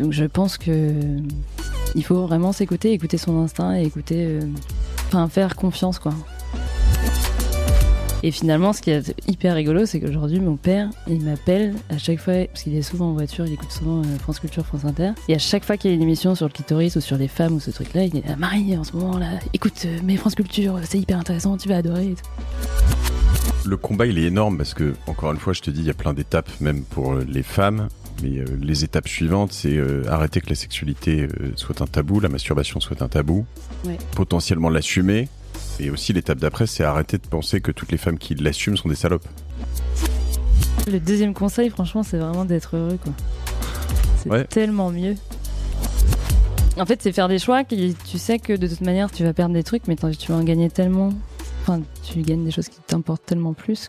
Donc je pense que il faut vraiment s'écouter, écouter son instinct et écouter, euh, enfin faire confiance quoi. Et finalement, ce qui est hyper rigolo, c'est qu'aujourd'hui, mon père, il m'appelle à chaque fois, parce qu'il est souvent en voiture, il écoute souvent euh, France Culture, France Inter. Et à chaque fois qu'il y a une émission sur le clitoris ou sur les femmes ou ce truc-là, il dit ah, Marie, en ce moment-là, écoute, euh, mais France Culture, c'est hyper intéressant, tu vas adorer. Le combat, il est énorme parce que, encore une fois, je te dis, il y a plein d'étapes, même pour les femmes mais euh, les étapes suivantes, c'est euh, arrêter que la sexualité euh, soit un tabou, la masturbation soit un tabou, potentiellement l'assumer, et aussi l'étape d'après, c'est arrêter de penser que toutes les femmes qui l'assument sont des salopes. Le deuxième conseil, franchement, c'est vraiment d'être heureux. C'est tellement mieux. En fait, c'est faire des choix qui, tu sais que de toute manière, tu vas perdre des trucs, mais tu vas en gagner tellement. Enfin, tu gagnes des choses qui t'importent tellement plus.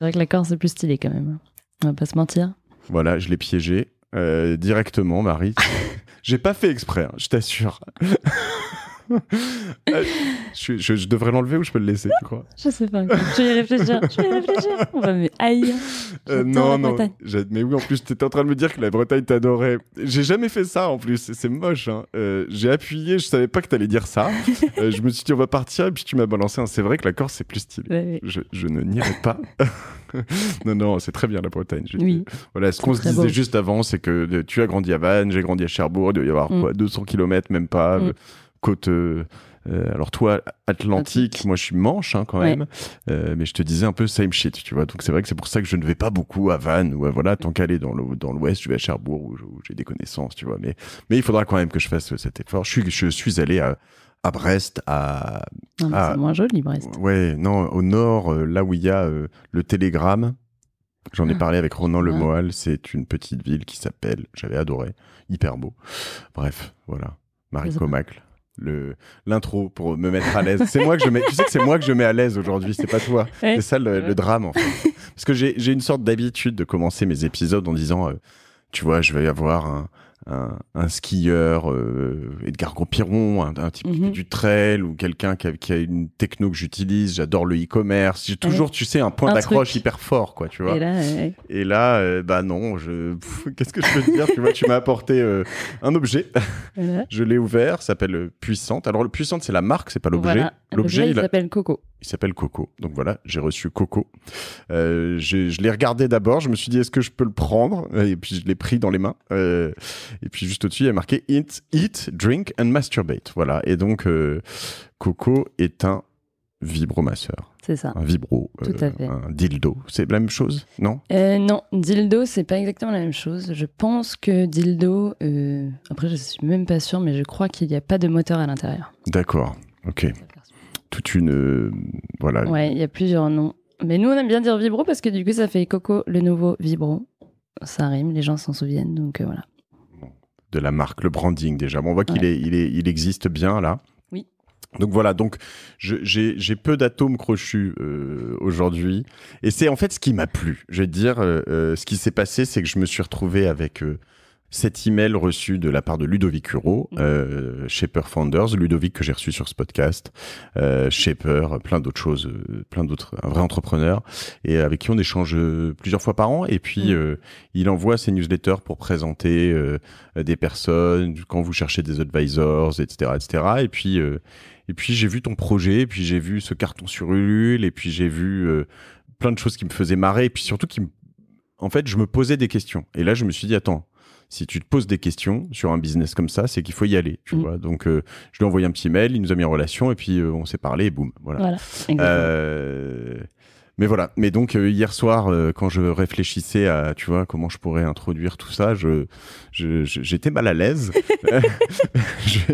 C'est vrai que la Corse, c'est plus stylé quand même. On va pas se mentir. Voilà, je l'ai piégé euh, directement, Marie. J'ai pas fait exprès, hein, je t'assure. Euh, je, devrais l'enlever ou je peux le laisser, tu crois Je sais pas. Je vais y réfléchir. Je vais y réfléchir. On va me euh, non, non. Mais oui, en plus, tu étais en train de me dire que la Bretagne t'adorait. J'ai jamais fait ça en plus. C'est moche. Hein. Euh, j'ai appuyé. Je savais pas que t'allais dire ça. je me suis dit, on va partir. Et puis tu m'as balancé. C'est vrai que la Corse, c'est plus stylé. je, ne nierai pas. non, non, c'est très bien la Bretagne. Voilà, ce qu'on se disait juste avant, c'est que tu as grandi à Vannes, j'ai grandi à Cherbourg, il doit y avoir 200 mm. km, même pas. Mm côte. Euh, euh, alors toi, Atlantique, moi je suis Manche hein, quand même, euh, mais je te disais un peu same shit, tu vois. Donc c'est vrai que c'est pour ça que je ne vais pas beaucoup à Vannes ou à, voilà, tant qu'à aller dans l'Ouest, je vais à Cherbourg où, j'ai des connaissances, tu vois. Mais, mais il faudra quand même que je fasse cet effort. Je suis, je suis allé à, Brest, à. moins joli, Brest. Ouais, non, au nord, là où il y a le télégramme. J'en ai ah. parlé avec Ronan ah. Le C'est une petite ville qui s'appelle, j'avais adoré, hyper beau. Bref, voilà. Marie Comacle le l'intro pour me mettre à l'aise. C'est moi que je mets. Tu sais que c'est moi que je mets à l'aise aujourd'hui. C'est pas toi. C'est ça le, drame en fait. Parce que j'ai une sorte d'habitude de commencer mes épisodes en disant, euh, tu vois, je vais avoir un un, skieur, euh, Edgar Gompiron, un, type mhm. du trail ou quelqu'un qui, a une techno que j'utilise, j'adore le e-commerce. J'ai toujours, tu sais, un point d'accroche hyper fort, quoi, tu vois. Et là, euh, bah non, je... qu'est-ce que je peux te dire Tu vois, tu m'as apporté euh, un objet. je l'ai ouvert, s'appelle Puissante. Alors, Puissante, c'est la marque, c'est pas l'objet. L'objet, il s'appelle Coco. Il s'appelle Coco. Donc voilà, j'ai reçu Coco. Euh, je, l'ai regardé d'abord. Je me suis dit, est-ce que je peux le prendre Et puis je l'ai pris dans les mains. Euh, et puis juste au-dessus, il y a marqué Eat, Drink and Masturbate. Voilà. Et donc, euh, Coco est un vibromasseur. C'est ça. Un vibro. Tout à fait. Un dildo. C'est la même chose, non Non, dildo, c'est pas exactement la même chose. Je pense que dildo. après, je suis même pas sûr, mais je crois qu'il n'y a pas de moteur à l'intérieur. D'accord. Ok toute une. Euh, voilà. Ouais, il y a plusieurs noms. Mais nous, on aime bien dire vibro parce que du coup, ça fait Coco, le nouveau vibro. Ça rime, les gens s'en souviennent, donc euh, voilà. De la marque, le branding déjà. on voit qu'il est, il est, il existe bien là. Oui. Donc voilà, donc j'ai peu d'atomes crochus euh, aujourd'hui. Et c'est en fait ce qui m'a plu. Je vais dire, ce qui s'est passé, c'est que je me suis retrouvé avec cet email reçu de la part de Ludovic Huro, mhm. euh, Shaper Founders, Ludovic que j'ai reçu sur ce podcast, euh, Shaper, plein d'autres choses, euh, plein d'autres, un vrai entrepreneur et avec qui on échange euh, plusieurs fois par an. Et puis mhm. il envoie ses newsletters pour présenter des personnes quand vous cherchez des advisors, etc., etc. Et puis et puis j'ai vu ton projet, puis j'ai vu ce carton sur Ulule, et puis j'ai vu plein de choses qui me faisaient marrer, et puis surtout qui en fait, je me posais des questions. Et là, je me suis dit, attends, si tu te poses des questions sur un business comme ça, c'est qu'il faut y aller. Tu mm. vois Donc, euh, je lui ai envoyé un petit mail, il nous a mis en relation, et puis euh, on s'est parlé, et boum. Voilà. Euh, mais voilà. Mais donc, hier soir, quand je réfléchissais à, tu vois, comment je pourrais introduire tout ça, j'étais mal à l'aise. je,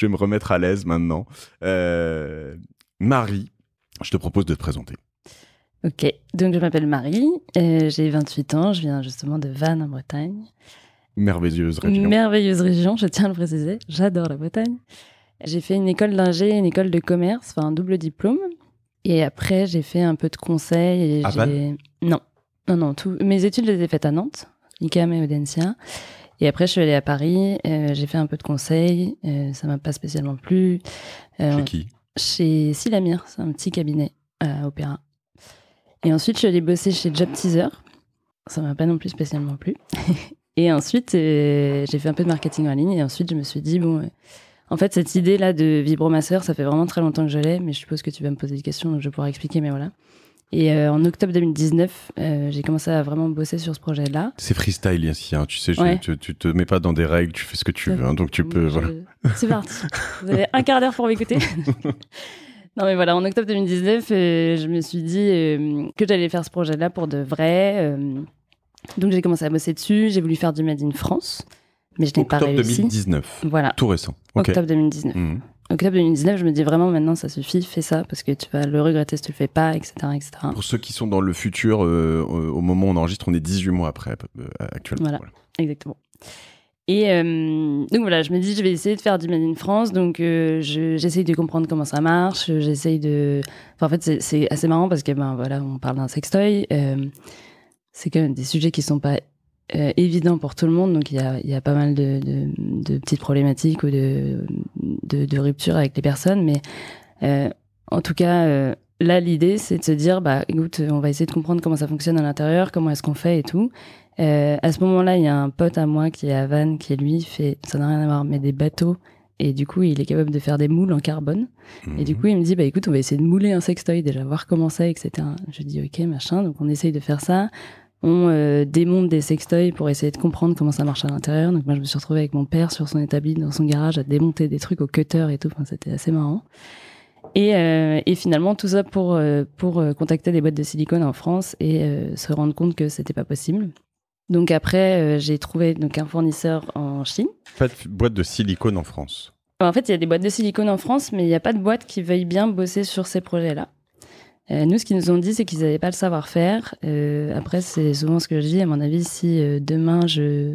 vais me, remettre à l'aise maintenant. Marie, je te propose de te présenter. Ok, donc je m'appelle Marie, j'ai 28 ans, je viens justement de Vannes en Bretagne. Merveilleuse région. Merveilleuse région, je tiens à le préciser. J'adore la Bretagne. J'ai fait une école d'ingé, une école de commerce, enfin un double diplôme. Et après, j'ai fait un peu de conseil. Et Non, non, non. Tout... Mes études, je les ai faites à Nantes, ICAM et Audencia. Et après, je suis allée à Paris, euh, j'ai fait un peu de conseil, Ça euh, ça m'a pas spécialement plu. Euh, chez qui Chez Silamir, c'est un petit cabinet à Opéra. Et ensuite, je suis allée bosser chez Job Teaser, ça m'a pas non plus spécialement plu. Et ensuite, euh, j'ai fait un peu de marketing en ligne. Et ensuite, je me suis dit, bon, euh, en fait, cette idée-là de vibromasseur, ça fait vraiment très longtemps que je l'ai, mais je suppose que tu vas me poser des questions, donc je pourrai expliquer, mais voilà. Et euh, en octobre 2019, j'ai commencé à vraiment bosser sur ce projet-là. C'est freestyle ici, hein, tu sais, tu, te mets pas dans des règles, tu fais ce que tu veux, hein, donc tu peux. C'est parti. Vous avez un quart d'heure pour m'écouter. Non mais voilà, en octobre 2019, je me suis dit que j'allais faire ce projet-là pour de vrai. Donc j'ai commencé à bosser dessus, j'ai voulu faire du Made in France, mais je n'ai pas réussi. Octobre 2019. Voilà. Tout récent. Octobre 2019. Mhm. Octobre 2019, je me dis vraiment maintenant ça suffit, fais ça parce que tu vas le regretter si tu le fais pas, etc. etc. Pour ceux qui sont dans le futur, euh, euh, au moment où on enregistre, on est 18 mois après euh, actuellement. Voilà. exactement. Et donc voilà, je me dis je vais essayer de faire du Made in France, donc j'essaye de comprendre comment ça marche, j'essaye de. en fait, c'est assez marrant parce que ben voilà, on parle d'un sextoy c'est quand même des sujets qui sont pas euh, évidents pour tout le monde, donc il y a, y a, pas mal de, petites problématiques ou de, de, ruptures avec les personnes, mais euh, en tout cas, euh, là, l'idée, c'est de se dire, bah, écoute, on va essayer de comprendre comment ça fonctionne à l'intérieur, comment est-ce qu'on fait et tout. à ce moment-là, il y a un pote à moi qui est à Vannes, qui lui fait, ça n'a rien à voir, mais des bateaux. Et du coup, il est capable de faire des moules en carbone. Et du mhm. coup, il me dit, bah écoute, on va essayer de mouler un sextoy, déjà voir comment c'est, etc. Je dis, ok, machin. Donc, on essaye de faire ça on euh, démonte des sextoys pour essayer de comprendre comment ça marche à l'intérieur. Donc moi, je me suis retrouvée avec mon père sur son établi, dans son garage, à démonter des trucs au cutter et tout. Enfin, c'était assez marrant. Et, euh, finalement, tout ça pour, euh, pour contacter des boîtes de silicone en France et se rendre compte que c'était pas possible. Donc après, j'ai trouvé donc, un fournisseur en Chine. Pas de boîte de silicone en France. En fait, il y a des boîtes de silicone en France, mais il n'y a pas de boîte qui veuille bien bosser sur ces projets-là. Euh, nous, ce qu'ils nous ont dit, c'est qu'ils n'avaient pas le savoir-faire. Euh, après, c'est souvent ce que je dis. À mon avis, si euh, demain je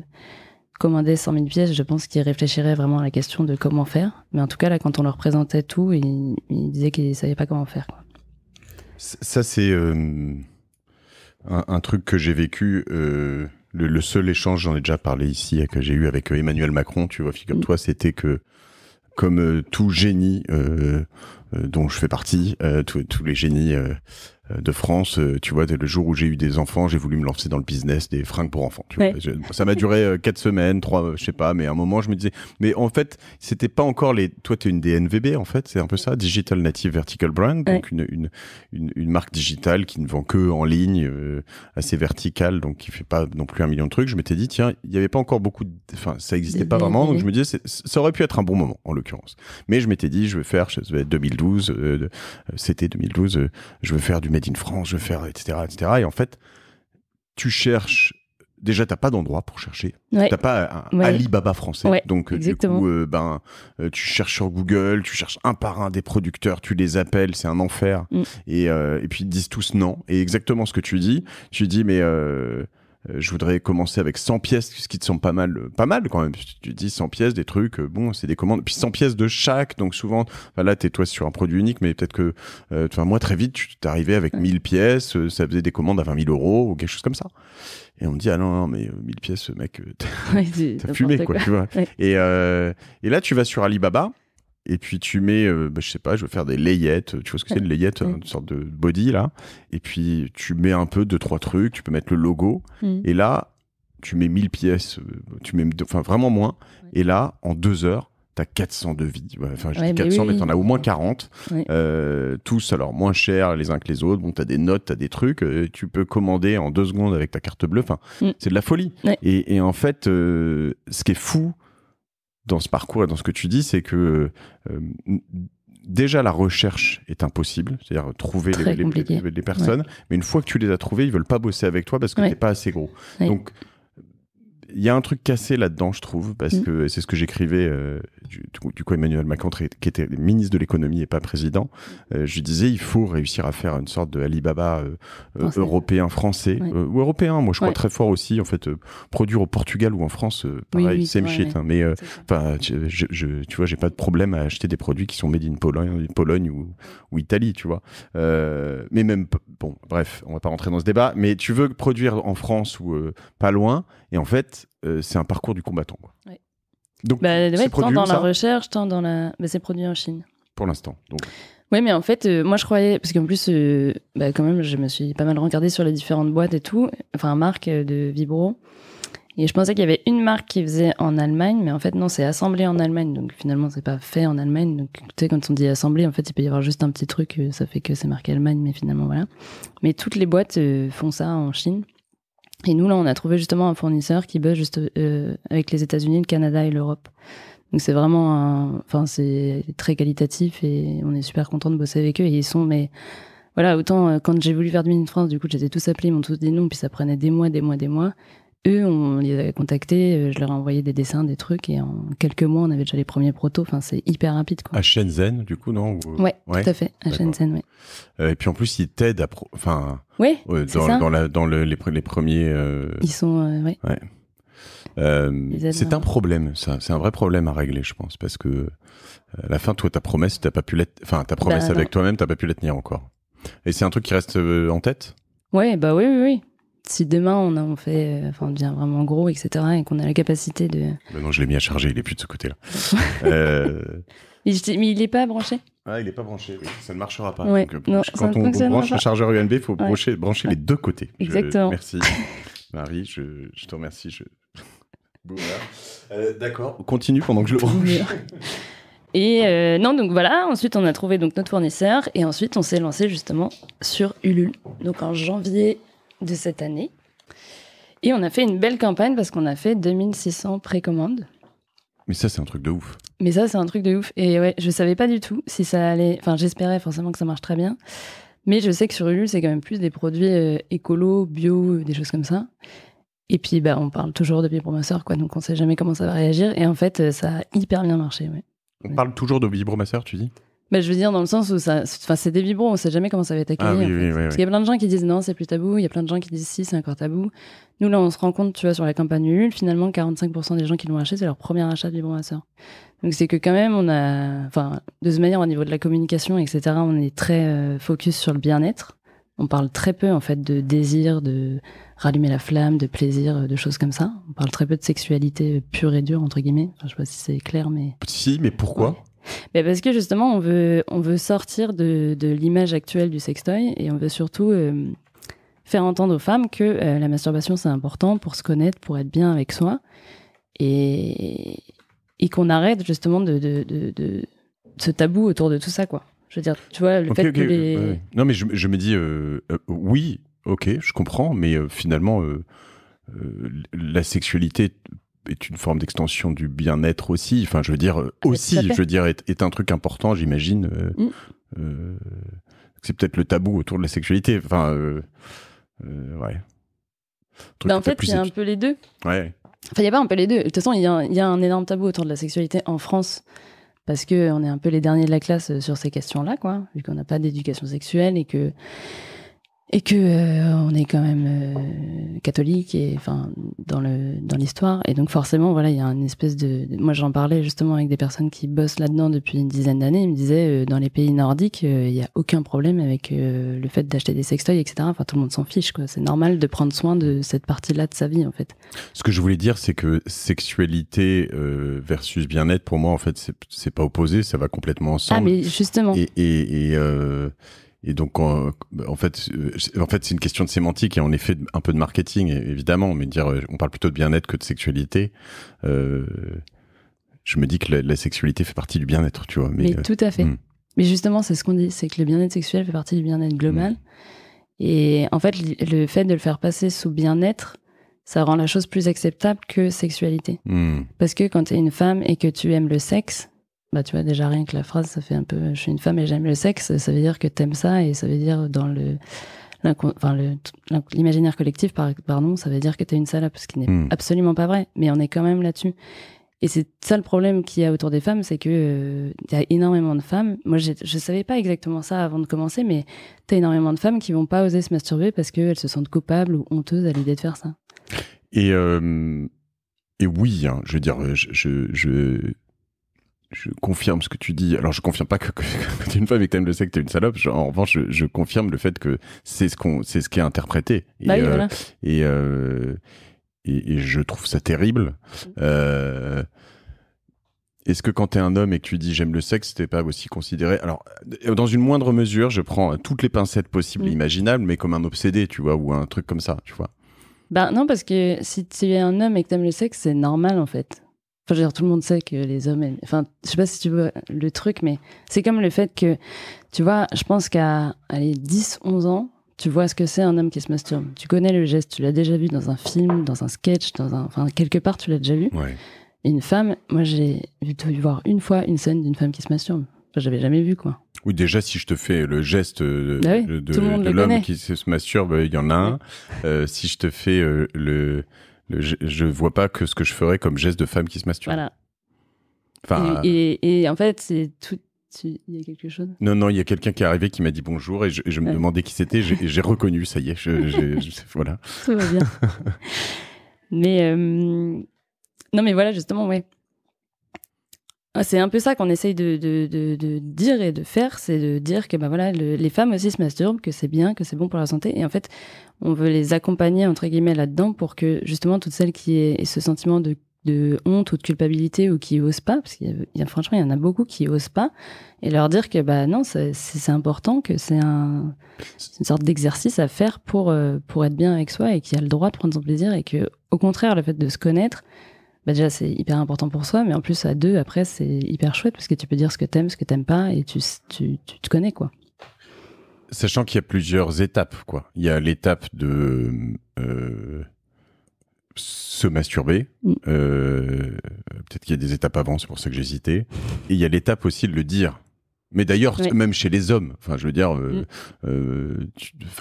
commandais 100 000 pièces, je pense qu'ils réfléchiraient vraiment à la question de comment faire. Mais en tout cas, là, quand on leur présentait tout, ils, disaient qu'ils ne savaient pas comment faire. Ça, c'est un, truc que j'ai vécu. Le, seul échange, j'en ai déjà parlé ici, que j'ai eu avec Emmanuel Macron, tu vois, figure-toi, mm. c'était que comme tout génie euh, dont je fais partie, euh, tous les génies euh, euh, de France, euh, tu vois, dès le jour où j'ai eu des enfants, j'ai voulu me lancer dans le business des fringues pour enfants. ça m'a duré euh, quatre semaines, trois, je sais pas, mais à un moment, je me disais, mais en fait, c'était pas encore les. Toi, tu une DNVB, en fait, c'est un peu ça, Digital Native Vertical Brand, donc une, une, une, marque digitale qui ne vend que en ligne, assez verticale, donc qui fait pas non plus un million de trucs. Je m'étais dit, tiens, il n'y avait pas encore beaucoup de. Enfin, ça n'existait pas vraiment, donc je me disais, ça aurait pu être un bon moment, en l'occurrence. Mais je m'étais dit, je vais faire, je vais 2012, c'était 2012, je veux faire du Made in France, je veux faire, etc., etc. Et en fait, tu cherches déjà tu n'as pas d'endroit pour chercher Tu n'as pas un Alibaba français donc euh, du coup euh, ben euh, tu cherches sur Google tu cherches un par un des producteurs tu les appelles c'est un enfer mm. et, et, puis ils disent tous non et exactement ce que tu dis tu dis mais euh, je voudrais commencer avec 100 pièces, ce qui te semble pas mal, euh, pas mal quand même. Tu dis 100 pièces, des trucs, euh, bon, c'est des commandes. Puis 100 pièces de chaque, donc souvent, là, t'es toi sur un produit unique, mais peut-être que, tu vois moi, très vite, tu t'arrivais avec 1000 pièces, ça faisait des commandes à 20 000 euros ou quelque chose comme ça. Et on me dit, ah non, mais 1000 pièces, mec, t'as fumé, quoi, tu vois. Et, et là, tu vas sur Alibaba et puis tu mets, euh, bah, je sais pas, je veux faire des layettes. Tu vois ce que c'est une layette, une sorte de body là. Et puis tu mets un peu deux trois trucs. Tu peux mettre le logo. Mm. Et là, tu mets 1000 pièces. Euh, tu mets, enfin vraiment moins. Et là, en deux heures, t'as 400 devis. Enfin, j'ai ouais, 400, mais, tu en t'en as au moins 40. Euh, tous, alors, moins chers les uns que les autres. Bon, t'as des notes, t'as des trucs. tu peux commander en deux secondes avec ta carte bleue. Enfin, mm. c'est de la folie. Et, en fait, ce qui est fou, dans ce parcours et dans ce que tu dis, c'est que euh, déjà la recherche est impossible, c'est-à-dire trouver les, personnes, mais une fois que tu les as trouvées, ils veulent pas bosser avec toi parce que tu n'es pas assez gros. Donc il y a un truc cassé là-dedans, je trouve, parce mm. que c'est ce que j'écrivais, euh, du, coup, Emmanuel Macron, qui était ministre de l'économie et pas président, euh, je disais, il faut réussir à faire une sorte de Alibaba euh, européen, français, ou européen, moi je crois très fort aussi, en fait, produire au Portugal ou en France, pareil, c'est oui, shit, hein, mais enfin, je, tu vois, j'ai pas de problème à acheter des produits qui sont made in Pologne, ou, ou Italie, tu vois. mais même, bon, bref, on va pas rentrer dans ce débat, mais tu veux produire en France ou pas loin, et en fait, euh, c'est un parcours du combattant. Donc, bah, tant dans la recherche, tant dans la. Bah, c'est produit en Chine. Pour l'instant. Oui, mais en fait, euh, moi je croyais, parce qu'en plus, euh, bah, quand même, je me suis pas mal regardé sur les différentes boîtes et tout, enfin, marque de Vibro. Et je pensais qu'il y avait une marque qui faisait en Allemagne, mais en fait, non, c'est assemblé en Allemagne. Donc finalement, c'est pas fait en Allemagne. Donc tu quand on dit assemblé, en fait, il peut y avoir juste un petit truc, ça fait que c'est marqué Allemagne, mais finalement, voilà. Mais toutes les boîtes font ça en Chine. Et nous, là, on a trouvé justement un fournisseur qui bosse juste euh, avec les États-Unis, le Canada et l'Europe. Donc c'est vraiment, un... enfin, c'est très qualitatif et on est super content de bosser avec eux. Et ils sont, mais voilà, autant euh, quand j'ai voulu faire du Mine France, du coup, j'étais tous appelés, ils m'ont tous dit non, puis ça prenait des mois, des mois, des mois eux, on les avait contactés, euh, je leur ai envoyé des dessins, des trucs, et en quelques mois, on avait déjà les premiers protos. Enfin, c'est hyper rapide. Quoi. À Shenzhen, du coup, non Ou... ouais, tout à fait, à Shenzhen, oui. Euh, et puis en plus, ils t'aident à. Enfin, euh, dans, dans, dans le, les, premiers. Ils sont. ouais. c'est un problème, ça. C'est un vrai problème à régler, je pense, parce que à la fin, toi, ta promesse, t'as pas pu l'être enfin, ta bah, promesse avec toi-même, t'as pas pu la tenir encore. Et c'est un truc qui reste en tête. Ouais, bah oui, oui, oui si demain on, fait, euh, enfin, bien devient vraiment gros, etc., et qu'on a la capacité de. non, je l'ai mis à charger, il est plus de ce côté-là. Euh, mais il n'est pas branché ah, il n'est pas branché, ça ne marchera pas. Euh, quand on, branche un chargeur UNB, il faut brancher, brancher les deux côtés. Exactement. merci, Marie, je, je, te remercie. Je... bon, D'accord, continue pendant que je le branche. Et non, donc voilà, ensuite on a trouvé donc notre fournisseur et ensuite on s'est lancé justement sur Ulule. Donc en janvier de cette année. Et on a fait une belle campagne parce qu'on a fait 2600 précommandes. Mais ça, c'est un truc de ouf. Mais ça, c'est un truc de ouf. Et ouais, je savais pas du tout si ça allait. Enfin, j'espérais forcément que ça marche très bien. Mais je sais que sur Ulule, c'est quand même plus des produits écolos, euh, écolo, bio, des choses comme ça. Et puis, bah, on parle toujours de vibromasseur, quoi. Donc, on sait jamais comment ça va réagir. Et en fait, euh, ça a hyper bien marché. On parle toujours de vibromasseur, tu dis bah, je veux dire, dans le sens où ça, c'est des vibrons, on sait jamais comment ça va être ah accueilli. Parce qu'il y a plein de gens qui disent non, c'est plus tabou. Il y a plein de gens qui disent si, c'est encore tabou. Nous, là, on se rend compte, tu vois, sur la campagne nulle finalement, 45% des gens qui l'ont acheté, c'est leur premier achat de vibron à Donc, c'est que quand même, on a, enfin, de ce manière, au niveau de la communication, etc., on est très euh, focus sur le bien-être. On parle très peu, en fait, de désir, de rallumer la flamme, de plaisir, de choses comme ça. On parle très peu de sexualité euh, pure et dure, entre guillemets. Je je sais pas si c'est clair, mais. Si, mais pourquoi? Parce que justement, on veut, on veut sortir de, de l'image actuelle du sextoy et on veut surtout euh, faire entendre aux femmes que euh, la masturbation, c'est important pour se connaître, pour être bien avec soi et, et qu'on arrête justement de, de, de, ce tabou autour de tout ça. quoi. Je veux dire, tu vois, le fait que les... Non, mais je, je me dis, euh, oui, ok, je comprends, mais finalement... la sexualité est une forme d'extension du bien-être aussi. Enfin, je veux dire, euh, ah, aussi, je veux dire, est, un truc important, j'imagine. Euh, mm. euh, c'est peut-être le tabou autour de la sexualité. Enfin, ouais. Bah, en fait, il y a un peu les deux. Ouais. Enfin, il n'y a pas un peu les deux. De toute façon, il y, y, a un énorme tabou autour de la sexualité en France. Parce qu'on est un peu les derniers de la classe sur ces questions-là, quoi. Vu qu'on n'a pas d'éducation sexuelle et que et que euh, on est quand même euh, catholique et enfin dans le dans l'histoire et donc forcément voilà il y a une espèce de moi j'en parlais justement avec des personnes qui bossent là-dedans depuis une dizaine d'années ils me disaient euh, dans les pays nordiques il n'y a aucun problème avec le fait d'acheter des sextoys etc enfin tout le monde s'en fiche quoi c'est normal de prendre soin de cette partie-là de sa vie en fait ce que je voulais dire c'est que sexualité versus bien-être pour moi en fait c'est pas opposé ça va complètement ah, ensemble ah mais justement et et donc, euh, en, fait, euh, en fait, c'est une question de sémantique et en effet un peu de marketing, évidemment. Mais dire, euh, on parle plutôt de bien-être que de sexualité. je me dis que la, sexualité fait partie du bien-être, tu vois. Mais, tout à fait. Hmm. Mais justement, c'est ce qu'on dit, c'est que le bien-être sexuel fait partie du bien-être global. Hmm. Et en fait, le fait de le faire passer sous bien-être, ça rend la chose plus acceptable que sexualité. Hmm. Parce que quand tu es une femme et que tu aimes le sexe, bah, tu vois, déjà rien que la phrase, ça fait un peu je suis une femme et j'aime le sexe, ça veut dire que t'aimes ça et ça veut dire dans le. Enfin, l'imaginaire collectif, pardon, ça veut dire que t'es une salope, ce qui n'est hmm. absolument pas vrai, mais on est quand même là-dessus. Et c'est ça le problème qu'il y a autour des femmes, c'est que euh, il y a énormément de femmes. Moi, je savais pas exactement ça avant de commencer, mais t'as énormément de femmes qui vont pas oser se masturber parce qu'elles se sentent coupables ou honteuses à l'idée de faire ça. Et, euh, et oui, hein, je veux dire, je je confirme ce que tu dis. Alors, je confirme pas que, que, tu es une femme et que tu le sexe, tu es une salope. en revanche, je, confirme le fait que c'est ce, qu'on, ce qui est interprété. Bah euh, euh, et, et, je trouve ça terrible. Euh, est-ce que quand tu es un homme et que tu dis j'aime le sexe, t'es pas aussi considéré Alors, dans une moindre mesure, je prends toutes les pincettes possibles et mm. imaginables, mais comme un obsédé, tu vois, ou un truc comme ça, tu vois. Ben non, parce que si tu es un homme et que t'aimes le sexe, c'est normal en fait. Enfin, je veux dire, tout le monde sait que les hommes Enfin, je sais pas si tu veux le truc, mais c'est comme le fait que, tu vois, je pense qu'à 10, 11 ans, tu vois ce que c'est un homme qui se masturbe. Tu connais le geste, tu l'as déjà vu dans un film, dans un sketch, dans un. Enfin, quelque part, tu l'as déjà vu. une femme, moi, j'ai vu voir une fois une scène d'une femme qui se masturbe. Enfin, j'avais jamais vu, quoi. Oui, déjà, si je te fais le geste euh, bah de, l'homme qui se masturbe, il y en a un. Euh, si je te fais euh, le le, je, vois pas que ce que je ferais comme geste de femme qui se masturbe. Voilà. Enfin, et, euh, en fait, c'est tout, il y a quelque chose Non, non, il y a quelqu'un qui est arrivé qui m'a dit bonjour et je, me demandais qui c'était. J'ai reconnu, ça y est. voilà. Tout va bien. mais euh, non, mais voilà, justement, ouais. Ah, c'est un peu ça qu'on essaye de, de, dire et de faire, c'est de dire que bah voilà, les femmes aussi se masturbent, que c'est bien, que c'est bon pour la santé. Et en fait, on veut les accompagner entre guillemets là-dedans pour que justement toutes celles qui aient ce sentiment de, honte ou de culpabilité ou qui osent pas, parce qu'il y a, franchement il y en a beaucoup qui osent pas, et leur dire que bah non c'est important, que c'est un, une sorte d'exercice à faire pour euh, pour être bien avec soi et qui a le droit de prendre son plaisir et que au contraire le fait de se connaître bah déjà c'est hyper important pour soi, mais en plus à deux après c'est hyper chouette parce que tu peux dire ce que t'aimes, ce que t'aimes pas et tu, tu, tu te connais quoi. Sachant qu'il y a plusieurs étapes, quoi. Il y a l'étape de euh, se masturber. Mm. Euh, peut-être qu'il y a des étapes avant, c'est pour ça que j'hésitais. Et il y a l'étape aussi de le dire. Mais d'ailleurs, même chez les hommes, enfin, je veux dire, euh,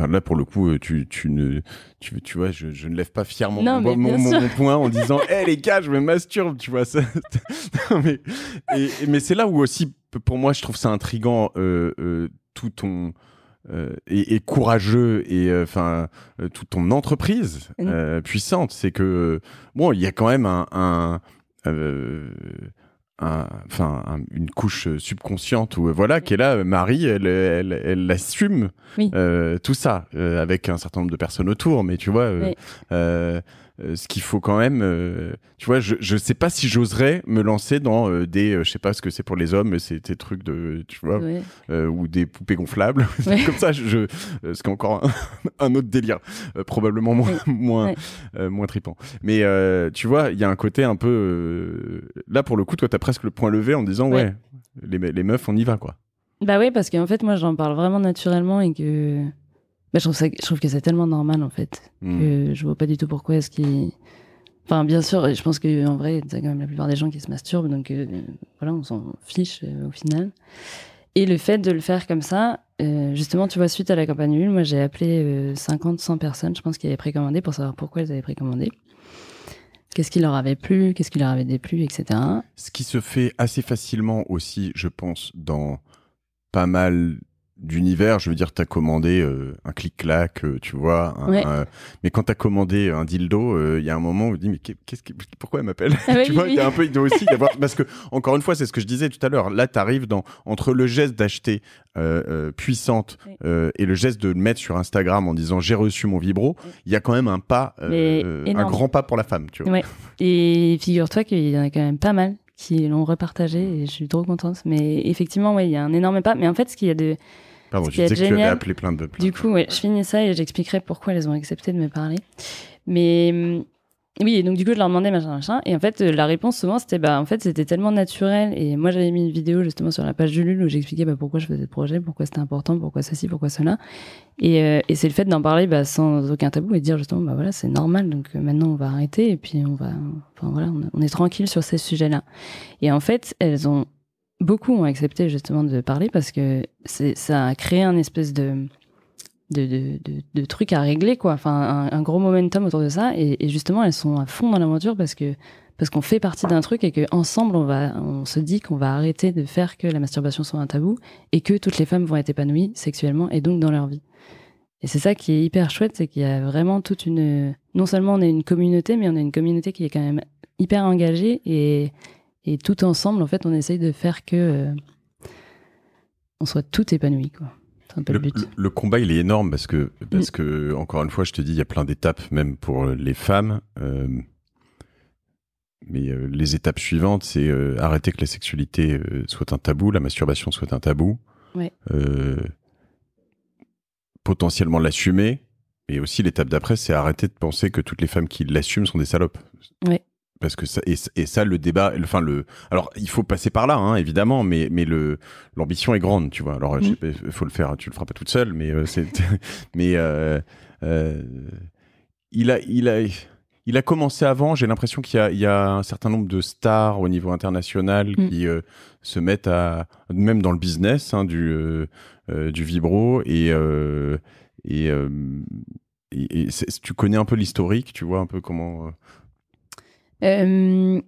mm. là, pour le coup, tu, ne, tu, tu vois, je, ne lève pas fièrement mon, point en disant, hé eh, les gars, je me masturbe, tu vois, ça. mais, mais c'est là où aussi, pour moi, je trouve ça intriguant, tout ton, euh, et, courageux et euh, enfin euh, toute ton entreprise puissante, c'est que bon, il y a quand même un, enfin une couche subconsciente ou voilà qui est là Marie elle elle, assume tout ça avec un certain nombre de personnes autour mais tu vois euh, ce qu'il faut quand même. Euh, tu vois, je ne sais pas si j'oserais me lancer dans euh, des. je sais pas ce que c'est pour les hommes, mais c'est des trucs de. Tu vois, ou des poupées gonflables. comme ça, je, ce qui est encore un, autre délire. probablement moins, moins, moins tripant. Mais tu vois, il y a un côté un peu. là, pour le coup, toi, tu as presque le point levé en disant ouais, les, les meufs, on y va, quoi. Bah oui, parce qu'en fait, moi, j'en parle vraiment naturellement et que bah, je, trouve ça, trouve que c'est tellement normal en fait hmm. que je vois pas du tout pourquoi est-ce qu'il Enfin, bien sûr, je pense qu'en vrai, c'est quand même la plupart des gens qui se masturbent, donc euh, voilà, on s'en fiche euh, au final. Et le fait de le faire comme ça, euh, justement, tu vois, suite à la campagne moi j'ai appelé 50, 100 personnes, je pense, qui avaient précommandé pour savoir pourquoi elles avaient précommandé. Qu'est-ce qui leur avait plu, qu'est-ce qui leur avait déplu, etc. Ce qui se fait assez facilement aussi, je pense, dans pas mal d'univers, je veux dire, t'as commandé euh, un clic-clac, euh, tu vois. mais quand t'as commandé euh, un dildo, il y a un moment où tu dis, mais qu'est-ce que, pourquoi elle m'appelle ah bah Tu vois, un peu, idiot aussi d'avoir. Parce que, encore une fois, c'est ce que je disais tout à l'heure. Là, t'arrives dans, entre le geste d'acheter puissante et le geste de le mettre sur Instagram en disant j'ai reçu mon vibro, il y a quand même un pas, un grand pas pour la femme, tu vois. Et figure-toi qu'il y en a quand même pas mal qui l'ont repartagé et je suis trop contente. Mais effectivement, ouais, il y a un énorme pas. Mais en fait, ce qu'il y a de. Pardon, je disais que tu avais appelé plein de. Plein du coup, je finis ça et j'expliquerai pourquoi elles ont accepté de me parler. Mais hum, oui, et donc du coup, je leur demandais machin, machin. Et en fait, euh, la réponse souvent, c'était bah, en fait, c'était tellement naturel. Et moi, j'avais mis une vidéo justement sur la page du lulu où j'expliquais bah, pourquoi je faisais ce projet, pourquoi c'était important, pourquoi ceci, pourquoi cela. Et, euh, et c'est le fait d'en parler bah, sans aucun tabou et de dire justement, bah voilà, c'est normal. Donc euh, maintenant, on va arrêter et puis on va, enfin voilà, on, on est tranquille sur ces sujets-là. Et en fait, elles ont beaucoup ont accepté justement de parler parce que ça a créé un espèce de de, trucs à régler, quoi. Enfin, un, gros momentum autour de ça. Et, justement, elles sont à fond dans l'aventure parce que parce qu'on fait partie d'un truc et qu'ensemble on va, on se dit qu'on va arrêter de faire que la masturbation soit un tabou et que toutes les femmes vont être épanouies sexuellement et donc dans leur vie. Et c'est ça qui est hyper chouette, c'est qu'il y a vraiment toute une. Non seulement on est une communauté, mais on est une communauté qui est quand même hyper engagée et, tout ensemble, en fait, on essaye de faire que euh, on soit tout épanoui, quoi le, combat, il est énorme parce que, parce que, encore une fois, je te dis, il y a plein d'étapes, même pour euh, les femmes. Euh, mais euh, les étapes suivantes, c'est arrêter que la sexualité soit un tabou, la masturbation soit un tabou. potentiellement l'assumer. mais aussi, l'étape d'après, c'est arrêter de penser que toutes les femmes qui l'assument sont des salopes. Ouais. Parce que ça, et, ça, le débat, enfin le, alors il faut passer par là, hein, évidemment, mais mais le l'ambition est grande, tu vois. Alors, mmh. il faut le faire, tu le feras pas toute seule, mais euh, c'est, mais euh, euh, il a, il a, il a commencé avant. J'ai l'impression qu'il y a, un certain nombre de stars au niveau international mmh. qui se mettent à, même dans le business hein, du du vibro et, et tu connais un peu l'historique, tu vois un peu comment euh,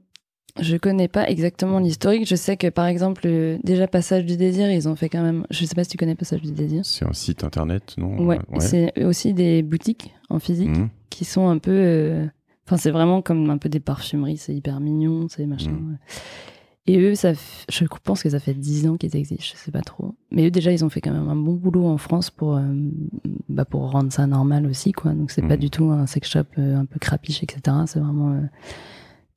je connais pas exactement l'historique. Je sais que par exemple, euh, déjà Passage du Désir, ils ont fait quand même. Je sais pas si tu connais Passage du Désir. C'est un site internet, non Ouais. C'est aussi des boutiques en physique mhm. qui sont un peu. Euh, enfin, c'est vraiment comme un peu des parfumeries. C'est hyper mignon, c'est machin. Mhm. Et eux, ça, je pense que ça fait 10 ans qu'ils existent, je sais pas trop. Mais eux, déjà, ils ont fait quand même un bon boulot en France pour, bah, pour rendre ça normal aussi, quoi. Donc, c'est mhm. pas du tout un sex shop un peu crapiche, etc. C'est vraiment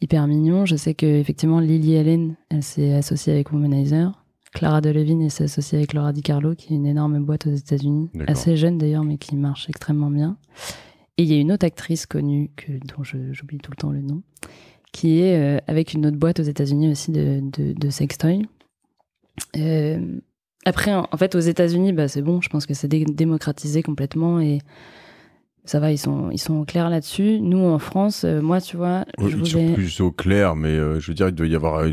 hyper mignon. Je sais que effectivement Lily Allen, elle s'est associée avec Womanizer. Clara Delevingne elle s'est associée avec Laura DiCarlo, qui est une énorme boîte aux États-Unis, assez jeune d'ailleurs, mais qui marche extrêmement bien. Et il y a une autre actrice connue que, dont j'oublie tout le temps le nom, qui est euh, avec une autre boîte aux États-Unis aussi de, de, sextoy. Euh, après, en, fait, aux États-Unis, bah, c'est bon, je pense que c'est démocratisé complètement et ça va, ils sont, ils sont là-dessus. Nous, en France, euh, moi, tu vois. je ils sont plus au clair, mais euh, je veux dire, il doit y avoir,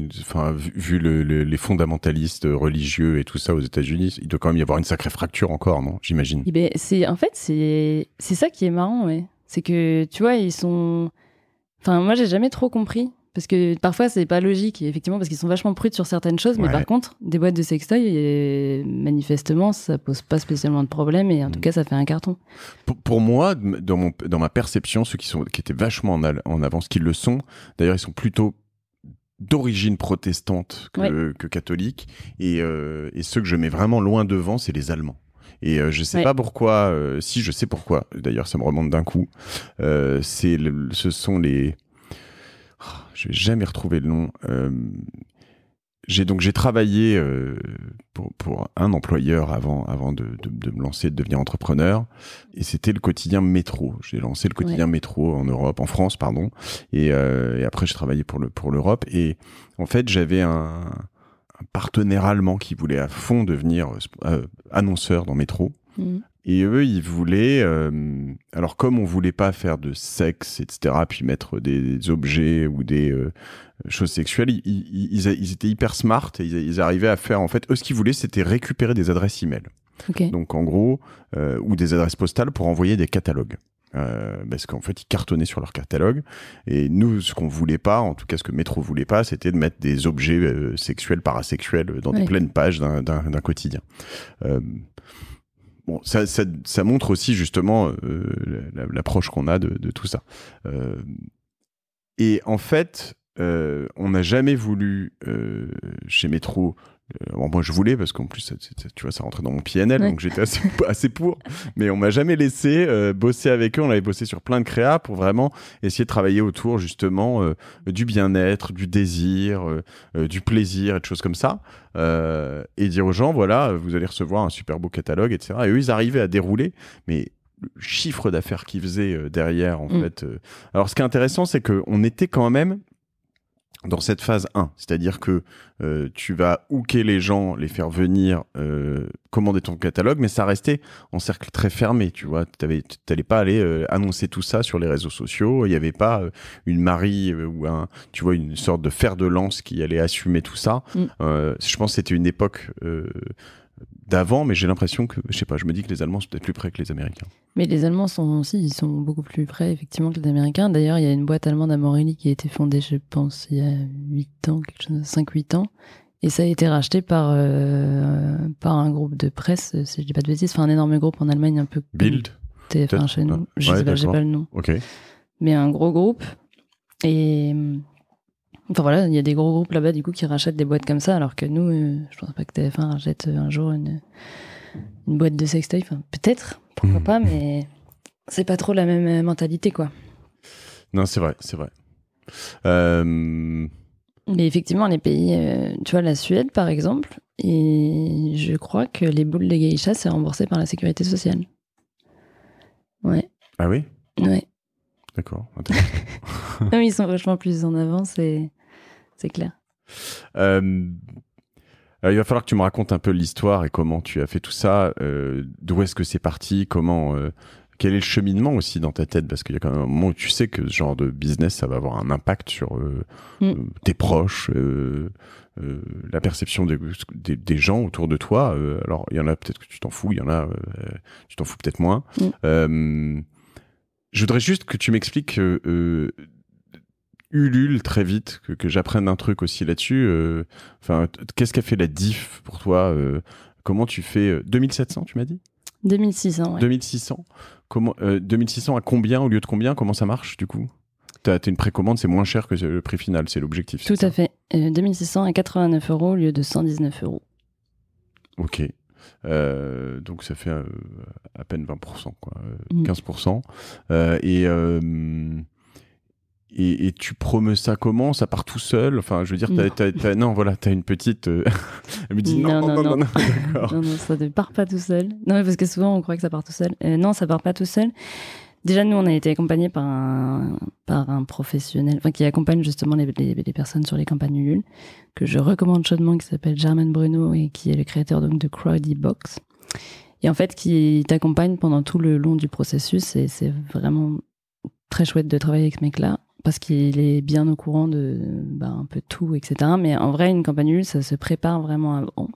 vu, les fondamentalistes religieux et tout ça aux États-Unis, il doit quand même y avoir une sacrée fracture encore, non J'imagine. Eh ben, c'est, en fait, c'est, c'est ça qui est marrant, ouais. C'est que, tu vois, ils sont. Enfin, moi, j'ai jamais trop compris parce que parfois, c'est pas logique, effectivement, parce qu'ils sont vachement prudes sur certaines choses. Mais par contre, des boîtes de sextoy, manifestement, ça pose pas spécialement de problème. Et en tout mm. cas, ça fait un carton. Pour, moi, dans, mon, dans ma perception, ceux qui, sont, qui étaient vachement en, en avance, qui le sont, d'ailleurs, ils sont plutôt d'origine protestante que, que catholique. Et, euh, et ceux que je mets vraiment loin devant, c'est les Allemands. Et je euh, je sais pas pourquoi, euh, si je sais pourquoi, d'ailleurs ça me remonte d'un coup, euh, ce sont les, je vais jamais retrouver le nom. Euh, j'ai donc j'ai travaillé euh, pour, un employeur avant avant de, me lancer de devenir entrepreneur et c'était le quotidien métro j'ai lancé le quotidien métro en Europe en France pardon euh, et, après j'ai travaillé pour le pour l'Europe et en fait j'avais un, partenaire allemand qui voulait à fond devenir annonceur dans métro mmh. Et eux, ils voulaient. Euh, alors, comme on voulait pas faire de sexe, etc., puis mettre des, objets ou des euh, choses sexuelles, ils, étaient hyper smart et ils, arrivaient à faire. En fait, eux, ce qu'ils voulaient, c'était récupérer des adresses email. Okay. Donc, en gros, euh, ou des adresses postales pour envoyer des catalogues. Euh, parce qu'en fait ils cartonnaient sur leur catalogue et nous ce qu'on voulait pas en tout cas ce que Métro voulait pas c'était de mettre des objets sexuels parasexuels dans des pleines pages d'un quotidien bon, ça, ça, montre aussi justement euh, l'approche qu'on a de, tout ça. Euh, et en fait, euh, on n'a jamais voulu chez Métro euh, moi, je voulais parce qu'en plus, tu vois, ça rentrait dans mon PNL, donc j'étais assez, assez, pour. Mais on m'a jamais laissé euh, bosser avec eux. On avait bossé sur plein de créas pour vraiment essayer de travailler autour justement euh, du bien-être, du désir, du plaisir et de choses comme ça. et dire aux gens, voilà, vous allez recevoir un super beau catalogue, etc. Et eux, ils arrivaient à dérouler, mais le chiffre d'affaires qu'ils faisaient derrière, en mm. fait. Alors, ce qui est intéressant, c'est qu'on était quand même dans cette phase 1, c'est-à-dire que euh, tu vas hooker les gens, les faire venir euh, commander ton catalogue, mais ça restait en cercle très fermé, tu vois. Tu n'allais pas aller euh, annoncer tout ça sur les réseaux sociaux, il n'y avait pas une Marie ou un, tu vois, une sorte de fer de lance qui allait assumer tout ça. Mm. je pense que c'était une époque d'avant, mais j'ai l'impression que, je sais pas, je me dis que les Allemands sont peut-être plus près que les Américains. Mais les Allemands sont aussi, ils sont beaucoup plus près effectivement que les Américains. D'ailleurs, il y a une boîte allemande à Morelli qui a été fondée, je pense, il y a 8 ans, quelque chose, 5-8 ans. Et ça a été racheté par, euh, par un groupe de presse, euh, si je dis pas de bêtises, enfin un énorme groupe en Allemagne un peu. build chez Je sais pas, j'ai pas le nom. Mais un gros groupe. Et Enfin voilà, il y a des gros groupes là-bas du coup qui rachètent des boîtes comme ça, alors que nous, je euh, je pense pas que TF1 rachète euh, un jour une, boîte de sextoy. peut-être, pourquoi hmm. pas, mais c'est pas trop la même euh, mentalité quoi. Non, c'est vrai, c'est vrai. Mais effectivement, les pays, tu vois, la Suède par exemple, et je crois que les boules de geisha, c'est remboursé par la sécurité sociale. Ouais. Ah oui Ouais. D'accord. non, ils sont vachement plus en avance et c'est clair. Euh, euh, il va falloir que tu me racontes un peu l'histoire et comment tu as fait tout ça, euh, d'où est-ce que c'est parti, comment, quel est le cheminement aussi dans ta tête, parce qu'il y a quand même un moment où tu sais que ce genre de business, ça va avoir un impact sur mm. tes proches, la perception des gens autour de toi. alors, il y en a peut-être que tu t'en fous, il y en a, tu t'en fous peut-être moins. Mm. je voudrais juste que tu m'expliques Ulule très vite, que, j'apprenne un truc aussi là-dessus. Euh, enfin, qu'est-ce qu'a fait la diff pour toi euh, Comment tu fais 2700, euh, tu m'as dit 2600. Ouais. 2600. Comment, 2600 à combien au lieu de combien Comment ça marche du coup T'as une précommande, c'est moins cher que le prix final, c'est l'objectif. Tout à fait. 2600 à 89 euros au lieu de 119 euros. Ok. donc ça fait à peine 20%, quoi, 15%. Mm. et et, tu promeus ça comment Ça part tout seul Enfin, je veux dire, t'as, non, voilà, t'as une petite. Euh, elle me dit non, non, non, non, non, ça ne part pas tout seul. Non, parce que souvent on croit que ça part tout seul. Euh, non, ça part pas tout seul. Déjà, nous, on a été accompagnés par un, par un professionnel qui accompagne justement les, les, personnes sur les campagnes Ulule, que je recommande chaudement, qui s'appelle Germaine Bruno et qui est le créateur donc, de Crowdy Box. Et en fait, qui t'accompagne pendant tout le long du processus. Et c'est vraiment très chouette de travailler avec ce mec-là parce qu'il est bien au courant de bah, un peu tout, etc. Mais en vrai, une campagne nulle, ça se prépare vraiment avant.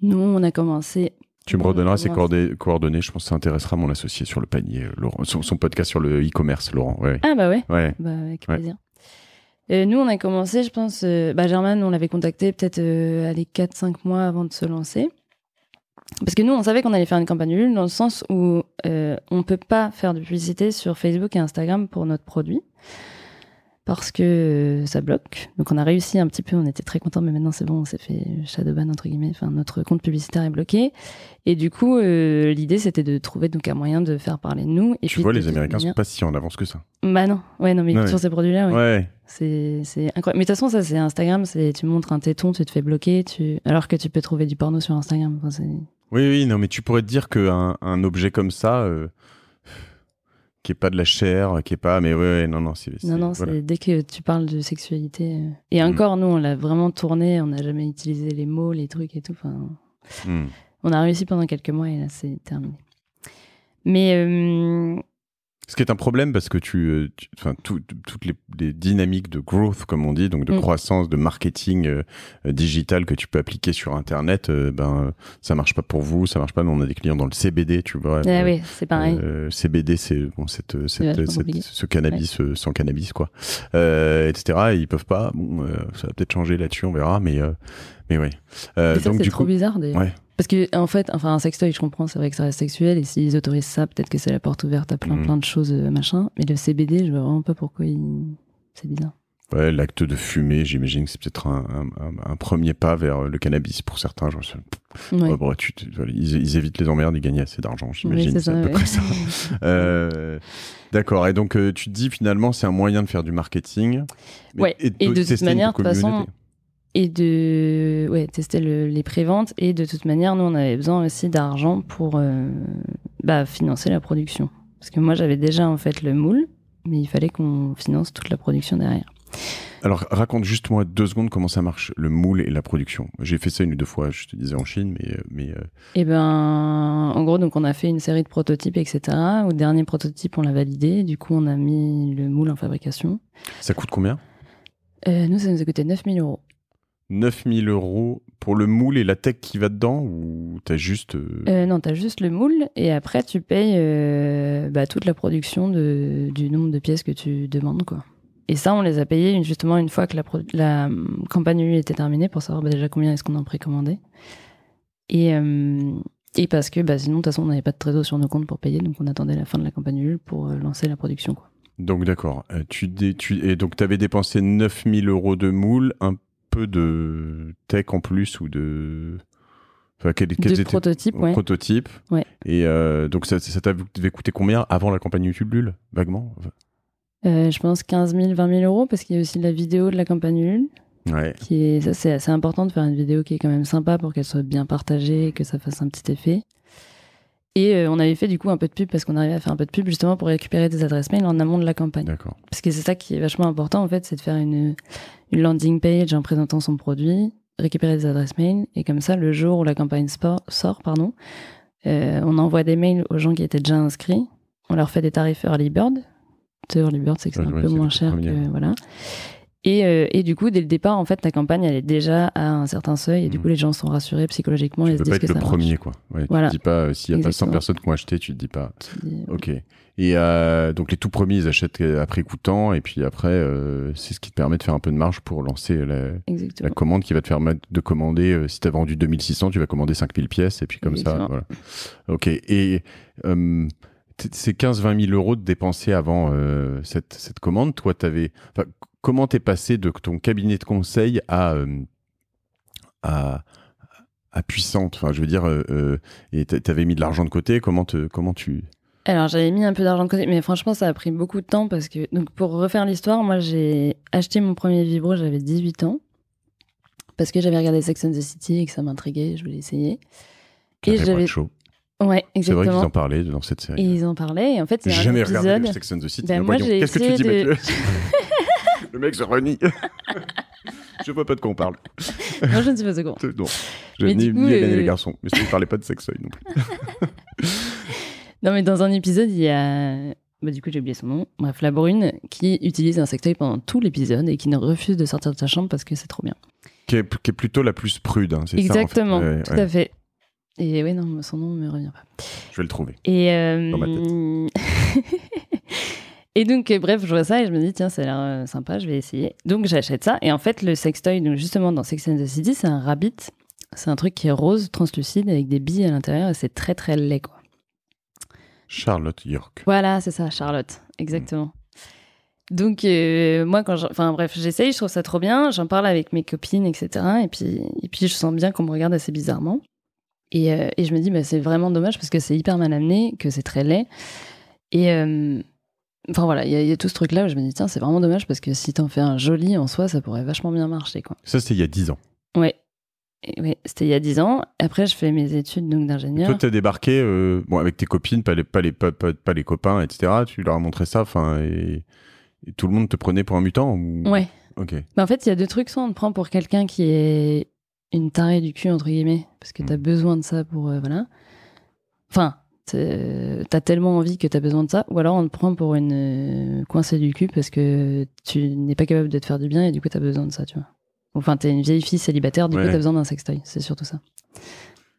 Nous, on a commencé. Tu me redonneras ses coordonnées, coordonnées, je pense que ça intéressera mon associé sur le panier, euh, son, podcast sur le e-commerce, Laurent. Ah bah ouais, Bah, avec plaisir. Euh, nous, on a commencé, je pense, euh, bah, Germaine, on l'avait contacté peut-être à les 4-5 mois avant de se lancer. Parce que nous, on savait qu'on allait faire une campagne nulle dans le sens où on ne peut pas faire de publicité sur Facebook et Instagram pour notre produit parce que euh, ça bloque. Donc on a réussi un petit peu, on était très contents, mais maintenant c'est bon, on s'est fait shadowban entre guillemets, enfin notre compte publicitaire est bloqué. Et du coup, euh, l'idée c'était de trouver donc un moyen de faire parler de nous. Et tu vois, les Américains sont pas si en avance que ça. Bah non, ouais, non, mais sur ces produits-là, ouais. C'est incroyable. Mais de toute façon, ça c'est Instagram, c'est tu montres un téton, tu te fais bloquer, tu... alors que tu peux trouver du porno sur Instagram. oui, oui, non, mais tu pourrais te dire qu'un un objet comme ça. Euh, qui est pas de la chair, qui est pas. Mais oui, non, non, c'est. Non, non, c'est dès que tu parles de sexualité. Euh, et mm. encore, nous, on l'a vraiment tourné, on n'a jamais utilisé les mots, les trucs et tout. Mm. on a réussi pendant quelques mois et là, c'est terminé. Mais euh, ce qui est un problème parce que tu, euh, enfin, toutes les, dynamiques de growth, comme on dit, donc de mm. croissance, de marketing euh, euh, digital que tu peux appliquer sur Internet, ben ça marche pas pour vous, ça marche pas. Nous, on a des clients dans le CBD, tu vois. Ah oui, c'est pareil. CBD, c'est bon, cette, cette, cette, ce cannabis sans cannabis, quoi, etc. Et ils peuvent pas. Bon, ça va peut-être changer là-dessus, on verra, mais mais ouais. donc c'est trop bizarre d'ailleurs. Ouais. Parce que, en fait, enfin, un sextoy, je comprends, c'est vrai que ça reste sexuel, et s'ils autorisent ça, peut-être que c'est la porte ouverte à plein, mm. plein de choses, euh, machin. Mais le CBD, je vois vraiment pas pourquoi il... c'est bizarre. Ouais, l'acte de fumer, j'imagine que c'est peut-être un, premier pas vers le cannabis pour certains. Genre, ouais. ils, évitent les emmerdes, ils gagnent assez d'argent, j'imagine. c'est à peu près ça. Euh, d'accord. Et donc, euh, tu te dis finalement, c'est un moyen de faire du marketing. ouais. Et de, de toute manière, de toute façon, et de ouais, tester les préventes. Et de toute manière, nous, on avait besoin aussi d'argent pour euh, bah, financer la production. Parce que moi, j'avais déjà en fait le moule, mais il fallait qu'on finance toute la production derrière. Alors, raconte juste moi deux secondes comment ça marche, le moule et la production. J'ai fait ça une ou deux fois, je te disais en Chine, mais. Euh, mais euh, Eh ben, en gros, donc on a fait une série de prototypes, etc. Au dernier prototype, on l'a validé. Du coup, on a mis le moule en fabrication. Ça coûte combien Nous, ça nous a coûté 9000 euros. 9000 euros pour le moule et la tech qui va dedans ou t'as juste... Euh, euh, non, t'as juste le moule et après tu payes euh, bah, toute la production de, du nombre de pièces que tu demandes. quoi. Et ça, on les a payés justement une fois que la, la hum, campagne U était terminée pour savoir bah, déjà combien est-ce qu'on en précommandait. Et, hum, et parce que bah, sinon, de toute façon, on n'avait pas de trésor sur nos comptes pour payer, donc on attendait la fin de la campagne U pour lancer la production. quoi. Donc d'accord. tu, tu, et donc t'avais avais dépensé 9000 euros de moule, un peu de tech en plus ou de. Enfin, quels, prototypes, prototypes. Et euh, donc, ça, ça t'avait coûté combien avant la campagne YouTube Lul Vaguement euh, Je pense 15 000, 20 000 euros, parce qu'il y a aussi la vidéo de la campagne Lul. Ouais. Qui est, ça, c'est assez important de faire une vidéo qui est quand même sympa pour qu'elle soit bien partagée et que ça fasse un petit effet. Et euh, on avait fait du coup un peu de pub parce qu'on arrivait à faire un peu de pub justement pour récupérer des adresses mail en amont de la campagne. Parce que c'est ça qui est vachement important en fait, c'est de faire une, landing page en présentant son produit, récupérer des adresses mail et comme ça le jour où la campagne sort, pardon, euh, on envoie des mails aux gens qui étaient déjà inscrits, on leur fait des tarifs early bird. Early bird c'est un peu moins cher que, voilà. Euh, et, du coup, dès le départ, en fait, ta campagne, elle est déjà à un certain seuil. Et du mm. coup, les gens sont rassurés psychologiquement. Tu ne peux pas être le premier, quoi. Tu dis pas, euh, s'il n'y a pas 100 personnes qui ont acheté, tu te dis pas. Euh, ok. Et donc, les tout premiers, ils achètent après coûtant. Et puis après, c'est ce qui te permet de faire un peu de marge pour lancer la, commande qui va te permettre de commander. si tu as vendu 2600, tu vas commander 5000 pièces. Et puis comme ça, voilà. Ok. Et c'est 15-20 000 euros de dépenser avant cette, commande. Toi, tu avais comment t'es passé de ton cabinet de conseil à, euh, à, puissante Enfin, je veux dire, euh, euh, et t'avais mis de l'argent de côté. Comment, te, comment tu alors j'avais mis un peu d'argent de côté, mais franchement ça a pris beaucoup de temps parce que donc pour refaire l'histoire, moi j'ai acheté mon premier vibro, j'avais 18 ans parce que j'avais regardé Sex and the City et que ça m'intriguait, je voulais essayer. Et j'avais Ouais, exactement. C'est vrai qu'ils en parlaient dans cette série. ils en parlaient. Et en fait, c'est un épisode... regardé Sex and the City. Ben, hein, moi, j'ai Qu'est-ce que tu dis, Mathieu Le mec se renie. je vois pas de quoi on parle. Non, je ne sais pas de quoi. Euh, non, je ni, coup, ni euh, les garçons. Mais je ne parlais pas de sexeuil non plus. non, mais dans un épisode, il y a. Bah, du coup, j'ai oublié son nom. Bref, la brune qui utilise un sextoy pendant tout l'épisode et qui ne refuse de sortir de sa chambre parce que c'est trop bien. Qui est, plutôt la plus prude. Hein, Exactement, tout à fait. Et oui, non, son nom ne me revient pas. Je vais le trouver. Et euh, et donc, euh, bref, je vois ça et je me dis, tiens, ça a l'air euh, sympa, je vais essayer. Donc, j'achète ça. Et en fait, le sextoy, donc justement, dans Sex and the City, c'est un rabbit. C'est un truc qui est rose, translucide, avec des billes à l'intérieur et c'est très, très laid, quoi. Charlotte York. Voilà, c'est ça, Charlotte. Exactement. Donc, euh, moi, quand Enfin, bref, j'essaye, je trouve ça trop bien. J'en parle avec mes copines, etc. Et puis, et puis je sens bien qu'on me regarde assez bizarrement. Et, et je me dis, bah, c'est vraiment dommage parce que c'est hyper mal amené, que c'est très laid. Et, Enfin voilà, il y, a tout ce truc-là où je me dis, tiens, c'est vraiment dommage parce que si t'en fais un joli en soi, ça pourrait vachement bien marcher. Quoi. Ça, c'était il y a 10 ans. Ouais. c'était il y a 10 ans. Après, je fais mes études donc d'ingénieur. Toi, t'as débarqué euh, bon, avec tes copines, pas les, pas, pas, les copains, etc. Tu leur as montré ça, enfin, et, tout le monde te prenait pour un mutant Ouais. Ok. Mais bah, en fait, il y a deux trucs. Soit on te prend pour quelqu'un qui est une tarée du cul, entre guillemets, parce que t'as as hmm. besoin de ça pour. Euh, voilà. Enfin, t'as tellement envie que t'as besoin de ça, ou alors on te prend pour une euh, coincée du cul parce que tu n'es pas capable de te faire du bien et du coup t'as besoin de ça, tu vois. Enfin, t'es une vieille fille célibataire, du coup t'as besoin d'un sextoy, c'est surtout ça.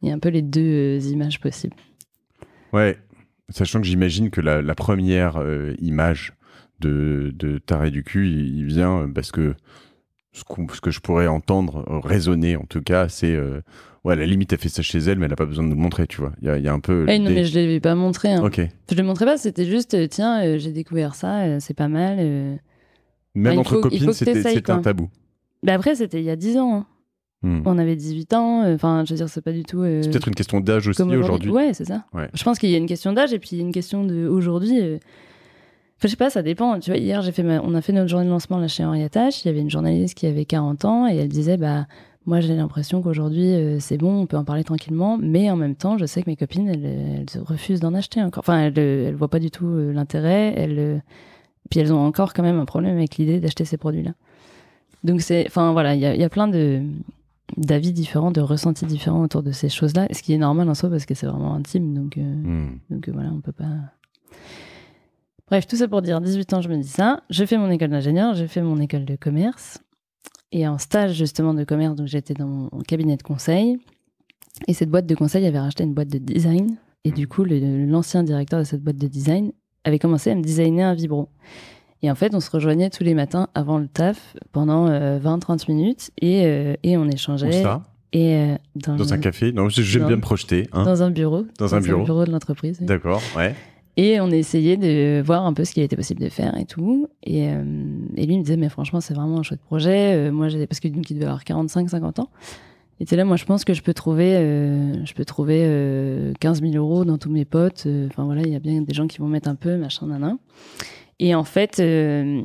Il y a un peu les deux euh, images possibles. Ouais, sachant que j'imagine que la, première euh, image de, de taré du cul, il vient parce que ce, que je pourrais entendre euh, raisonner en tout cas, c'est euh, ouais, la limite, elle fait ça chez elle, mais elle n'a pas besoin de le montrer, tu vois. Il y, a un peu. Ah non, mais je ne l'ai pas montré. Hein. Je ne le montrais pas, c'était juste, euh, tiens, j'ai découvert ça, c'est pas mal. Même ah, entre copines, c'était un tabou. mais bah, après, c'était il y a 10 ans. Hein. Hmm. On avait 18 ans, enfin, je veux dire, c'est pas du tout. c'est peut-être une question d'âge aussi aujourd'hui. ouais, c'est ça. Je pense qu'il y a une question d'âge et puis une question d'aujourd'hui. aujourd'hui je sais pas, ça dépend. Tu vois, hier, j'ai fait on a fait notre journée de lancement là chez Henri Attache. Il y avait une journaliste qui avait 40 ans et elle disait bah moi j'ai l'impression qu'aujourd'hui euh, c'est bon, on peut en parler tranquillement, mais en même temps, je sais que mes copines elles, refusent d'en acheter encore. Enfin, elles, ne voient pas du tout euh, l'intérêt. Elles euh, puis elles ont encore quand même un problème avec l'idée d'acheter ces produits-là. Donc c'est, enfin voilà, il y, a plein de d'avis différents, de ressentis différents autour de ces choses-là, ce qui est normal en soi parce que c'est vraiment intime. Donc, hmm. donc voilà, on peut pas. Bref, tout ça pour dire, 18 ans, je me dis ça. Je fais mon école d'ingénieur, je fais mon école de commerce. Et en stage, justement, de commerce, donc j'étais dans mon cabinet de conseil. Et cette boîte de conseil avait racheté une boîte de design. Et du coup, l'ancien directeur de cette boîte de design avait commencé à me designer un vibro. Et en fait, on se rejoignait tous les matins avant le taf pendant 20-30 euh, minutes et, euh, et, on échangeait. ça et euh, dans, un café, non, j'aime bien me projeter. Hein. Dans un bureau. Dans, un, bureau. bureau. de l'entreprise. D'accord, ouais. Et on essayait de voir un peu ce qu'il était possible de faire et tout. Et, euh, et lui, il me disait, mais franchement, c'est vraiment un chouette projet. Euh, moi, j'avais parce que qui devait avoir 45, 50 ans. Et là, moi, je pense que je peux trouver, euh, je peux trouver 15 000 euros dans tous mes potes. Enfin, voilà, il y a bien des gens qui vont mettre un peu, machin, nanan. Et en fait, et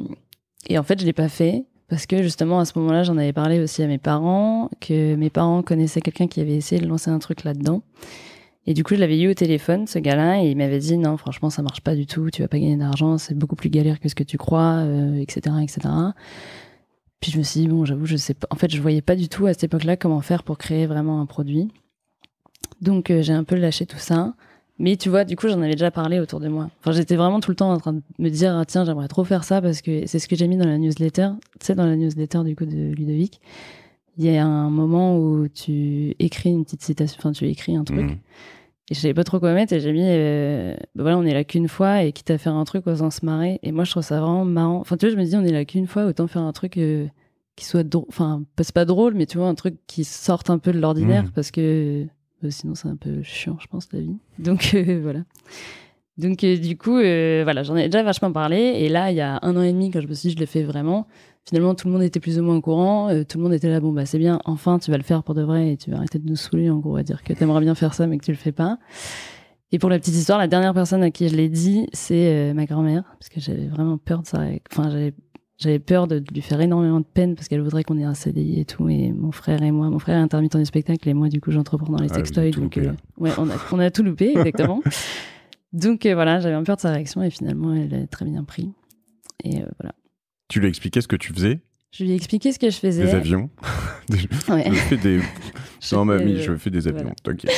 en fait, je l'ai pas fait. Parce que justement, à ce moment-là, j'en avais parlé aussi à mes parents, que mes parents connaissaient quelqu'un qui avait essayé de lancer un truc là-dedans. Et du coup, je l'avais eu au téléphone, ce gars-là, et il m'avait dit non, franchement, ça marche pas du tout, tu vas pas gagner d'argent, c'est beaucoup plus galère que ce que tu crois, etc., euh, etc. Puis je me suis dit bon, j'avoue, je sais pas. En fait, je voyais pas du tout à cette époque-là comment faire pour créer vraiment un produit. Donc euh, j'ai un peu lâché tout ça. Mais tu vois, du coup, j'en avais déjà parlé autour de moi. Enfin, j'étais vraiment tout le temps en train de me dire, ah, tiens, j'aimerais trop faire ça parce que c'est ce que j'ai mis dans la newsletter. Tu sais, dans la newsletter du coup de Ludovic il y a un moment où tu écris une petite citation, enfin tu écris un truc. Mm. Et je savais pas trop quoi mettre et j'ai mis, euh, bah voilà, on est là qu'une fois et quitte à faire un truc, s'en se marrer. Et moi, je trouve ça vraiment marrant. Enfin, tu vois, je me dis, on est là qu'une fois, autant faire un truc euh, qui soit drôle. Enfin, c'est pas drôle, mais tu vois, un truc qui sorte un peu de l'ordinaire mm. parce que bah, sinon, c'est un peu chiant, je pense, la vie. Donc, euh, voilà. Donc, du coup, voilà, j'en ai déjà vachement parlé. Et là, il y a un an et demi, quand je me suis dit, je l'ai fait vraiment, finalement tout le monde était plus ou moins au courant, euh, tout le monde était là, bon bah c'est bien, enfin tu vas le faire pour de vrai et tu vas arrêter de nous saouler en gros à dire que t'aimerais bien faire ça mais que tu le fais pas. Et pour la petite histoire, la dernière personne à qui je l'ai dit, c'est euh, ma grand-mère, parce que j'avais vraiment peur de ça. Enfin, j'avais, j'avais peur de, lui faire énormément de peine parce qu'elle voudrait qu'on ait un CDI et tout. Et mon frère et moi, mon frère est intermittent du spectacle et moi, du coup, j'entreprends dans les textos. Ah sextoys. Donc, euh, ouais, on a, tout loupé, exactement. donc voilà, j'avais un peur de sa réaction et finalement, elle a très bien pris. Et voilà. Tu lui as ce que tu faisais Je lui ai expliqué ce que je faisais. Des avions Je fais des... non, mamie, euh, je fais des avions, t'inquiète.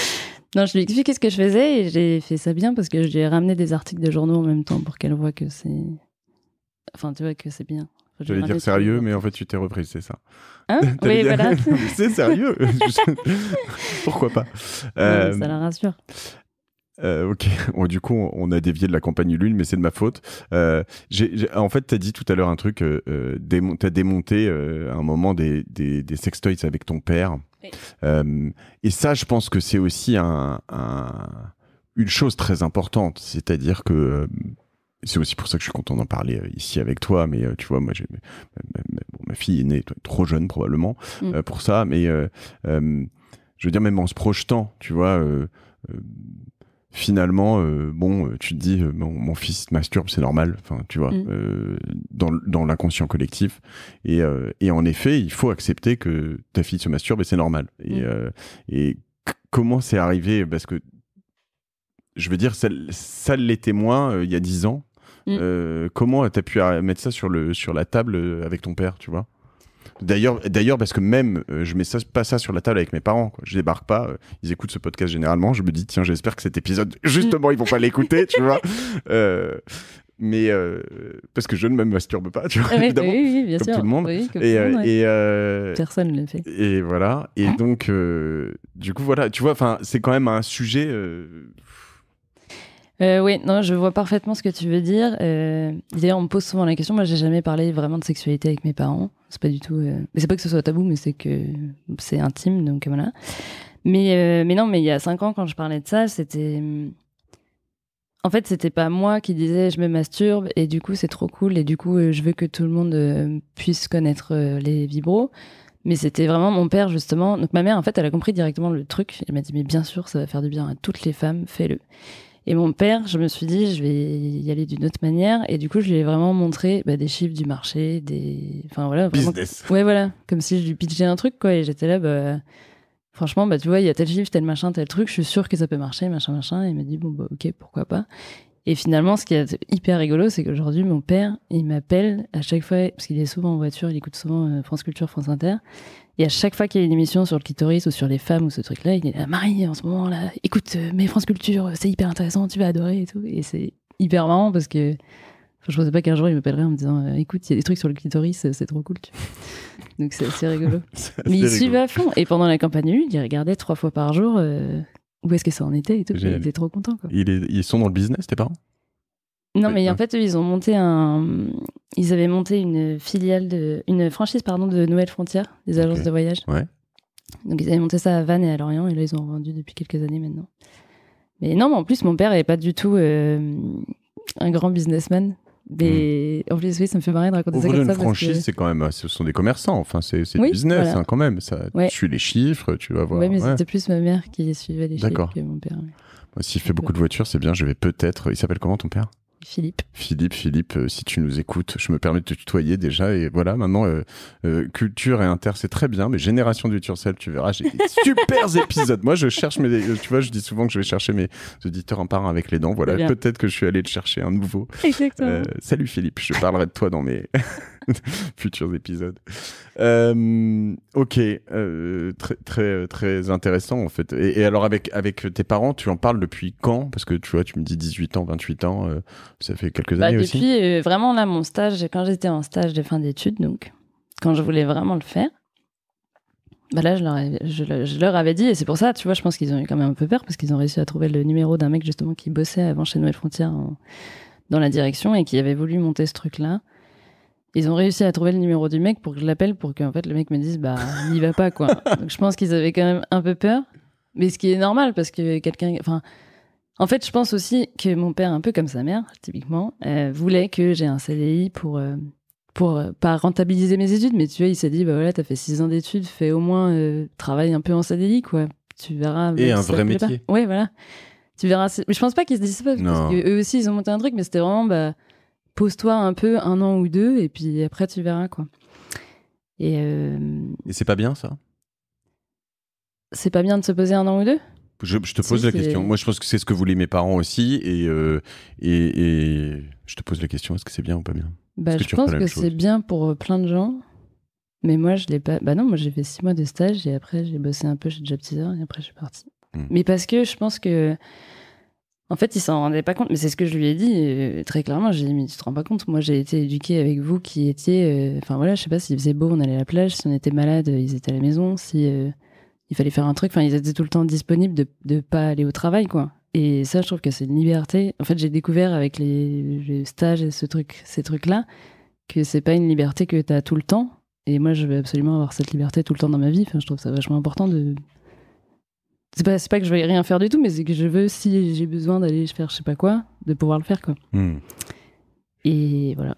Non, je lui ai expliqué ce que je faisais et j'ai fait ça bien parce que je lui ai ramené des articles de journaux en même temps pour qu'elle voit que c'est. Enfin, tu vois, que c'est bien. Je vais dire sérieux, mais en fait, tu t'es reprise, c'est ça. Hein oui, voilà. c'est sérieux. Pourquoi pas Ça euh, la rassure. Euh, ok, du coup, on a dévié de la campagne lune mais c'est de ma faute. Euh, en fait, tu as dit tout à l'heure un truc, euh, euh tu as démonté euh, un moment des, des, des, sextoys avec ton père. et ça, je pense que c'est aussi un, une chose très importante, c'est-à-dire que c'est aussi pour ça que je suis content d'en parler ici avec toi. Mais tu vois, moi, j'ai, ma, fille est née trop jeune probablement mm. pour ça. Mais je veux dire, même en se projetant, tu vois, finalement, euh, bon, euh, tu te dis, euh, mon, fils masturbe, c'est normal, enfin, tu vois, mm. dans, dans l'inconscient collectif. Et, et, en effet, il faut accepter que ta fille se masturbe et c'est normal. Et, mm. comment c'est arrivé Parce que, je veux dire, ça, l'était moins il y a dix ans. Mm. comment t'as pu mettre ça sur, le, sur la table avec ton père, tu vois D'ailleurs, d'ailleurs, parce que même, je euh, je mets ça, pas ça sur la table avec mes parents. Quoi. Je débarque pas. Euh, ils écoutent ce podcast généralement. Je me dis, tiens, j'espère que cet épisode, justement, ils vont pas l'écouter, tu vois. Euh, mais parce que je ne me masturbe pas, tu vois, évidemment, comme tout le monde. et, personne ne le fait. Et voilà. Et donc, du coup, voilà, tu vois, enfin, c'est quand même un sujet. oui, non, je vois parfaitement ce que tu veux dire. D'ailleurs, on me pose souvent la question. Moi, j'ai jamais parlé vraiment de sexualité avec mes parents. C'est pas du tout. Euh, mais c'est pas que ce soit tabou, mais c'est que c'est intime, donc voilà. Mais, euh, mais non, mais il y a cinq ans, quand je parlais de ça, c'était. En fait, c'était pas moi qui disais je me masturbe et du coup c'est trop cool et du coup euh, je veux que tout le monde puisse connaître les vibros. Mais c'était vraiment mon père justement. Donc ma mère en fait elle a compris directement le truc. Elle m'a dit mais bien sûr ça va faire du bien à toutes les femmes, fais-le. Et mon père, je me suis dit, je vais y aller d'une autre manière. Et du coup, je lui ai vraiment montré bah, des chiffres du marché, des. Enfin voilà. Vraiment... Ouais, voilà. Comme si je lui pitchais un truc, quoi. Et j'étais là, bah. Franchement, bah, tu vois, il y a tel chiffre, tel machin, tel truc, je suis sûre que ça peut marcher, machin, machin. Et il m'a dit, bon, bah, ok, pourquoi pas. Et finalement, ce qui est hyper rigolo, c'est qu'aujourd'hui, mon père, il m'appelle à chaque fois, parce qu'il est souvent en voiture, il écoute souvent euh, France Culture, France Inter. Et à chaque fois qu'il y a une émission sur le clitoris ou sur les femmes ou ce truc-là, il est là, ah, Marie, en ce moment-là, écoute, euh, mais France Culture, euh, c'est hyper intéressant, tu vas adorer et tout. Et c'est hyper marrant parce que je je pensais pas qu'un jour il m'appellerait en me disant, euh, écoute, il y a des trucs sur le clitoris, c'est trop cool. Tu Donc c'est assez rigolo. mais il suivait à fond. Et pendant la campagne il regardait trois fois par jour où est-ce que ça en était et tout. Il était trop content. ils sont dans le business, tes parents non, mais en fait, ils ont monté un. Ils avaient monté une filiale de. Une franchise, pardon, de Nouvelle Frontière, des agences de voyage. Ouais. Donc, ils avaient monté ça à Vannes et à Lorient, et là, ils ont vendu depuis quelques années maintenant. Mais non, mais en plus, mon père n'est pas du tout euh, un grand businessman. Mais hmm. en plus, oui, ça me fait marrer de raconter ça une franchise, c'est quand même. Ce sont des commerçants, enfin, c'est du business, hein, quand même. Ça, ouais. Tu les chiffres, tu vas voir. Oui, mais c'était plus ma mère qui suivait les chiffres que mon père. S'il fait beaucoup euh, de voitures, c'est bien. Je vais peut-être. Il s'appelle comment ton père Philippe. Philippe, Philippe, euh, si tu nous écoutes, je me permets de te tutoyer déjà. Et voilà, maintenant, euh, euh, culture et inter, c'est très bien, mais génération du Turcel, tu verras, j'ai des super épisodes. Moi, je cherche mes. Tu vois, je dis souvent que je vais chercher mes auditeurs en parrain avec les dents. Voilà, peut-être que je suis allé le chercher un nouveau. salut Philippe, je parlerai de toi dans mes. futurs épisodes. Euh, ok, euh, très, très, très intéressant en fait. Et, alors avec, avec tes parents, tu en parles depuis quand Parce que tu vois, tu me dis 18 ans, 28 ans, euh, ça fait quelques bah, années depuis, aussi. Depuis, vraiment là, mon stage, quand j'étais en stage de fin d'études, donc quand je voulais vraiment le faire, bah là, je leur, avais, je, leur avais dit, et c'est pour ça, tu vois, je pense qu'ils ont eu quand même un peu peur, parce qu'ils ont réussi à trouver le numéro d'un mec justement qui bossait avant chez Noël Frontière dans la direction et qui avait voulu monter ce truc-là. Ils ont réussi à trouver le numéro du mec pour que je l'appelle pour qu'en fait le mec me dise bah n'y va pas quoi. Donc je pense qu'ils avaient quand même un peu peur, mais ce qui est normal parce que quelqu'un, enfin, en fait je pense aussi que mon père un peu comme sa mère typiquement euh, voulait que j'ai un CDI pour euh, pour euh, pas rentabiliser mes études, mais tu vois il s'est dit bah voilà t'as fait six ans d'études, fais au moins travaille un peu en CDI quoi, tu verras. Et un vrai métier. Oui, voilà. Tu verras. Mais je pense pas qu'ils se disent ça parce eux aussi ils ont monté un truc, mais c'était vraiment bah pose-toi un peu un an ou deux et puis après tu verras quoi. Et, euh, c'est pas bien ça C'est pas bien de se poser un an ou deux je, te pose la question. Moi, je pense que c'est ce que voulaient mes parents aussi. Euh, et, et, je te pose la question est-ce que c'est bien ou pas bien bah, Je pense que c'est bien pour euh, plein de gens. Mais moi, je l'ai pas. Bah non, moi, j'ai fait six mois de stage et après, j'ai bossé un peu chez Job Teaser et après, je suis partie. Mmh. Mais parce que je pense que en fait, il s'en rendait pas compte, mais c'est ce que je lui ai dit euh, très clairement. J'ai dit, mais tu te rends pas compte, moi j'ai été éduquée avec vous qui étiez. Euh, enfin voilà, je sais pas s'il faisait beau, on allait à la plage, si on était malade, ils étaient à la maison, si euh, il fallait faire un truc, enfin ils étaient tout le temps disponibles de, ne pas aller au travail, quoi. Et ça, je trouve que c'est une liberté. En fait, j'ai découvert avec les, stages et ce truc, ces trucs-là que c'est pas une liberté que tu as tout le temps. Et moi, je veux absolument avoir cette liberté tout le temps dans ma vie. Enfin, je trouve ça vachement important de c'est pas, pas, que je vais rien faire du tout, mais c'est que je veux, si j'ai besoin d'aller faire je sais pas quoi, de pouvoir le faire. quoi. Hmm. Et voilà.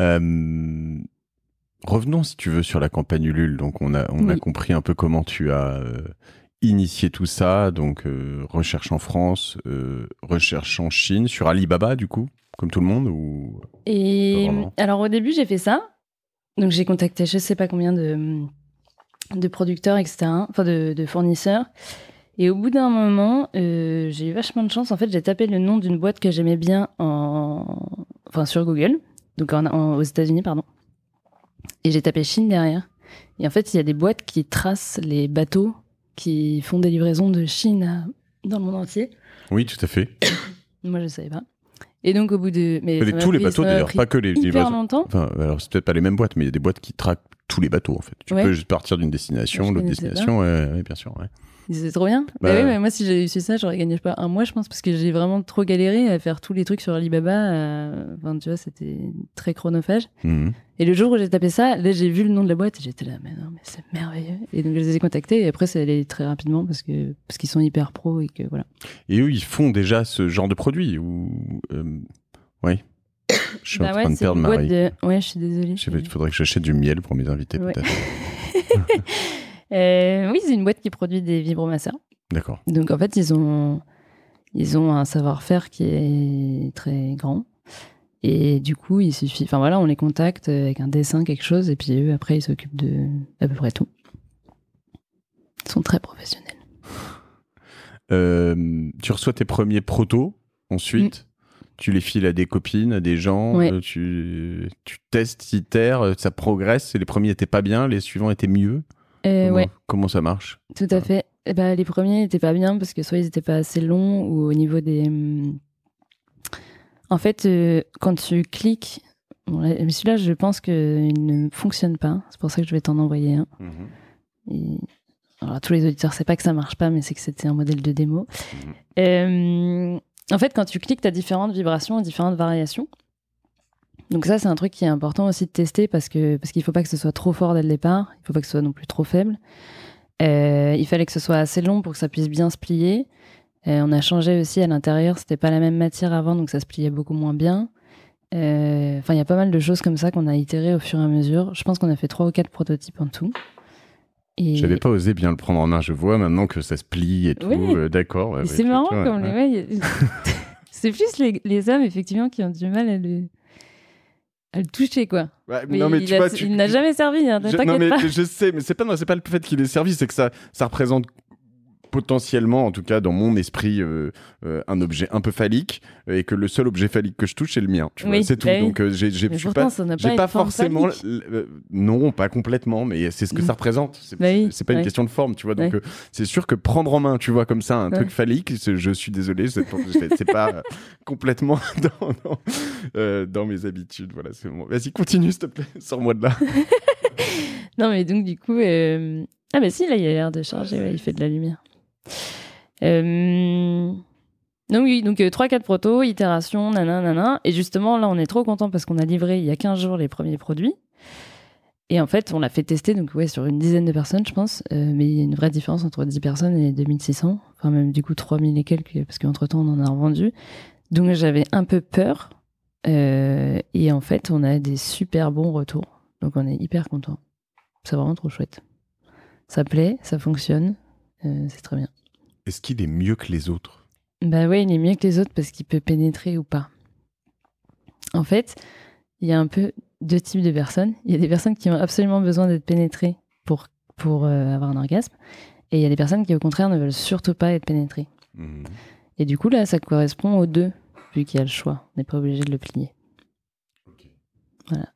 Euh, revenons, si tu veux, sur la campagne Ulule. Donc, on a, on a compris un peu comment tu as euh, initié tout ça. Donc, euh, recherche en France, recherche en Chine, sur Alibaba, du coup, comme tout le monde ou... Et alors, au début, j'ai fait ça. Donc, j'ai contacté je sais pas combien de de producteurs, etc., enfin de, fournisseurs. Et au bout d'un moment, euh, j'ai eu vachement de chance. En fait, j'ai tapé le nom d'une boîte que j'aimais bien en... enfin, sur Google, donc aux États-Unis, pardon. Et j'ai tapé Chine derrière. Et en fait, il y a des boîtes qui tracent les bateaux qui font des livraisons de Chine dans le monde entier. Oui, tout à fait. Moi, je ne savais pas. Et donc, au bout de. Mais, tous les bateaux, d'ailleurs, pas que les. Enfin, alors, c'est peut-être pas les mêmes boîtes, mais il y a des boîtes qui traquent tous les bateaux, en fait. Tu peux juste partir d'une destination, l'autre destination, Oui bien sûr. C'est trop bien. Bah mais moi, si j'avais eu ça, j'aurais gagné pas un mois, je pense, parce que j'ai vraiment trop galéré à faire tous les trucs sur Alibaba. Euh, enfin, tu vois, c'était très chronophage. Mhm. Et le jour où j'ai tapé ça, là, j'ai vu le nom de la boîte et j'étais là, mais non, mais c'est merveilleux. Et donc, je les ai contactés et après, ça allait très rapidement parce que parce qu'ils sont hyper pro et que voilà. Et eux, ils font déjà ce genre de produit ou. Euh, ouais. Je suis en bah train de perdre ma Ouais, je suis désolée. Il faudrait que j'achète du miel pour mes invités, peut-être. Euh, oui, c'est une boîte qui produit des vibromasseurs. D'accord. Donc en fait, ils ont, ils ont un savoir-faire qui est très grand. Et du coup, il suffit. Enfin voilà, on les contacte avec un dessin, quelque chose, et puis eux, après, ils s'occupent de à peu près tout. Ils sont très professionnels. Euh, tu reçois tes premiers protos ensuite. Mm. Tu les files à des copines, à des gens, euh, tu, tu testes, tu ça progresse. Les premiers n'étaient pas bien, les suivants étaient mieux. Euh, comment, ça marche Tout à fait. Eh ben, les premiers n'étaient pas bien parce que soit ils n'étaient pas assez longs ou au niveau des. Hmm. En fait, euh, quand tu cliques, celui-là, je pense qu'il ne fonctionne pas. C'est pour ça que je vais t'en envoyer un. Mhm. Et... Alors, tous les auditeurs, c'est pas que ça marche pas, mais c'est que c'était un modèle de démo. Mhm. Euh, en fait, quand tu cliques, tu as différentes vibrations et différentes variations. Donc ça, c'est un truc qui est important aussi de tester parce que parce qu'il faut pas que ce soit trop fort dès le départ, il faut pas que ce soit non plus trop faible. Euh, il fallait que ce soit assez long pour que ça puisse bien se plier. Euh, on a changé aussi à l'intérieur, c'était pas la même matière avant, donc ça se pliait beaucoup moins bien. Euh, enfin, il y a pas mal de choses comme ça qu'on a itéré au fur et à mesure. Je pense qu'on a fait trois ou quatre prototypes en tout. Et... J'avais pas osé bien le prendre en main. Je vois maintenant que ça se plie et tout. D'accord. c'est marrant comme les. c'est plus les, les, hommes effectivement qui ont du mal à le elle le toucher, quoi. il, n'a jamais servi, hein, je... je sais, mais c'est pas, pas le fait qu'il ait servi, c'est que ça, ça représente potentiellement, en tout cas dans mon esprit, euh, euh, un objet un peu phallique euh, et que le seul objet phallique que je touche, est le mien. Oui, c'est tout. Donc, j'ai pas, forcément. non, pas complètement, mais c'est ce que mm. ça représente. C'est bah pas une question de forme, tu vois. Donc, c'est sûr que prendre en main, tu vois, comme ça, un truc phallique, je suis désolé, c'est pas complètement dans, mes habitudes. Voilà, Vas-y, continue, s'il te plaît, sors-moi de là. non, mais donc, du coup. Ah, mais si, là, il a l'air de charger, il fait de la lumière. Donc euh, oui, donc 3-4 euh, protos, itérations, nanana. Et justement, là, on est trop content parce qu'on a livré il y a 15 jours les premiers produits. Et en fait, on l'a fait tester donc ouais, sur une dizaine de personnes, je pense. Euh, mais il y a une vraie différence entre 10 personnes et 2600. Enfin, même du coup, 3000 et quelques, parce qu'entre-temps, on en a revendu. Donc j'avais un peu peur. et en fait, on a des super bons retours. Donc on est hyper content. C'est vraiment trop chouette. Ça plaît, ça fonctionne, euh, c'est très bien. Est-ce qu'il est mieux que les autres Bah oui il est mieux que les autres parce qu'il peut pénétrer ou pas. En fait, il y a un peu deux types de personnes. Il y a des personnes qui ont absolument besoin d'être pénétrées pour, pour euh, avoir un orgasme. Et il y a des personnes qui, au contraire, ne veulent surtout pas être pénétrées. Mmh. Et du coup, là, ça correspond aux deux, vu qu'il y a le choix. On n'est pas obligé de le plier. ok Voilà.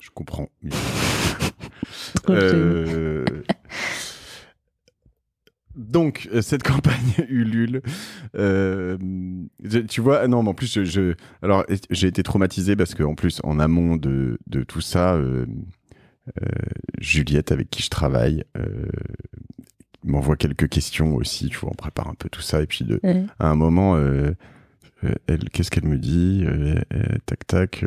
Je comprends. euh... Donc, euh, cette campagne Ulule, euh, tu vois, ah non, mais en plus, je, alors, j'ai été traumatisé parce qu'en plus, en amont de, tout ça, euh, Juliette, avec qui je travaille, m'envoie quelques questions aussi, tu vois, on prépare un peu tout ça, et puis de, à un moment, qu'est-ce qu'elle me dit Tac, tac,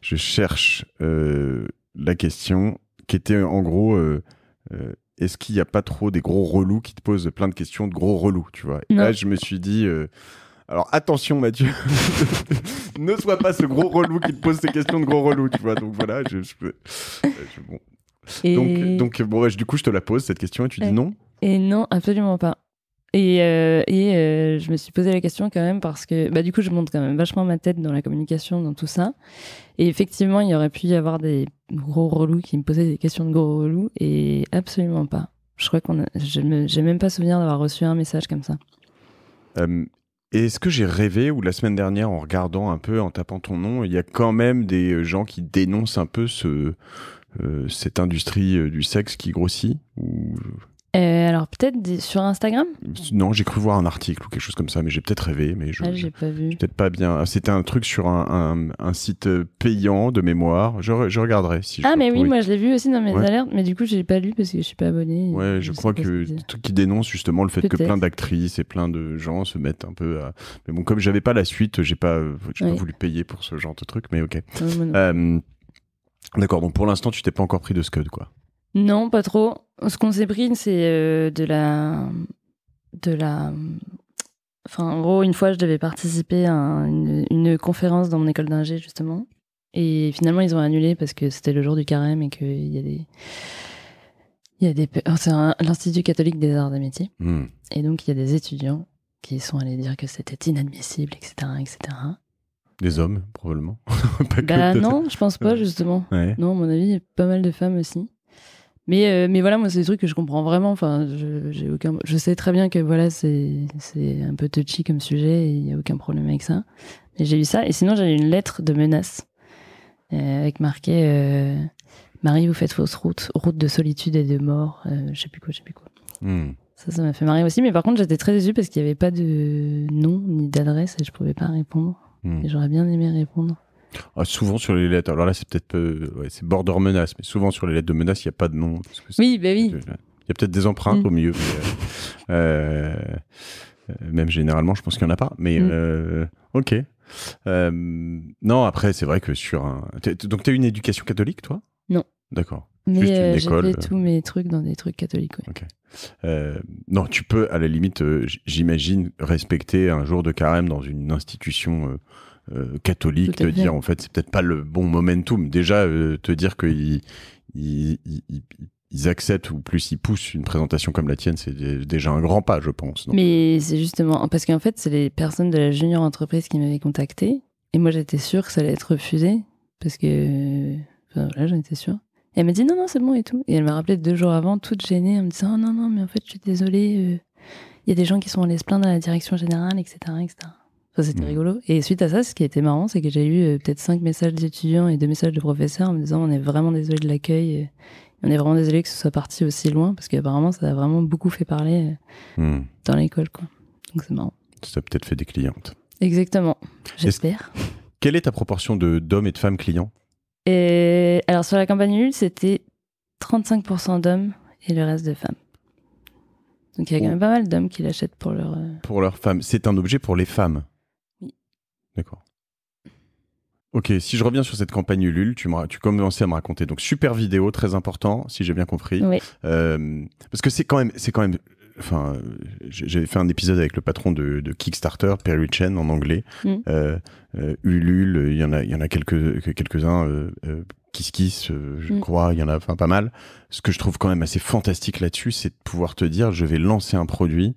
je cherche la question qui était en gros est-ce qu'il n'y a pas trop des gros relous qui te posent plein de questions de gros relous, tu vois Et Là, je me suis dit. Euh, alors attention Mathieu, ne sois pas ce gros relou qui te pose ces questions de gros relous !» tu vois. Donc voilà, je, je, euh, Donc, bon, du coup, je te la pose cette question et tu dis non Et non, absolument pas. Et, euh, et je me suis posé la question quand même parce que bah, du coup, je monte quand même vachement ma tête dans la communication, dans tout ça. Et effectivement, il y aurait pu y avoir des gros relous qui me posaient des questions de gros relous et absolument pas. Je crois qu'on a... j'ai même pas souvenir d'avoir reçu un message comme ça. Euh, est-ce que j'ai rêvé ou la semaine dernière en regardant un peu, en tapant ton nom, il y a quand même des euh, gens qui dénoncent un peu ce, euh, cette industrie du sexe qui grossit ou euh, alors peut-être sur Instagram Non, j'ai cru voir un article ou quelque chose comme ça, mais j'ai peut-être rêvé, mais je ah, pas vu. Peut-être pas bien. Ah, c'était un truc sur un, site euh, payant de mémoire. Je, je regarderai si. Ah mais oui, moi je l'ai vu aussi dans mes alertes, mais du coup je l'ai pas lu parce que je suis pas abonné. Ouais, je, crois que truc qui dénonce justement le fait que plein d'actrices et plein de gens se mettent un peu à. Mais bon, comme j'avais pas la suite, j'ai pas, euh, pas voulu payer pour ce genre de truc, mais ok. D'accord, donc pour l'instant tu t'es pas encore pris de scud quoi. Non, pas trop. Ce qu'on pris, c'est euh, de la. de la. Enfin, en gros, une fois, je devais participer à une, conférence dans mon école d'ingé, justement. Et finalement, ils ont annulé parce que c'était le jour du carême et qu'il y a des. Il y a des. C'est l'Institut catholique des arts et métiers. Hmm. Et donc, il y a des étudiants qui sont allés dire que c'était inadmissible, etc., etc. Des hommes, probablement. Bah, non, je pense pas, euh, justement. Non, à mon avis, il y a pas mal de femmes aussi. Mais, euh, mais voilà, moi, c'est des trucs que je comprends vraiment. Enfin, je, aucun... je sais très bien que voilà, c'est un peu touchy comme sujet, il n'y a aucun problème avec ça. Mais j'ai eu ça. Et sinon, j'ai une lettre de menace euh, avec marqué euh, Marie, vous faites fausse route, route de solitude et de mort. je sais plus quoi, je sais plus quoi. Hmm. Ça, ça m'a fait marrer aussi. Mais par contre, j'étais très déçue parce qu'il n'y avait pas de nom ni d'adresse et je pouvais pas répondre. Hmm. Et j'aurais bien aimé répondre. Ah, souvent sur les lettres. Alors là, c'est peut-être peu... c'est border menace, mais souvent sur les lettres de menace, il n'y a pas de nom. oui, bah oui. Il y a peut-être des empreintes mm. au milieu. Mais, euh, euh, euh, même généralement, je pense qu'il n'y en a pas. Mais mm. ok. non, après, c'est vrai que sur un. Donc, tu as une éducation catholique, toi Non. D'accord. Mais j'ai fait tous mes trucs dans des trucs catholiques. Ouais. non, tu peux, à la limite, j'imagine, respecter un jour de carême dans une institution euh, catholique, te dire en fait c'est peut-être pas le bon momentum. Déjà euh, te dire qu'ils ils, acceptent ou plus ils poussent une présentation comme la tienne, c'est déjà un grand pas, je pense. Mais c'est justement parce qu'en fait, c'est les personnes de la junior entreprise qui m'avaient contacté et moi j'étais sûre que ça allait être refusé parce que là j'en étais sûre. Et elle m'a dit non, non, c'est bon et tout. Et elle m'a rappelé deux jours avant, toute gênée, en me disant oh, non, non, mais en fait, je suis désolée. Euh, il y a des gens qui sont allés se plaindre à la direction générale, etc. etc c'était mm. rigolo. Et suite à ça, ce qui était marrant, c'est que j'ai eu euh, peut-être cinq messages d'étudiants et deux messages de professeurs en me disant on est vraiment désolé de l'accueil. Euh, on est vraiment désolé que ce soit parti aussi loin parce qu'apparemment, ça a vraiment beaucoup fait parler euh, mm. dans l'école. Quoi. Donc, c'est marrant. Ça a peut-être fait des clientes. Exactement. J'espère. Quelle est ta proportion de, d'hommes et de femmes clients et... Alors, sur la campagne nulle, c'était 35% d'hommes et le reste de femmes. Donc il y a quand oh. même pas mal d'hommes qui l'achètent pour leur... Pour leur femme. C'est un objet pour les femmes. D'accord. Ok, si je reviens sur cette campagne Ulule, tu, tu commençais à me raconter. Donc, super vidéo, très important, si j'ai bien compris. Euh, parce que c'est quand même, c'est quand même enfin, j'avais fait un épisode avec le patron de, Kickstarter, Perry Chen en anglais, mm. euh, euh, Ulule, il y en a, il y en a quelques quelques uns, qui Kiss Kiss, je mm. crois, il y en a, enfin pas mal. Ce que je trouve quand même assez fantastique là-dessus, c'est de pouvoir te dire, je vais lancer un produit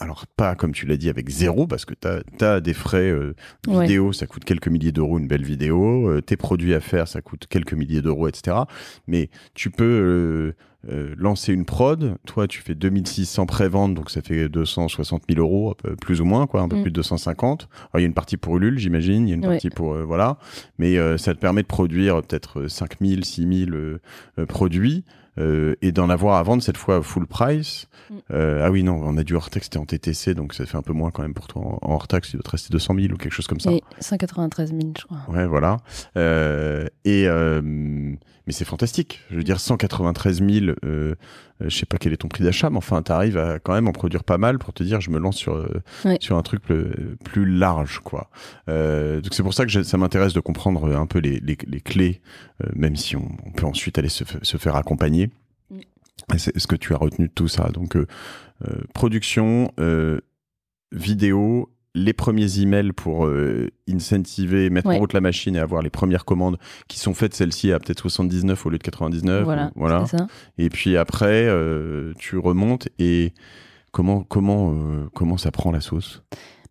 alors pas comme tu l'as dit avec zéro, parce que tu as, des frais euh, vidéo, ça coûte quelques milliers d'euros une belle vidéo, euh, tes produits à faire, ça coûte quelques milliers d'euros, etc. Mais tu peux euh, lancer une prod, toi tu fais 2600 pré donc ça fait 260 000 euros, plus ou moins, quoi, un peu mm. plus de 250. il y a une partie pour Ulule, j'imagine, il y a une partie pour... voilà, mais ça te permet de produire peut-être 5000, 6000 produits euh, et d'en avoir à vendre cette fois full price. Mm. Euh, ah oui, non, on a du hors taxe, c'était en TTC, donc ça fait un peu moins quand même pour toi. En, hors taxe, il doit te rester 200 000 ou quelque chose comme ça. Et 193 000, je crois. Ouais, voilà. Euh, et mais c'est fantastique. Je veux dire, 193 000, euh, euh, je sais pas quel est ton prix d'achat, mais enfin, tu arrives à quand même en produire pas mal pour te dire, je me lance sur, euh, sur un truc plus large, quoi. Euh, donc c'est pour ça que ça m'intéresse de comprendre un peu les, les, clés, même si on, peut ensuite aller se, se faire accompagner. Mm. est C'est ce que tu as retenu tout ça. Donc, production, vidéo les premiers emails pour euh, incentiver, mettre en route la machine et avoir les premières commandes qui sont faites, celle-ci à peut-être 79 au lieu de 99. Voilà. Et puis après, euh, tu remontes et comment, comment, euh, comment ça prend la sauce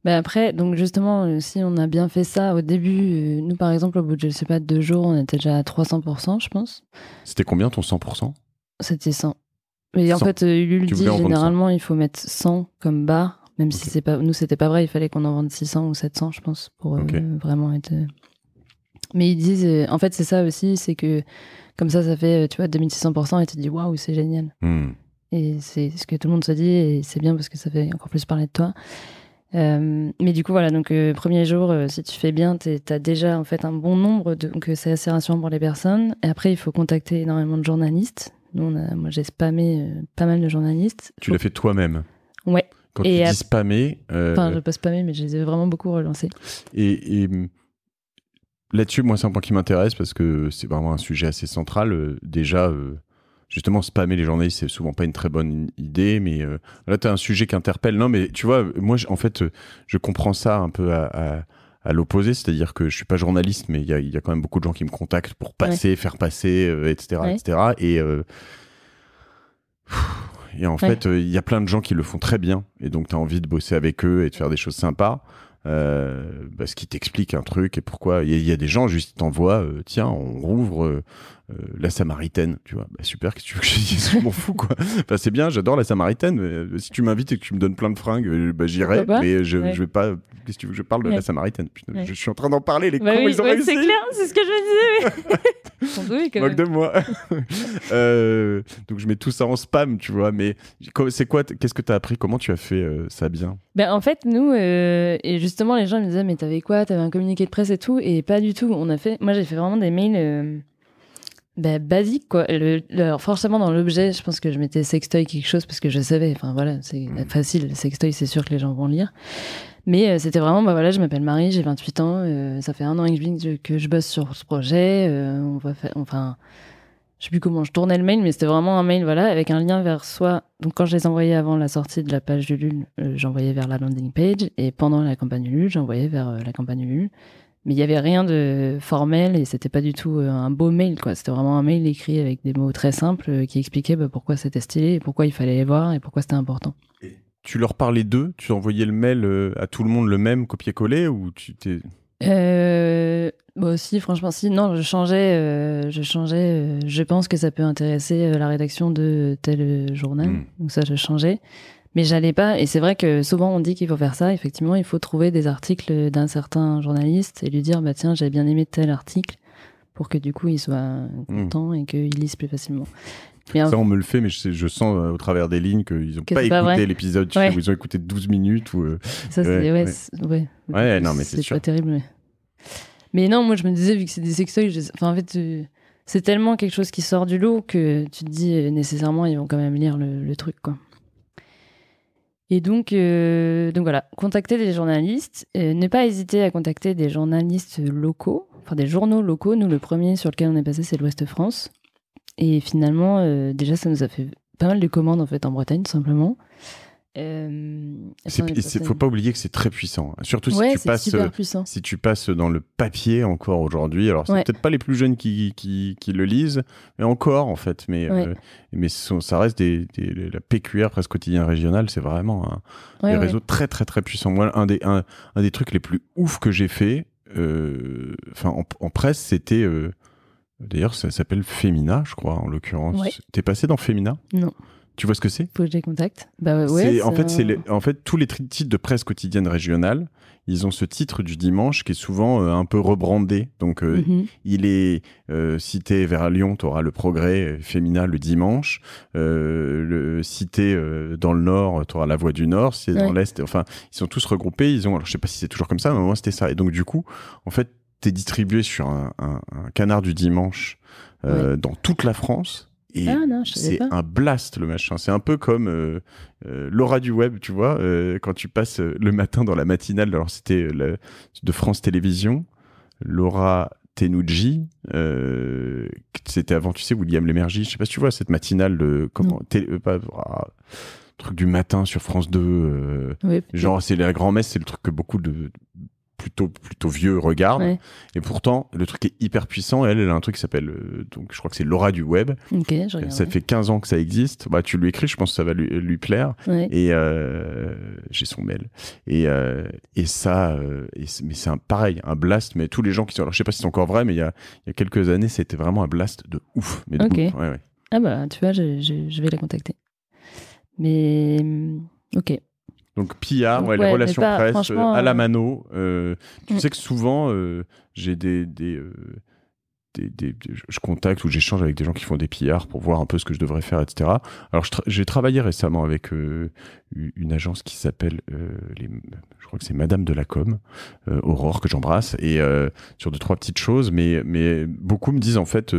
ben après, donc justement, si on a bien fait ça au début, nous par exemple, au bout de, je sais pas, deux jours, on était déjà à 300%, je pense. C'était combien ton 100% C'était 100. Mais en fait, le dit généralement, il faut mettre 100 comme barre même si c'est pas, nous, c'était pas vrai, il fallait qu'on en vende 600 ou 700, je pense, pour euh, vraiment être. Euh. Mais ils disent, euh, en fait, c'est ça aussi, c'est que comme ça, ça fait, tu vois, 2600% et tu te dis, waouh, c'est génial. Hmm. Et c'est ce que tout le monde se dit, et c'est bien parce que ça fait encore plus parler de toi. mais du coup, voilà, donc premier jour, si tu fais bien, tu as déjà en fait un bon nombre, donc c'est assez rassurant pour les personnes. Et après, il faut contacter énormément de journalistes. moi, j'ai spammé pas mal de journalistes. Tu l'as fait toi-même Ouais. Quand et tu spammer. Euh, enfin, je pas spammer, mais je les ai vraiment beaucoup relancés. Et, hum, là-dessus, moi, c'est un point qui m'intéresse parce que c'est vraiment un sujet assez central. Euh, déjà, euh, justement, spammer les journalistes, c'est souvent pas une très bonne idée, mais là, tu as un sujet qui interpelle. Non, mais tu vois, moi, en fait, je comprends ça un peu à, l'opposé, c'est-à-dire que je suis pas journaliste, mais il y, a, quand même beaucoup de gens qui me contactent pour passer, faire passer, etc., etc. Et. Et en fait, euh, il y a plein de gens qui le font très bien. Et donc, tu as envie de bosser avec eux et de faire des choses sympas. Euh, bah, qui t'explique un truc et pourquoi. Il y, a des gens, juste, t'envoient, euh, tiens, on rouvre euh, la Samaritaine. Tu vois, bah, super, qu'est-ce que tu veux que je dise Je m'en fous, quoi. Enfin, c'est bien, j'adore la Samaritaine. si tu m'invites et que tu me donnes plein de fringues, bah, j'irai. Mais je, vais pas. Qu'est-ce que tu veux que je parle de la Samaritaine Je suis en train d'en parler, les cons, ils ont réussi. C'est clair, c'est ce que je disais. de moi. Euh, donc je mets tout ça en spam, tu vois. Mais c'est quoi Qu'est-ce que tu as appris Comment tu as fait euh, ça bien ben, En fait, nous, euh, et justement, les gens me disaient Mais t'avais quoi T'avais un communiqué de presse et tout Et pas du tout. On a fait, moi, j'ai fait vraiment des mails. Ben, basiques quoi. forcément dans l'objet, je pense que je mettais sextoy quelque chose parce que je savais. Enfin voilà, c'est hmm. facile. Sextoy, c'est sûr que les gens vont lire. Mais euh, c'était vraiment, bah voilà, je m'appelle Marie, j'ai 28 ans, euh, ça fait un an et demi que je bosse sur ce projet, euh, on va faire, enfin, je sais plus comment je tournais le mail, mais c'était vraiment un mail, voilà, avec un lien vers soi. Donc, quand je les envoyais avant la sortie de la page du Lul, j'envoyais vers la landing page, et pendant la campagne Lul, j'envoyais vers la campagne Lul. Mais il n'y avait rien de formel et c'était pas du tout un beau mail, quoi. C'était vraiment un mail écrit avec des mots très simples qui expliquaient bah, pourquoi c'était stylé et pourquoi il fallait les voir et pourquoi c'était important tu leur parlais d'eux Tu envoyais le mail euh, à tout le monde le même, copier-coller Ou tu t'es. Euh, bah, franchement, si. Non, je changeais. Euh, je changeais. Euh, je pense que ça peut intéresser la rédaction de tel journal. Hmm. Donc, ça, je changeais. Mais j'allais pas. Et c'est vrai que souvent, on dit qu'il faut faire ça. Effectivement, il faut trouver des articles d'un certain journaliste et lui dire bah, tiens, j'ai bien aimé tel article pour que du coup, il soit hmm. content et qu'il lise plus facilement. Ça, on me le fait, mais je, je sens euh, au travers des lignes qu'ils n'ont pas, écouté l'épisode, ils ont écouté 12 minutes. Ou, euh, Ça, c'est ouais, non, mais c'est pas terrible. Mais... non, moi, je me disais, vu que c'est des sextoys, enfin, en fait, euh, c'est tellement quelque chose qui sort du lot que tu te dis nécessairement, ils vont quand même lire le, truc, quoi. Et donc, donc voilà, contacter des journalistes, ne pas hésiter à contacter des journalistes locaux, enfin des journaux locaux. Nous, le premier sur lequel on est passé, c'est l'Ouest France. Et finalement, euh, déjà, ça nous a fait pas mal de commandes en fait en Bretagne, tout simplement. Euh, il faut pas oublier que c'est très puissant, surtout si tu passes, euh, si tu passes dans le papier encore aujourd'hui. Alors c'est sont peut-être pas les plus jeunes qui, qui, qui, le lisent, mais encore en fait. Mais euh, mais ça reste des, la PQR presse quotidien régional, c'est vraiment un, réseau très très très puissant. Moi, un des un, des trucs les plus ouf que j'ai fait, en, presse, c'était D'ailleurs, ça s'appelle Femina, je crois, en l'occurrence. tu T'es passé dans Femina Non. Tu vois ce que c'est Projet Contact. Bah En fait, c'est en fait tous les titres de presse quotidienne régionale, ils ont ce titre du dimanche qui est souvent euh, un peu rebrandé. Donc, euh, mhm. il est euh, cité vers Lyon, tu auras le Progrès Féminin le dimanche. le, cité dans le Nord, tu auras la Voix du Nord. C'est dans l'Est. Enfin, ils sont tous regroupés. Ils ont. Alors, je sais pas si c'est toujours comme ça, mais au moins c'était ça. Et donc, du coup, en fait, t'es distribué sur un, canard du dimanche euh, dans toute la France. Et ah c'est un blast le machin. C'est un peu comme euh, euh, l'aura du web, tu vois, quand tu passes le matin dans la matinale. Alors c'était de France Télévisions, Laura Tenuji, c'était avant, tu sais, William Lémergie. Je sais pas si tu vois cette matinale, le comment, ah, truc du matin sur France 2. genre c'est la grand-messe, c'est le truc que beaucoup de plutôt plutôt vieux regarde et pourtant le truc est hyper puissant elle elle a un truc qui s'appelle euh, donc je crois que c'est l'aura du web ça fait 15 ans que ça existe bah tu lui écris je pense que ça va lui, plaire et euh, j'ai son mail et, euh, ça mais c'est un pareil un blast mais tous les gens qui sont alors je sais pas si c'est encore vrai mais il y a, il y a quelques années c'était vraiment un blast de ouf mais ah bah tu vois je, vais la contacter mais ok donc PR, les relations presse, euh, à la euh, mano. Euh, tu mm. sais que souvent, j'ai des, Je contacte ou j'échange avec des gens qui font des PR pour voir un peu ce que je devrais faire, etc. Alors, j'ai travaillé récemment avec une agence qui s'appelle, je crois que c'est Madame de la Com, Aurore, que j'embrasse, et sur deux, trois petites choses, mais, mais beaucoup me disent en fait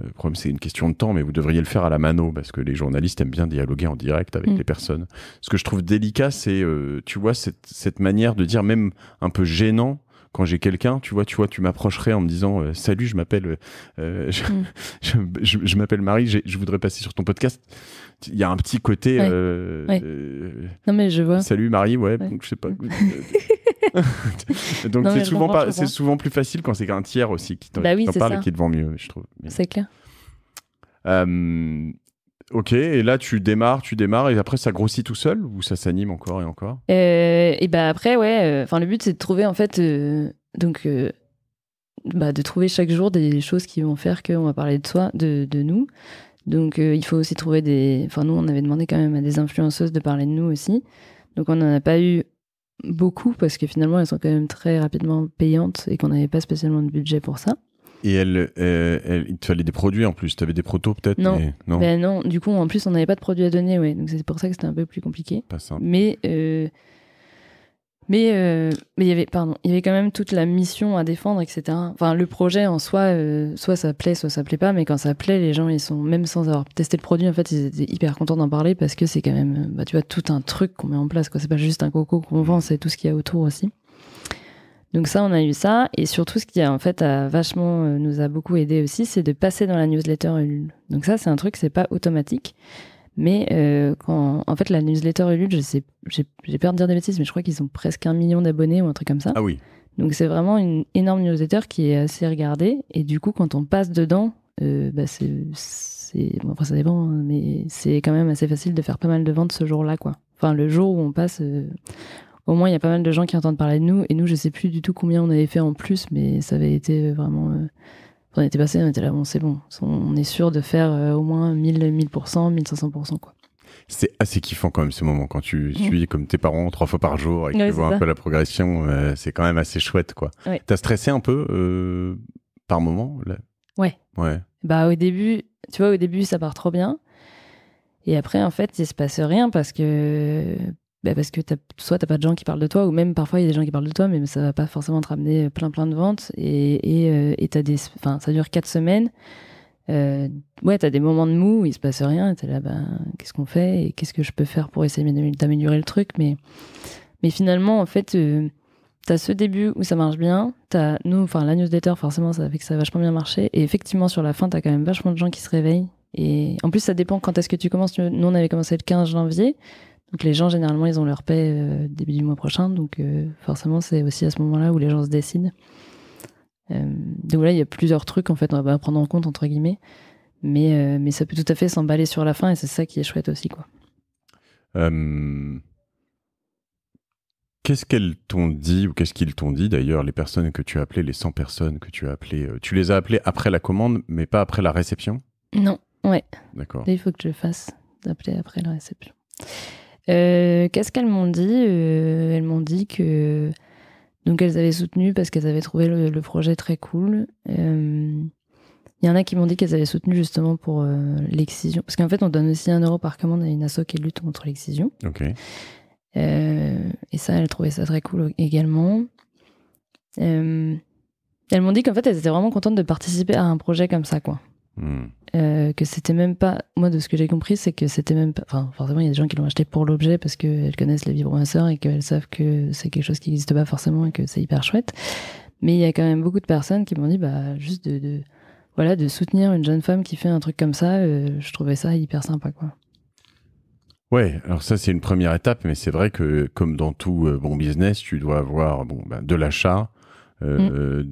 euh, le problème, c'est une question de temps, mais vous devriez le faire à la mano, parce que les journalistes aiment bien dialoguer en direct avec mm. les personnes. Ce que je trouve délicat, c'est, euh, tu vois, cette, cette, manière de dire, même un peu gênant, quand j'ai quelqu'un, tu vois, tu vois, tu m'approcherais en me disant euh, salut, je m'appelle, mm. je, je, m'appelle Marie, je voudrais passer sur ton podcast. Il y a un petit côté. non mais je vois. Salut Marie, ouais, ouais. Donc, je sais pas. Mm. Donc c'est souvent, c'est souvent plus facile quand c'est qu'un tiers aussi qui t'en bah parle et qui te vend mieux, je trouve. C'est clair. Euh, ok, et là tu démarres, tu démarres, et après ça grossit tout seul ou ça s'anime encore et encore euh, Et bah après, ouais, euh, enfin le but c'est de trouver en fait, donc bah, de trouver chaque jour des choses qui vont faire qu'on va parler de soi, de, de nous. Donc il faut aussi trouver des. Enfin, nous on avait demandé quand même à des influenceuses de parler de nous aussi. Donc on n'en a pas eu beaucoup parce que finalement elles sont quand même très rapidement payantes et qu'on n'avait pas spécialement de budget pour ça. Et elle, euh, te fallait des produits en plus, tu avais des protos peut-être Non, mais... non. Ben non. du coup en plus on n'avait pas de produits à donner, ouais. donc c'est pour ça que c'était un peu plus compliqué. Pas simple. Mais euh, mais euh, mais il y avait pardon, il y avait quand même toute la mission à défendre, etc. Enfin le projet en soi, euh, soit ça plaît, soit ça plaît pas. Mais quand ça plaît, les gens ils sont même sans avoir testé le produit, en fait ils étaient hyper contents d'en parler parce que c'est quand même euh, bah, tu vois tout un truc qu'on met en place. Quoi, c'est pas juste un coco qu'on mmh. vend, c'est tout ce qu'il y a autour aussi. Donc ça, on a eu ça. Et surtout, ce qui a en fait a vachement nous a beaucoup aidé aussi, c'est de passer dans la newsletter Donc ça, c'est un truc, c'est pas automatique. Mais euh, quand, en fait, la newsletter Ulule, je sais, j'ai, peur de dire des bêtises, mais je crois qu'ils ont presque un million d'abonnés ou un truc comme ça. Ah oui. Donc c'est vraiment une énorme newsletter qui est assez regardée. Et du coup, quand on passe dedans, euh, bah c'est, bon, ça dépend, hein, mais c'est quand même assez facile de faire pas mal de ventes ce jour-là, quoi. Enfin, le jour où on passe. Euh, au moins, il y a pas mal de gens qui entendent parler de nous. Et nous, je sais plus du tout combien on avait fait en plus, mais ça avait été vraiment euh, on était passé, on était là, bon, c'est bon. On est sûr de faire euh, au moins 1000, 1000%, 1500%, quoi. C'est assez kiffant quand même ce moment quand tu suis comme tes parents trois fois par jour et que tu vois un peu la progression. Euh, c'est quand même assez chouette, quoi. T'as stressé un peu euh, par moment là Ouais. Ouais. Bah au début, tu vois, au début ça part trop bien. Et après, en fait, il se passe rien parce que bah, parce que as, soit t'as pas de gens qui parlent de toi, ou même parfois il y a des gens qui parlent de toi, mais ça va pas forcément te ramener plein plein de ventes. Et, et, euh, as des, enfin, ça dure quatre semaines. Euh, ouais, t'as des moments de mou où il se passe rien, et t'es là, ben, qu'est-ce qu'on fait et qu'est-ce que je peux faire pour essayer d'améliorer le truc, mais, mais finalement, en fait, tu euh, t'as ce début où ça marche bien, t'as, nous, enfin, la newsletter, forcément, ça fait que ça a vachement bien marché, et effectivement, sur la fin, t'as quand même vachement de gens qui se réveillent, et en plus, ça dépend quand est-ce que tu commences. Nous, on avait commencé le 15 janvier, donc les gens, généralement, ils ont leur paix euh, début du mois prochain. Donc euh, forcément, c'est aussi à ce moment-là où les gens se décident. Euh, donc là, il y a plusieurs trucs, en fait, on va prendre en compte, entre guillemets. Mais, mais ça peut tout à fait s'emballer sur la fin et c'est ça qui est chouette aussi. quoi. Qu'est-ce qu'elles t'ont dit ou qu'est-ce qu'ils t'ont dit d'ailleurs, les personnes que tu as appelées, les 100 personnes que tu as appelées Tu les as appelées après la commande, mais pas après la réception Non, ouais. D'accord. Il faut que je fasse, d'appeler après la réception. Euh, qu'est-ce qu'elles m'ont dit euh, Elles m'ont dit que donc elles avaient soutenu parce qu'elles avaient trouvé le, projet très cool. Euh, il y en a qui m'ont dit qu'elles avaient soutenu justement pour l'excision. Parce qu'en fait, on donne aussi un euro par commande à une asso qui lutte contre l'excision. Ok. et ça, elles trouvaient ça très cool également. elles m'ont dit qu'en fait, elles étaient vraiment contentes de participer à un projet comme ça, quoi. Hmm. Euh, que c'était même pas. Moi, de ce que j'ai compris, c'est que c'était même pas. Enfin, forcément, il y a des gens qui l'ont acheté pour l'objet parce qu'elles connaissent les vibromasseurs et qu'elles savent que c'est quelque chose qui n'existe pas forcément et que c'est hyper chouette. Mais il y a quand même beaucoup de personnes qui m'ont dit, bah, juste de, voilà, de soutenir une jeune femme qui fait un truc comme ça, euh, je trouvais ça hyper sympa, quoi. Ouais, alors ça, c'est une première étape, mais c'est vrai que, comme dans tout euh, bon business, tu dois avoir bon, bah, de l'achat, mm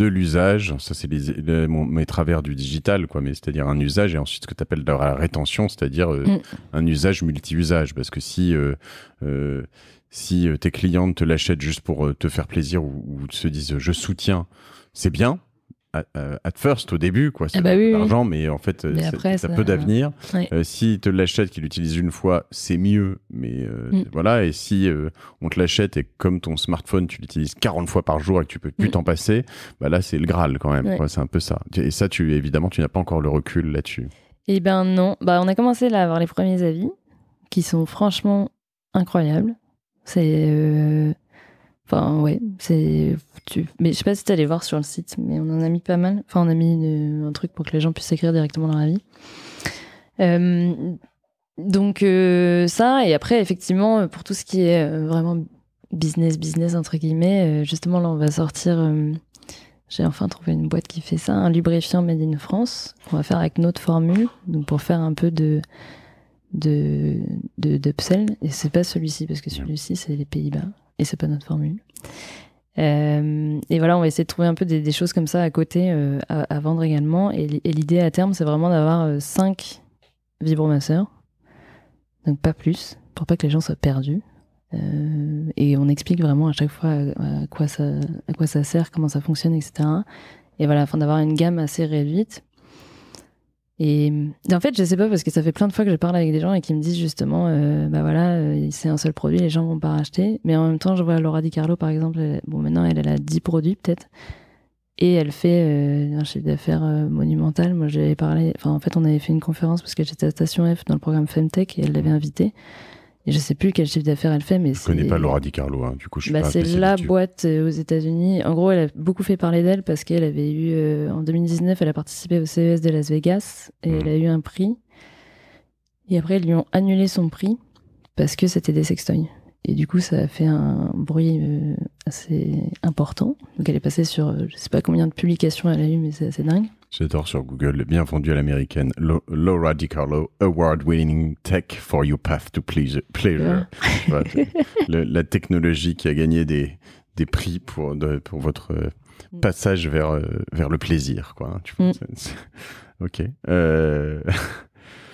de l'usage. Ça, c'est les, mes travers du digital, quoi. Mais c'est-à-dire un usage et ensuite ce que tu appelles la rétention, c'est-à-dire euh, mm. un usage multi-usage. Parce que si euh, euh, si tes clientes te l'achètent juste pour te faire plaisir ou, se disent je soutiens, c'est bien at, first au début, quoi. Ah bah c'est de l'argent, mais en fait, ça, peut peu d'avenir. si euh, si te l'achète, qu'il l'utilise une fois, c'est mieux. Mais euh, mm. voilà, et si euh, on te l'achète et comme ton smartphone, tu l'utilises 40 fois par jour et que tu peux plus mm. t'en passer, bah là, c'est le Graal quand même. C'est un peu ça. Et ça, tu évidemment, tu n'as pas encore le recul là-dessus. Eh ben non. Bah, on a commencé là à avoir les premiers avis qui sont franchement incroyables. C'est Enfin, ouais, c'est. Mais je sais pas si t'es allé voir sur le site, mais on en a mis pas mal. Enfin, on a mis un truc pour que les gens puissent écrire directement leur avis. donc, euh, ça, et après, effectivement, euh, pour tout ce qui est euh, vraiment business, business, entre guillemets, justement, là, on va sortir. j'ai enfin trouvé une boîte qui fait ça, un lubrifiant made in France, qu'on va faire avec notre formule, donc pour faire un peu de de d'upsell et c'est pas celui-ci parce que celui-ci c'est les Pays-Bas et c'est pas notre formule. Euh, et voilà, on va essayer de trouver un peu des, choses comme ça à côté euh, à, vendre également. Et, l'idée à terme, c'est vraiment d'avoir 5 euh, vibromasseurs, donc pas plus, pour pas que les gens soient perdus. et on explique vraiment à chaque fois quoi ça, à quoi ça sert, comment ça fonctionne, etc. Et voilà, afin d'avoir une gamme assez réduite et, en fait, je sais pas parce que ça fait plein de fois que je parle avec des gens et qui me disent justement, ben bah voilà, euh, c'est un seul produit, les gens vont pas racheter. Mais en même temps, je vois Laura Di Carlo par exemple. bon, maintenant elle, a 10 produits peut-être et elle fait euh, un chiffre d'affaires monumental. Moi, j'avais parlé. Enfin, en fait, on avait fait une conférence parce que j'étais à Station F dans le programme Femtech et elle l'avait invitée. Je je sais plus quel chiffre d'affaires elle fait, mais c'est. Je connais pas Laura Di Carlo, hein, du coup, je bah, C'est la boîte euh, aux États-Unis. En gros, elle a beaucoup fait parler d'elle parce qu'elle avait eu. Euh, en 2019, elle a participé au CES de Las Vegas et elle hmm. a eu un prix. Et après, ils lui ont annulé son prix parce que c'était des sextoys. Et du coup, ça a fait un bruit euh, assez important. Donc, elle est passée sur, je ne sais pas combien de publications elle a eu, mais c'est assez dingue. J'adore sur Google le bien vendu à l'américaine Laura DiCarlo, award-winning tech for your path to pleasure. Ah. la technologie qui a gagné des, des prix pour, pour votre euh, mm. passage vers, euh, vers le plaisir. Quoi, hein, mm. ok. Euh,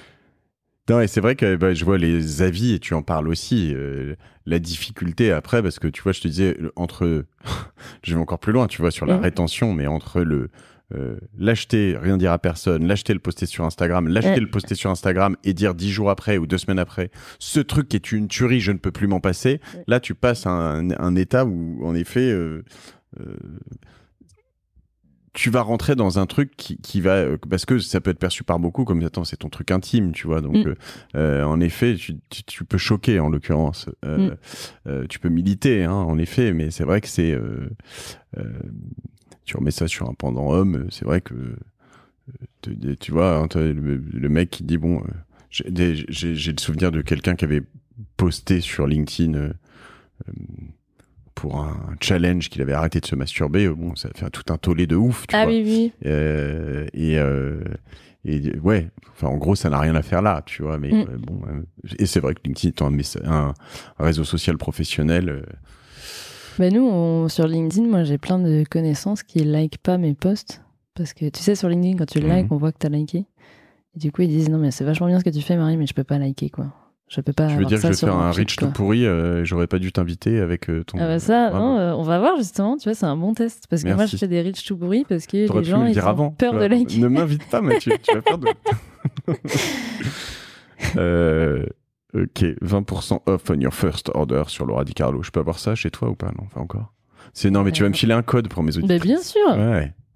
non, et c'est vrai que bah, je vois les avis et tu en parles aussi. la difficulté après, parce que tu vois, je te disais, entre. je vais encore plus loin, tu vois, sur la mm. rétention, mais entre le, euh, l'acheter, rien dire à personne, l'acheter, le poster sur Instagram, l'acheter, le poster sur Instagram et dire dix jours après ou deux semaines après, ce truc est une tuerie, je ne peux plus m'en passer. Là, tu passes à un, état où, en effet, euh, euh, tu vas rentrer dans un truc qui, qui, va parce que ça peut être perçu par beaucoup comme attends c'est ton truc intime tu vois donc mm. en effet tu, peux choquer en l'occurrence mm. tu peux militer hein, en effet mais c'est vrai que c'est tu remets ça sur un pendant homme, euh, c'est vrai que euh, euh, tu, vois, hein, le, mec qui dit bon, j'ai le souvenir de quelqu'un qui avait posté sur LinkedIn pour un challenge qu'il avait arrêté de se masturber, bon, ça fait tout un tollé de ouf, tu ah, Oui, et, ouais, en gros, ça n'a rien à faire là, tu vois. Mais mm. et c'est vrai que LinkedIn est un, réseau social professionnel bah, nous, on, sur LinkedIn, moi j'ai plein de connaissances qui like pas mes posts. Parce que tu sais, sur LinkedIn, quand tu mhm. likes, on voit que tu as liké. Et du coup, ils disent Non, mais c'est vachement bien ce que tu fais, Marie, mais je peux pas liker, quoi. Je peux pas. Tu veux dire que je vais faire un reach tout pourri, euh, j'aurais pas dû t'inviter avec euh, ton. Ah bah ça, non, euh, on va voir justement, tu vois, c'est un bon test. Parce que moi, je fais des reach tout pourri parce que les gens, ils ont peur de liker. Ne m'invite pas, Mathieu, tu, vas perdre. De... Euh, Ok, 20% off on your first order sur Laura Di Carlo. Je peux avoir ça chez toi ou pas Non, enfin encore. C'est non, mais tu vas me filer un code pour mes bah, auditeurs. bien sûr.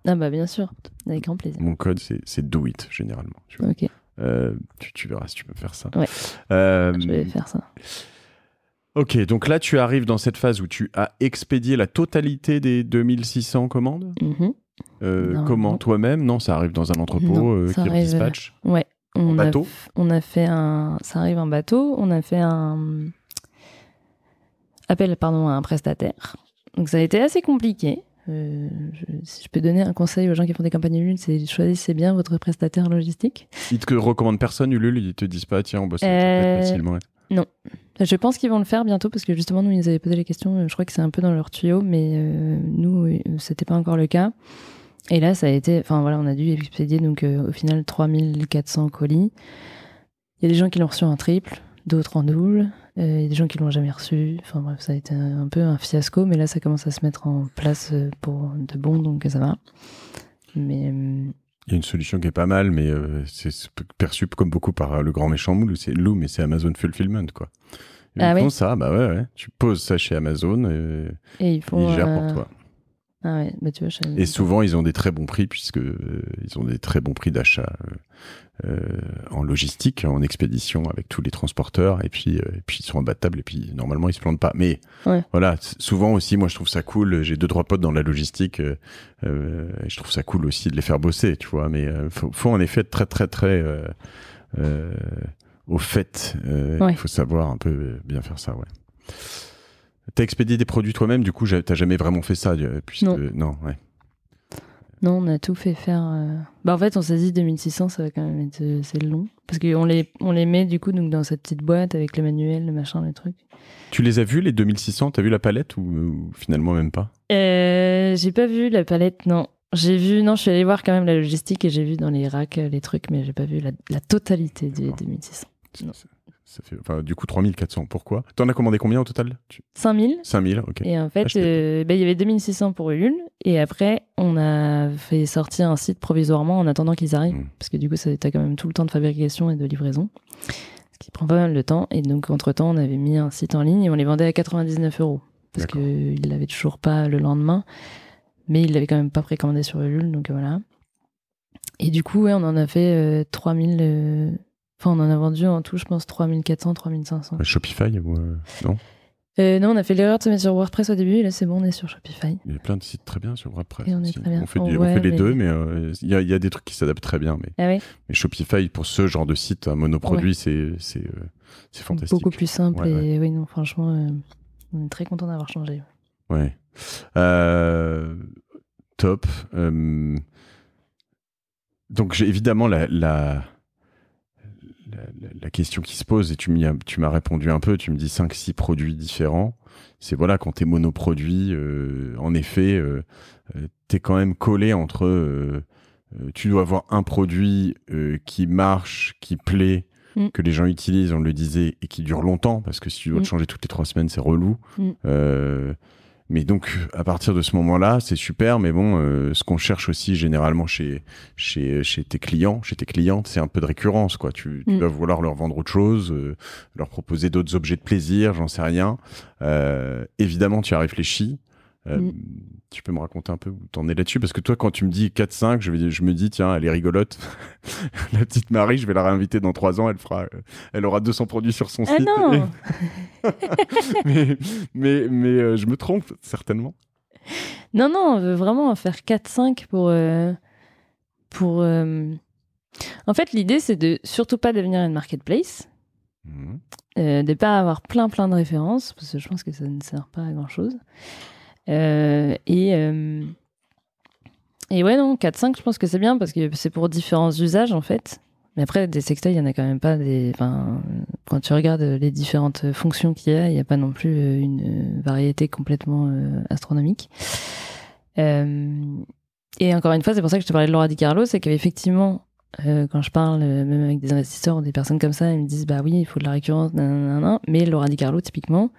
Ah bah bien sûr, avec grand plaisir. Mon code c'est do it généralement. Tu Ok. Euh, tu, verras si tu peux faire ça. Euh, Je vais faire ça. Ok, donc là tu arrives dans cette phase où tu as expédié la totalité des 2600 commandes. Mhm. Euh, comment toi-même Non, ça arrive dans un entrepôt qui dispatch. Ouais, on a, fait un. Ça arrive en bateau. On a fait un. Appel, pardon, à un prestataire. Donc ça a été assez compliqué. Euh, je, si je peux donner un conseil aux gens qui font des campagnes Ulule, c'est choisissez bien votre prestataire logistique. Ils te recommandent personne Ulule, ils te disent pas tiens on bosse euh, facilement. Non, je pense qu'ils vont le faire bientôt parce que justement nous ils avaient posé la question. Euh, je crois que c'est un peu dans leur tuyau, mais nous nous c'était pas encore le cas. Et là, ça a été. Enfin, voilà, on a dû expédier donc, euh, au final 3400 colis. Il y a des gens qui l'ont reçu en triple, d'autres en double. Euh, il y a des gens qui l'ont jamais reçu. Enfin, bref, ça a été un, peu un fiasco, mais là, ça commence à se mettre en place euh, pour de bon, donc ça va. Mais. Il y a une solution qui est pas mal, mais c'est perçu comme beaucoup par le grand méchant moule, c'est loup, mais c'est Amazon Fulfillment, quoi. Ah ils font ça, bah ouais, Tu poses ça chez Amazon et, ils, gèrent pour toi. Ah tu Et souvent, ils ont des très bons prix puisque euh, ils ont des très bons prix d'achat euh, euh, en logistique, en expédition avec tous les transporteurs. Et puis, et puis ils sont imbattables. Et puis normalement, ils se plantent pas. Mais voilà, souvent aussi, moi, je trouve ça cool. J'ai deux trois potes dans la logistique. et je trouve ça cool aussi de les faire bosser, tu vois. Mais faut, faut, en effet être très très très au fait. Il faut savoir un peu bien faire ça, ouais. T'as expédié des produits toi-même, du coup, t'as jamais vraiment fait ça euh, puisque... Non, on a tout fait faire. Euh. Bah, en fait, on s'est dit 2600, ça va quand même être euh, c'est long. Parce qu'on les, on les met du coup donc, dans cette petite boîte avec le manuel, le machin, le truc. Tu les as vus, les 2600 T'as vu la palette ou, finalement même pas euh, J'ai pas vu la palette, non. J'ai vu, non, je suis allé voir quand même la logistique et j'ai vu dans les racks les trucs, mais j'ai pas vu la, totalité des 2600 du coup, 3400. Pourquoi Tu en as commandé combien au total 5000. 5000, Et en fait, ah, euh, bah, il y avait 2600 pour Ulule. Et après, on a fait sortir un site provisoirement en attendant qu'ils arrivent. Hmm. Parce que du coup, ça as quand même tout le temps de fabrication et de livraison. Ce qui prend pas mal de temps. Et donc, entre-temps, on avait mis un site en ligne et on les vendait à 99 euros. Parce qu'ils ne l'avaient toujours pas le lendemain. Mais ils l'avaient quand même pas précommandé sur Ulule. Donc voilà. Et du coup, on en a fait 3000. Euh, Enfin, on en a vendu en tout, je pense, 3400, 3500. Shopify ou euh, non euh, Non, on a fait l'erreur de se mettre sur WordPress au début, là c'est bon, on est sur Shopify. Il y a plein de sites très bien sur WordPress. on, fait, les deux, mais euh, il y, a des trucs qui s'adaptent très bien. Mais, ah Shopify, pour ce genre de site, un monoproduit, c'est fantastique. Beaucoup plus simple, et oui, non, franchement, on est très content d'avoir changé. Ouais. top. donc, j'ai évidemment la la, question qui se pose, et tu m'as répondu un peu, tu me dis 5 six produits différents. C'est voilà, quand tu es monoproduit, euh, en effet, euh, euh, tu es quand même collé entre. tu dois avoir un produit qui marche, qui plaît, mm. que les gens utilisent, on le disait, et qui dure longtemps, parce que si tu dois mm. changer toutes les trois semaines, c'est relou. Mm. Mais donc, à partir de ce moment-là, c'est super. Mais bon, euh, ce qu'on cherche aussi généralement chez, chez, tes clients, chez tes clientes, c'est un peu de récurrence. Quoi. Tu, tu mm. vouloir leur vendre autre chose, euh, leur proposer d'autres objets de plaisir, j'en sais rien. Euh, évidemment, tu as réfléchi. Euh, mm. Tu peux me raconter un peu où t'en es là-dessus Parce que toi, quand tu me dis 4-5, je, je, me dis, tiens, elle est rigolote. la petite Marie, je vais la réinviter dans 3 ans, elle, fera, euh, elle aura 200 produits sur son ah site. Non mais, mais, mais euh, je me trompe, certainement. Non, non, on veut vraiment faire 4-5 pour. pour En fait, l'idée, c'est de surtout pas devenir une marketplace. Mmh. de pas avoir plein plein de références, parce que je pense que ça ne sert pas à grand chose. Euh, et, euh, et ouais, non, 4-5, je pense que c'est bien parce que c'est pour différents usages en fait. Mais après, des sextoys, il n'y en a quand même pas des. quand tu regardes les différentes fonctions qu'il y a, il n'y a pas non plus euh, une variété complètement astronomique. et encore une fois, c'est pour ça que je te parlais de Laura Di Carlo, c'est qu'effectivement, quand je parle, même avec des investisseurs ou des personnes comme ça, ils me disent bah oui, il faut de la récurrence, nanana, mais Laura Di Carlo, typiquement,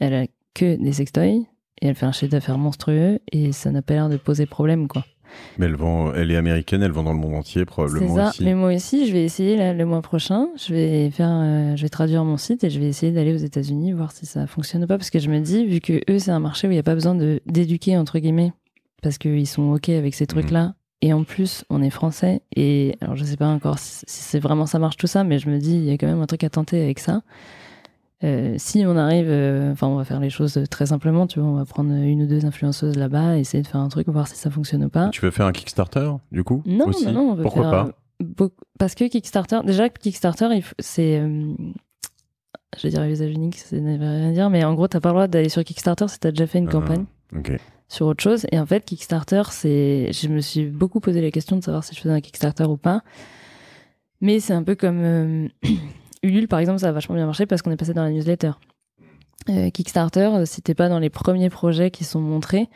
elle a que des sextoys, et elle fait un chef d'affaires monstrueux et ça n'a pas l'air de poser problème, quoi. Mais elle, vend, elle est américaine, elle vend dans le monde entier probablement ça. Mais moi aussi, je vais essayer le mois prochain. Je vais faire, euh, je vais traduire mon site et je vais essayer d'aller aux États-Unis voir si ça fonctionne ou pas, parce que je me dis, vu que eux, c'est un marché où il n'y a pas besoin d'éduquer entre guillemets, parce qu'ils sont ok avec ces mhm. trucs-là. Et en plus, on est français. Et alors, je sais pas encore si c'est vraiment ça marche tout ça, mais je me dis, il y a quand même un truc à tenter avec ça. Euh, si on arrive, euh, enfin, on va faire les choses très simplement, tu vois, on va prendre une ou deux influenceuses là-bas, essayer de faire un truc, voir si ça fonctionne ou pas. Tu veux faire un Kickstarter, du coup Non, non, non on veut Pourquoi pas Parce que Kickstarter, déjà, Kickstarter, c'est euh, je vais dire visage unique, ça ne veut rien dire, mais en gros, n'as pas le droit d'aller sur Kickstarter si as déjà fait une ah, campagne sur autre chose. Et en fait, Kickstarter, c'est, je me suis beaucoup posé la question de savoir si je faisais un Kickstarter ou pas. Mais c'est un peu comme, Ulule, par exemple, ça a vachement bien marché parce qu'on est passé dans la newsletter. Euh, Kickstarter, si euh, t'es pas dans les premiers projets qui sont montrés,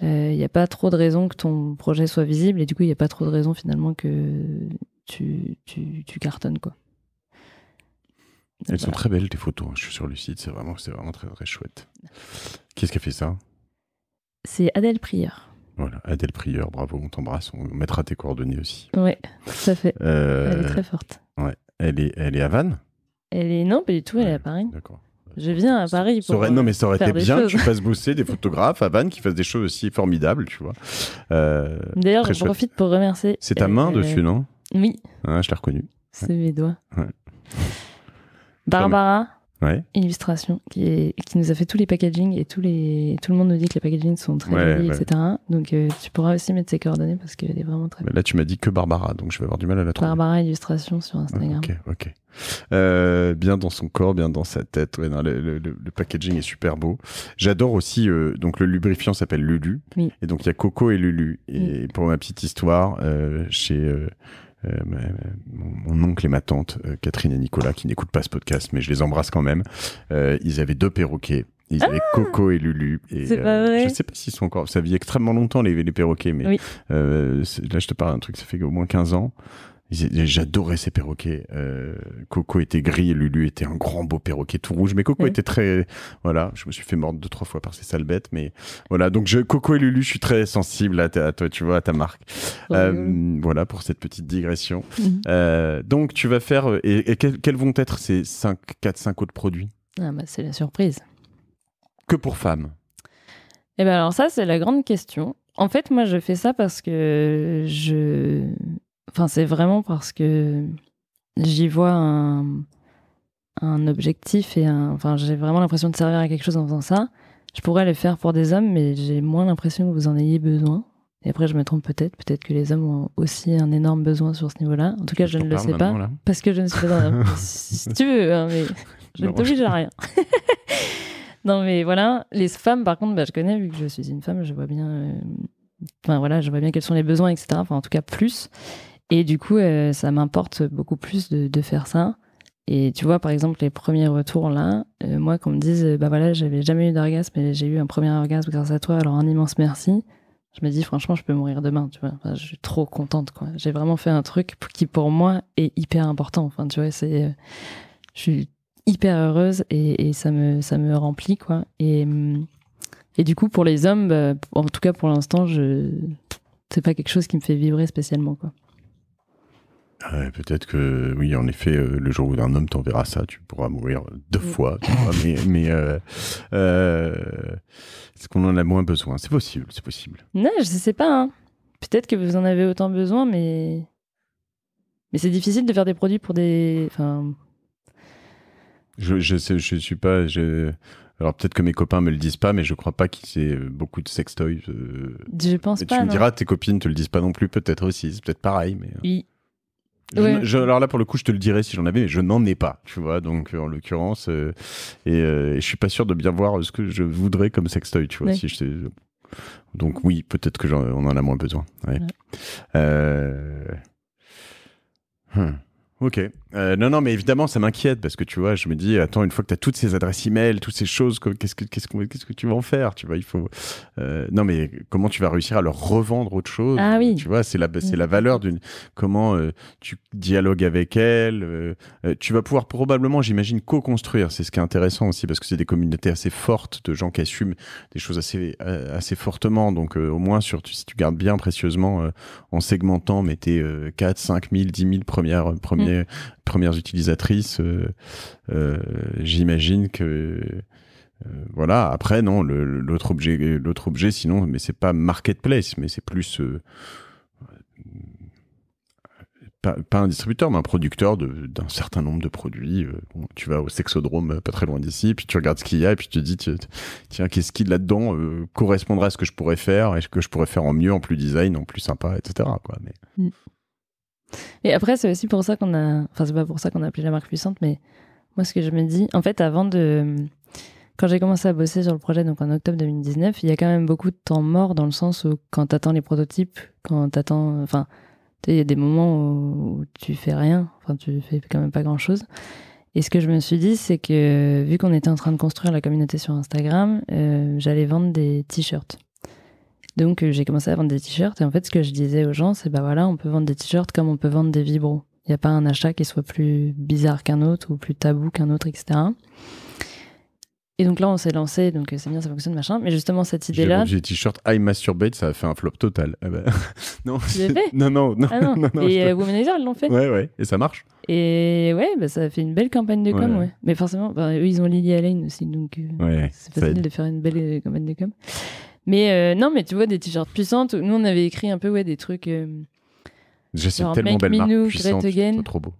il euh, n'y a pas trop de raisons que ton projet soit visible et du coup, il n'y a pas trop de raisons finalement que tu, tu, cartonnes. quoi. Elles sont très belles tes photos, hein. je suis sur le site, c'est vraiment, vraiment très, très chouette. Qu'est-ce qui a fait ça C'est Adèle Prieur. Voilà, Adèle Prieur, bravo, on t'embrasse, on mettra tes coordonnées aussi. Ouais, tout fait. Elle est très forte. Ouais. Elle est, elle est à Vannes Elle est non, pas du tout, elle est à Paris. D'accord. Je viens à Paris pour. Ça Non, euh, mais ça aurait été bien que tu fasses bosser des photographes à Vannes qui fassent des choses aussi formidables, tu vois. Euh, D'ailleurs, j'en profite pour remercier. C'est ta main euh, dessus, non Oui. Ah, je l'ai reconnue. C'est mes doigts. Barbara, Illustration qui, qui nous a fait tous les packagings et tous les, tout le monde nous dit que les packagings sont très etc. Donc euh, tu pourras aussi mettre ses coordonnées parce qu'elle est vraiment très. Mais là, tu m'as dit que Barbara, donc je vais avoir du mal à la trouver. Barbara Illustration sur ah, Instagram. ok, euh, bien dans son corps, bien dans sa tête. Ouais, le, packaging est super beau. J'adore aussi, euh, donc le lubrifiant s'appelle Lulu. Et donc il y a Coco et Lulu. Et pour ma petite histoire, euh, chez euh, mon oncle et ma tante, euh, Catherine et Nicolas, qui n'écoutent pas ce podcast, mais je les embrasse quand même. Euh, ils avaient deux perroquets ils ah avaient Coco et Lulu. Et, c'est pas je sais pas s'ils sont encore. Ça vit extrêmement longtemps, les, les perroquets, mais là, je te parle d'un truc, ça fait au moins 15 ans. J'adorais ces perroquets. Euh, Coco était gris et Lulu était un grand beau perroquet tout rouge. Mais Coco était très, voilà, je me suis fait mordre deux trois fois par ces sales bêtes. Mais voilà, donc je, Coco et Lulu, je suis très sensible à, toi, tu vois, à ta marque. Euh, voilà pour cette petite digression. Mhm. Euh, donc tu vas faire et, quels, vont être ces 5, 4, 5 autres produits ah bah c'est la surprise. Que pour femmes. Eh ben alors ça c'est la grande question. En fait, moi, je fais ça parce que je, Enfin, c'est vraiment parce que j'y vois un, objectif et Enfin, j'ai vraiment l'impression de servir à quelque chose en faisant ça. Je pourrais le faire pour des hommes, mais j'ai moins l'impression que vous en ayez besoin. Et après, je me trompe peut-être. Peut-être que les hommes ont aussi un énorme besoin sur ce niveau-là. En tout cas, je ne le sais pas. Parce que je ne suis pas dans la... si tu veux, hein, mais je ne t'oblige à rien. non, mais voilà. Les femmes, par contre, bah, je connais, vu que je suis une femme, je vois bien. Euh, enfin, voilà, je vois bien quels sont les besoins, etc. Enfin, en tout cas, plus. Et du coup, euh, ça m'importe beaucoup plus de, faire ça. Et tu vois, par exemple, les premiers retours là, euh, moi, qu'on me dise, bah voilà, j'avais jamais eu d'orgasme mais j'ai eu un premier orgasme grâce à toi, alors un immense merci. Je me dis, franchement, je peux mourir demain, tu vois. je suis trop contente, quoi. J'ai vraiment fait un truc qui, pour moi, est hyper important. Enfin, tu vois, c'est. Euh, je suis hyper heureuse et, ça, me, ça me remplit, quoi. Et, et du coup, pour les hommes, bah, en tout cas, pour l'instant, je. C'est pas quelque chose qui me fait vibrer spécialement, quoi. Peut-être que, oui, en effet, euh, le jour où un homme t'enverra ça, tu pourras mourir deux mm. fois. mais mais euh, euh, est-ce qu'on en a moins besoin C'est possible, c'est possible. Non, je sais pas. Hein. Peut-être que vous en avez autant besoin, mais. Mais c'est difficile de faire des produits pour des. Enfin... Je, je, sais, suis pas. Je... Alors peut-être que mes copains me le disent pas, mais je crois pas qu'il y ait beaucoup de sextoys. Je Je pense pas. Tu me diras, tes copines te le disent pas non plus, peut-être aussi. C'est peut-être pareil, mais. Hein. Oui alors là, pour le coup, je te le dirais si j'en avais, mais je n'en ai pas, tu vois. Donc, euh, en l'occurrence, euh, euh, et, je suis pas sûr de bien voir ce que je voudrais comme sextoy, tu vois. Donc, oui, peut-être que en, on en a moins besoin. Ouais. Hmm. Ok. Euh, non, non, mais évidemment, ça m'inquiète parce que tu vois, je me dis, attends, une fois que tu as toutes ces adresses e-mail, toutes ces choses, qu'est-ce que, qu'est-ce qu'est-ce que tu vas en faire Tu vois, il faut. Euh, non, mais comment tu vas réussir à leur revendre autre chose ah, oui. Tu vois, c'est la, c'est mm. la valeur d'une. Comment euh, tu dialogues avec elles Tu vas pouvoir probablement, j'imagine, co-construire. C'est ce qui est intéressant aussi parce que c'est des communautés assez fortes de gens qui assument des choses assez, assez fortement. Donc, au moins, sur, si tu gardes bien précieusement en segmentant, mettez 4, 5 000, 10 000 premières, premiers. Mm premières utilisatrices, euh, euh, j'imagine que euh, voilà. Après, non, l'autre objet, objet, sinon, mais c'est pas marketplace, mais c'est plus pas, un distributeur, mais un producteur d'un certain nombre de produits. tu vas au sexodrome pas très loin d'ici, puis tu regardes ce qu'il y a, et puis tu te dis, tiens, qu'est-ce qui là-dedans correspondrait correspondra à ce que je pourrais faire, et ce que je pourrais faire en mieux, en plus design, en plus sympa, etc. Mais... Mm. Et après, c'est aussi pour ça qu'on a. Enfin, c'est pas pour ça qu'on a appelé la marque puissante, mais moi, ce que je me dis, en fait, avant de. Quand j'ai commencé à bosser sur le projet, donc en octobre 2019, il y a quand même beaucoup de temps mort dans le sens où quand t'attends les prototypes, quand t'attends. Enfin, il y a des moments où tu fais rien, enfin, tu fais quand même pas grand chose. Et ce que je me suis dit, c'est que vu qu'on était en train de construire la communauté sur Instagram, euh, j'allais vendre des t-shirts. Donc euh, j'ai commencé à vendre des t-shirts et en fait ce que je disais aux gens c'est bah voilà on peut vendre des t-shirts comme on peut vendre des vibros. Il n'y a pas un achat qui soit plus bizarre qu'un autre ou plus tabou qu'un autre etc. Et donc là on s'est lancé donc euh, c'est bien ça fonctionne machin mais justement cette idée là. J'ai des t shirts I masturbate ça a fait un flop total. Eh ben... non, fait non, non non ah non, et euh, l'ont fait. Ouais ouais et ça marche. Et ouais bah, ça a fait une belle campagne de com Mais forcément bah, eux ils ont Lily Allen aussi donc c'est facile de faire une belle campagne de com. Mais euh, non, mais tu vois, des t-shirts puissantes. Nous, on avait écrit un peu ouais, des trucs. Euh, je sais tellement belle marque trop beau.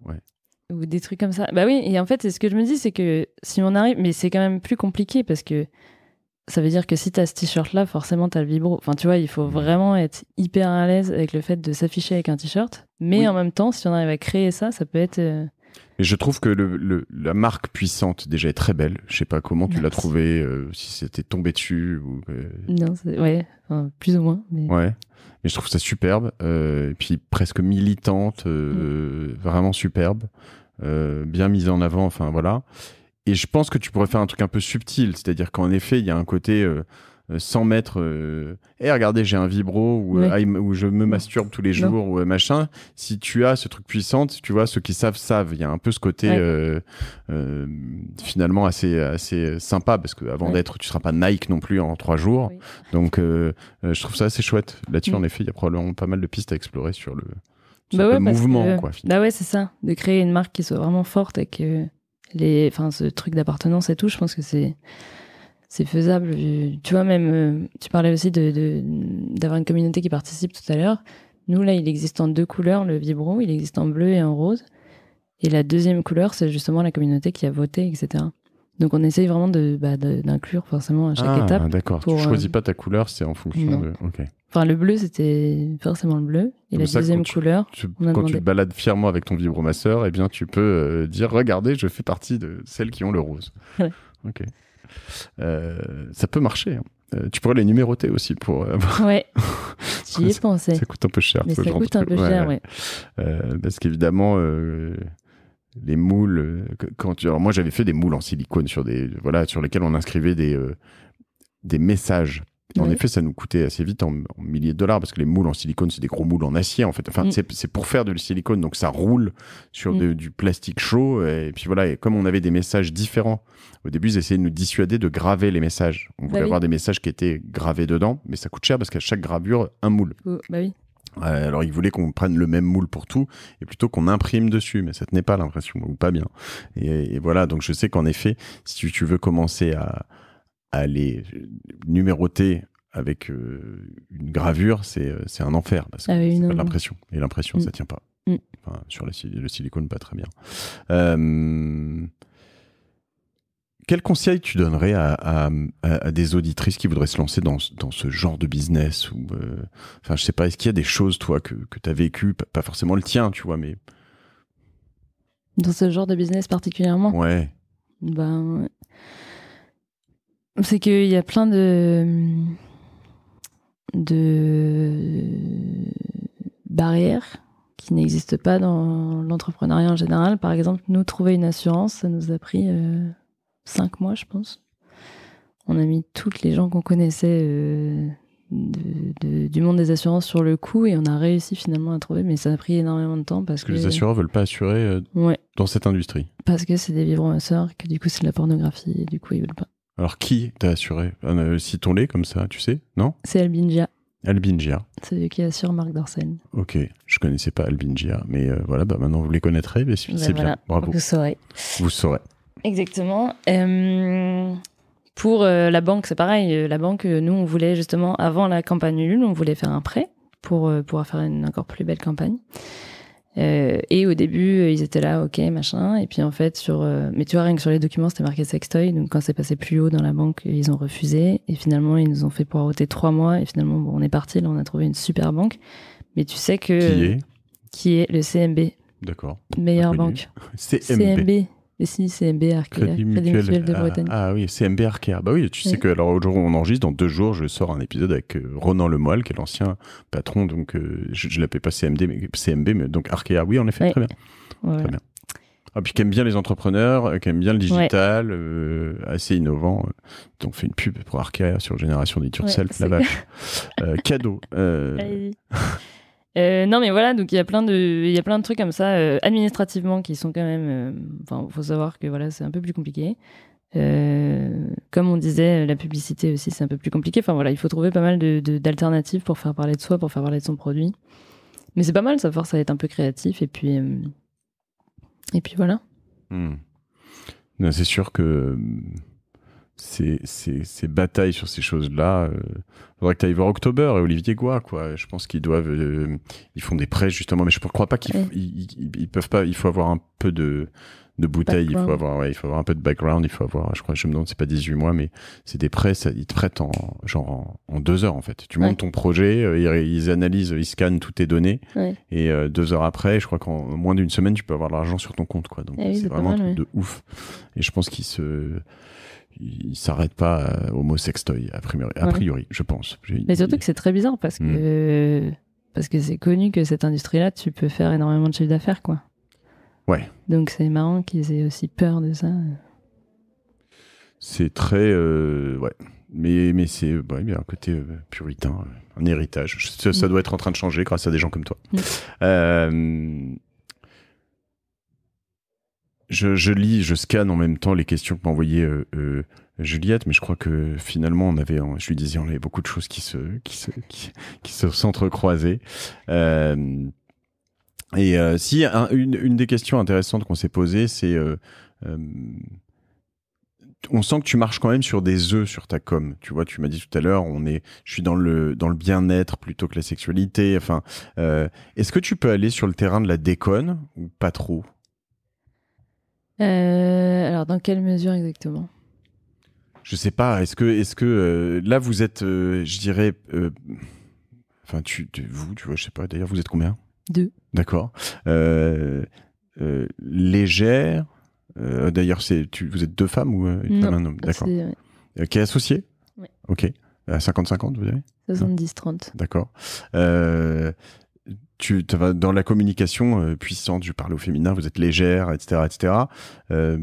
Ou des trucs comme ça. Bah oui, et en fait, ce que je me dis, c'est que si on arrive. Mais c'est quand même plus compliqué parce que ça veut dire que si t'as ce t-shirt-là, forcément t'as le vibro. Enfin, tu vois, il faut vraiment être hyper à l'aise avec le fait de s'afficher avec un t-shirt. Mais en même temps, si on arrive à créer ça, ça peut être euh, et je trouve que la marque puissante déjà est très belle. Je sais pas comment tu l'as trouvée, euh, si c'était tombé dessus ou. Euh, non, ouais, plus ou moins. Mais... Ouais, mais je trouve ça superbe. Euh, et puis presque militante, mm. vraiment superbe, bien mise en avant. Enfin voilà. Et je pense que tu pourrais faire un truc un peu subtil, c'est-à-dire qu'en effet, il y a un côté 100 euh, mètres, et euh, eh, regardez, j'ai un vibro euh, ou où je me masturbe tous les jours ou machin. Si tu as ce truc puissant, tu vois, ceux qui savent savent. Il y a un peu ce côté finalement assez assez sympa parce que avant d'être, tu seras pas Nike non plus en trois jours. Donc je trouve ça assez chouette. Là-dessus, mm. en effet, il y a probablement pas mal de pistes à explorer sur le bah mouvement quoi, bah ouais c'est ça de créer une marque qui soit vraiment forte avec les enfin ce truc d'appartenance et tout je pense que c'est c'est faisable. Tu vois, même, euh, tu parlais aussi d'avoir de, une communauté qui participe tout à l'heure. Nous, là, il existe en deux couleurs, le vibro, il existe en bleu et en rose. Et la deuxième couleur, c'est justement la communauté qui a voté, etc. Donc on essaye vraiment de, bah, d'inclure forcément à chaque ah, étape. D'accord, tu euh, choisis pas ta couleur, c'est en fonction de... Enfin, le bleu, c'était forcément le bleu. Et la deuxième couleur. quand tu te balades fièrement avec ton vibromasseur, eh bien, tu peux euh, dire Regardez, je fais partie de celles qui ont le rose. ok. Euh, ça peut marcher. Hein. Euh, tu pourrais les numéroter aussi pour. Euh, J'y ça, coûte un peu cher. coûte un peu cher, parce qu'évidemment. Les moules, quand moi j'avais fait des moules en silicone sur des voilà sur lesquels on inscrivait des des messages en effet, ça nous coûtait assez vite en, milliers de dollars parce que les moules en silicone, c'est des gros moules en acier en fait. Enfin, mm. c'est pour faire du silicone, donc ça roule sur mm. du plastique chaud. Et puis voilà, et comme on avait des messages différents, au début, ils essayaient de nous dissuader de graver les messages. On bah voulait avoir des messages qui étaient gravés dedans, mais ça coûte cher parce qu'à chaque gravure, un moule. Oh, bah oui. Euh, alors, ils voulaient qu'on prenne le même moule pour tout et plutôt qu'on imprime dessus, mais ça n'est pas l'impression, ou pas bien. Et, voilà, donc je sais qu'en effet, si tu veux commencer à, aller les euh, numéroter avec euh, une gravure, euh, c'est un enfer parce que ah l'impression. Et l'impression, ça mm. tient pas. Mm. sur le, silicone, pas très bien. quel conseil tu donnerais à, des auditrices qui voudraient se lancer dans, dans ce genre de business ou Enfin, je sais pas, est-ce qu'il y a des choses, toi, que, que tu as vécues, pas forcément le tien, tu vois, mais. Dans ce genre de business particulièrement Ouais. Ben. C'est qu'il y a plein de. barrières qui n'existent pas dans l'entrepreneuriat en général. Par exemple, nous, trouver une assurance, ça nous a pris euh, cinq mois, je pense. On a mis toutes les gens qu'on connaissait euh, du monde des assurances sur le coup et on a réussi finalement à trouver, mais ça a pris énormément de temps parce que, les assureurs veulent pas assurer euh, dans cette industrie. Parce que c'est des vivres-masseurs, que du coup c'est de la pornographie et du coup ils veulent pas. Alors, qui t'a assuré ah, euh, Si Citons-les comme ça, tu sais, non C'est Albingia. Albingia. C'est qui assure Marc Dorsen. Ok, je connaissais pas Albingia, mais euh, voilà, bah, maintenant vous les connaîtrez, c'est ben bien, bravo. Vous saurez. Vous saurez. Exactement. Euh, pour la banque, c'est pareil. La banque, nous, on voulait justement, avant la campagne Ulule, on voulait faire un prêt pour pouvoir faire une encore plus belle campagne. Euh, et au début, euh, ils étaient là, ok, machin. Et puis en fait, sur, euh, mais tu vois, rien que sur les documents, c'était marqué sextoy. Donc quand c'est passé plus haut dans la banque, ils ont refusé. Et finalement, ils nous ont fait ôter trois mois. Et finalement, on est parti. Là, on a trouvé une super banque. Mais tu sais que. Qui est Qui est le CMB. D'accord. Meilleure bah, banque. CMB. Mais si, CMB Arkea. Crédit, Mutuel, de Bretagne. Ah oui, CMB Arkea. Bah oui, tu sais que alors aujourd'hui on enregistre, dans deux jours je sors un épisode avec euh, Ronan Lemoyle, qui est l'ancien patron, donc euh, je, ne l'appelle pas CMD, mais CMB, mais donc Arkea. Oui, en effet, très bien. Très bien. Ah, puis qui aime bien les entrepreneurs, euh, qui aime bien le digital, assez innovant. Donc fait une pub pour Arkea sur Génération des ouais, la vache. cadeau. Euh, non, mais voilà, donc il y a plein de, il y a plein de trucs comme ça euh, administrativement qui sont quand même. Euh, enfin, faut savoir que voilà, c'est un peu plus compliqué. comme on disait, la publicité aussi, c'est un peu plus compliqué. Enfin voilà, il faut trouver pas mal d'alternatives de, d'alternatives pour faire parler de soi, pour faire parler de son produit. Mais c'est pas mal, ça force à être un peu créatif. Et puis, et puis voilà. Hmm. Ben, c'est sûr que ces, ces, batailles sur ces choses-là. Il euh, faudrait que tu ailles voir October et Olivier Goua, quoi. Je pense qu'ils doivent, euh, ils font des prêts justement, mais je ne crois pas qu'ils ils, peuvent pas. Il faut avoir un peu de, de bouteille, il faut avoir, il faut avoir un peu de background, il faut avoir, je crois, je me demande, c'est pas 18 mois, mais c'est des prêts, ils te prêtent en, genre, en, deux heures, en fait. Tu montes ton projet, euh, ils, analysent, ils scannent toutes tes données, et deux heures après, je crois qu'en moins d'une semaine, tu peux avoir de l'argent sur ton compte, quoi. Donc, ah c'est vraiment de ouf. Et je pense qu'ils se, il s'arrête pas euh, au mot sextoy, a priori, a priori je pense. Mais surtout que c'est très bizarre parce mm. que parce que c'est connu que cette industrie-là, tu peux faire énormément de chiffre d'affaires, quoi. Ouais. Donc c'est marrant qu'ils aient aussi peur de ça. C'est très, euh, ouais. Mais mais c'est, un côté euh, puritain, un héritage. Ça, mm. doit être en train de changer grâce à des gens comme toi. Mm. Euh, je, lis, je scanne en même temps les questions que m'a envoyées euh, euh, Juliette, mais je crois que finalement, on avait, je lui disais, on avait beaucoup de choses qui se, qui se, qui, se s'entrecroisaient. Euh, et si une, des questions intéressantes qu'on s'est posées, c'est on sent que tu marches quand même sur des œufs sur ta com. Tu vois, tu m'as dit tout à l'heure, on est, je suis dans le dans le bien-être plutôt que la sexualité. Enfin, est-ce que tu peux aller sur le terrain de la déconne ou pas trop euh, alors, dans quelle mesure exactement Je sais pas. Est-ce que, est-ce que euh, là, vous êtes, euh, je dirais, enfin, tu, vous, tu vois, je sais pas. D'ailleurs, vous êtes combien Deux. D'accord. légère. d'ailleurs, c'est, vous êtes deux femmes ou une un homme D'accord. Qui est associé Oui. Ok. À 50-50, vous diriez 70-30. D'accord. Euh, tu vas dans la communication euh, puissante, je parle au féminin, vous êtes légère, etc., etc. Euh,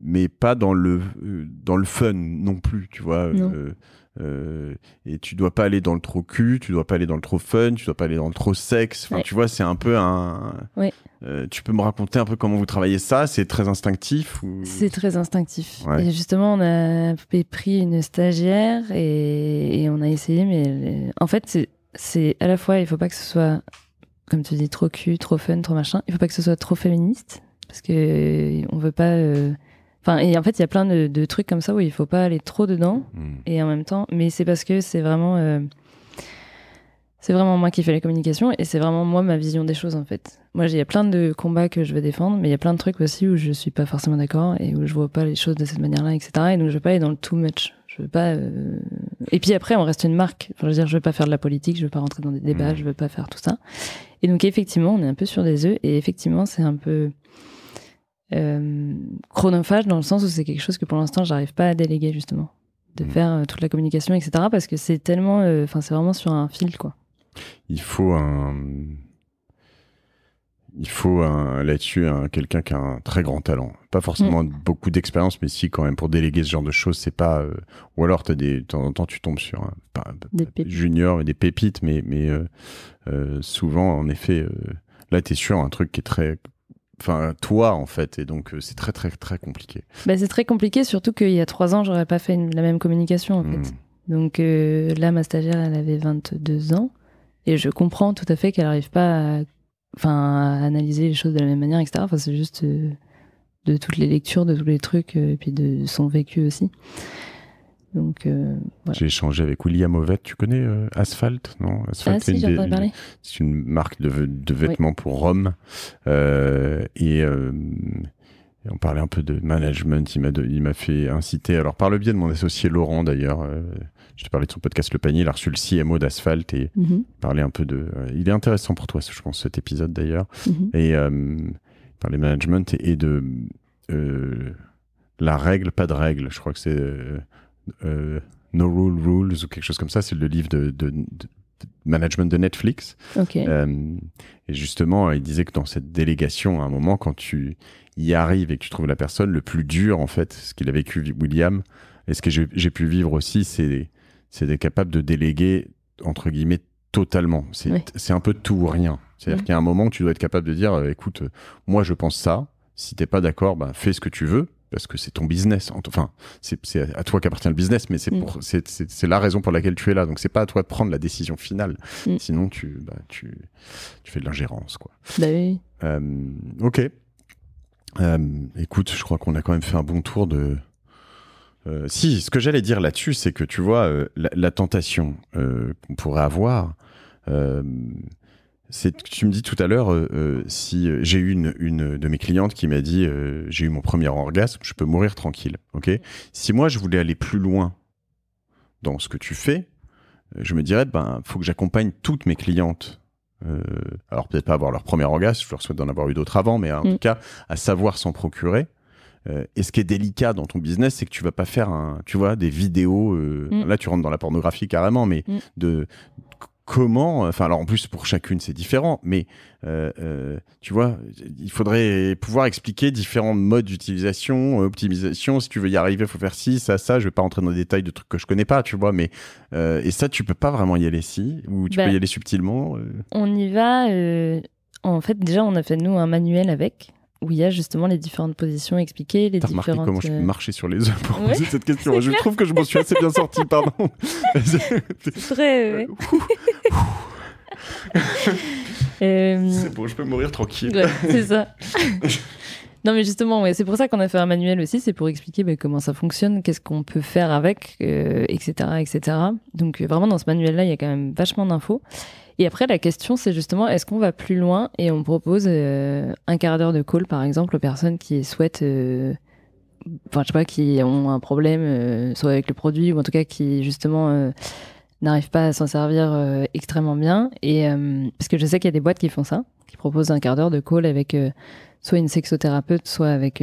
mais pas dans le euh, dans le fun non plus, tu vois. et tu dois pas aller dans le trop cul, tu dois pas aller dans le trop fun, tu dois pas aller dans le trop sexe. tu vois, c'est un peu un. tu peux me raconter un peu comment vous travaillez ça C'est très instinctif C'est très instinctif. Et justement, on a pris une stagiaire et, on a essayé, mais en fait, c'est à la fois, il faut pas que ce soit comme tu dis, trop cul, trop fun, trop machin. Il faut pas que ce soit trop féministe parce que on veut pas. Euh, enfin, et en fait, il y a plein de, trucs comme ça où il faut pas aller trop dedans hmm. et en même temps. Mais c'est parce que c'est vraiment. Euh, c'est vraiment moi qui fais la communication et c'est vraiment moi ma vision des choses en fait. Moi, il y a plein de combats que je veux défendre, mais il y a plein de trucs aussi où je suis pas forcément d'accord et où je vois pas les choses de cette manière-là, etc. Et donc, je veux pas aller dans le too much. Je veux pas. Euh, et puis après, on reste une marque. je veux dire, je veux pas faire de la politique, je veux pas rentrer dans des débats, hmm. je veux pas faire tout ça. Et donc effectivement, on est un peu sur des œufs et effectivement, c'est un peu euh, chronophage dans le sens où c'est quelque chose que pour l'instant, j'arrive pas à déléguer justement, de mm. faire euh, toute la communication, etc. Parce que c'est tellement, euh, enfin, c'est vraiment sur un fil, quoi. Il faut un il faut là-dessus quelqu'un qui a un très grand talent. Pas forcément mm. beaucoup d'expérience, mais si quand même pour déléguer ce genre de choses, c'est pas. Euh, ou alors as des, de temps en temps tu tombes sur un junior et des pépites, mais, mais euh, euh, souvent en effet, là tu es sur un truc qui est très enfin toi en fait et donc c'est très très très compliqué bah, c'est très compliqué surtout qu'il y a trois ans j'aurais pas fait la même communication en fait mm. donc là ma stagiaire elle avait 22 ans et je comprends tout à fait qu'elle n'arrive pas à enfin, analyser les choses de la même manière, etc. Enfin, c'est juste euh, de toutes les lectures, de tous les trucs, euh, et puis de son vécu aussi. Donc, euh, voilà. J'ai échangé avec William Ovette, tu connais Asphalte, Asphalt, non Asphalt, ah, c'est, une, marque de, vêtements pour Rome. et on parlait un peu de management, il m'a, fait inciter, alors par le biais de mon associé Laurent d'ailleurs, je t'ai parlé de son podcast Le Panier. Il a reçu le CMO d'asphalte et mhm. parler un peu de. Euh, il est intéressant pour toi, je pense, cet épisode d'ailleurs. Mhm. Et il euh, parlait management et, de euh, la règle, pas de règle. Je crois que c'est No Rule Rules ou quelque chose comme ça. C'est le livre de, management de Netflix. et justement, il disait que dans cette délégation, à un moment, quand tu y arrives et que tu trouves la personne, le plus dur, en fait, ce qu'il a vécu William, et ce que j'ai pu vivre aussi, c'est c'est d'être capable de déléguer, entre guillemets, totalement. C'est un peu tout ou rien. C'est-à-dire mm. qu'il y a un moment où tu dois être capable de dire, euh, écoute, euh, moi je pense ça, si t'es pas d'accord, bah, fais ce que tu veux, parce que c'est ton business. Enfin, c'est à toi qu'appartient le business, mais c'est mm. pour c'est la raison pour laquelle tu es là. Donc c'est pas à toi de prendre la décision finale. Mm. Sinon tu, bah, tu, tu fais de l'ingérence quoi. Bah oui. Euh, ok. écoute, je crois qu'on a quand même fait un bon tour de euh, si, ce que j'allais dire là-dessus, c'est que tu vois, euh, la, tentation euh, qu'on pourrait avoir, c'est que tu me dis tout à l'heure, si j'ai eu une, de mes clientes qui m'a dit j'ai eu mon premier orgasme, je peux mourir tranquille. si moi je voulais aller plus loin dans ce que tu fais, je me dirais, ben, faut que j'accompagne toutes mes clientes alors peut-être pas avoir leur premier orgasme, je leur souhaite d'en avoir eu d'autres avant, mais en mm. tout cas à savoir s'en procurer. Euh, et ce qui est délicat dans ton business, c'est que tu vas pas faire un, tu vois, des vidéos. Euh, mm. Là, tu rentres dans la pornographie carrément, mais mm. de comment. Enfin, alors en plus pour chacune c'est différent, mais euh, tu vois, il faudrait pouvoir expliquer différents modes d'utilisation, optimisation. Si tu veux y arriver, il faut faire ci, ça, ça. Je vais pas entrer dans les détails de trucs que je connais pas, tu vois. Mais et ça, tu peux pas vraiment y aller si, ou tu peux ben, y aller subtilement. On y va. En fait, déjà, on a fait nous un manuel avec où il y a justement les différentes positions expliquées, les T'as remarqué comment je euh, marcher sur les œufs pour poser cette question. Je trouve que je m'en suis assez bien sorti, pardon. C'est vrai, euh, euh, C'est bon, je peux mourir tranquille. c'est ça. non mais justement, c'est pour ça qu'on a fait un manuel aussi, c'est pour expliquer bah, comment ça fonctionne, qu'est-ce qu'on peut faire avec, etc., etc. Donc vraiment dans ce manuel-là, il y a quand même vachement d'infos. Et après, la question, c'est justement, est-ce qu'on va plus loin et on propose euh, un quart d'heure de call, par exemple, aux personnes qui souhaitent, euh, enfin, je sais pas, qui ont un problème, euh, soit avec le produit, ou en tout cas qui, justement, n'arrivent pas à s'en servir extrêmement bien. Et, parce que je sais qu'il y a des boîtes qui font ça, qui proposent un quart d'heure de call avec soit une sexothérapeute, soit avec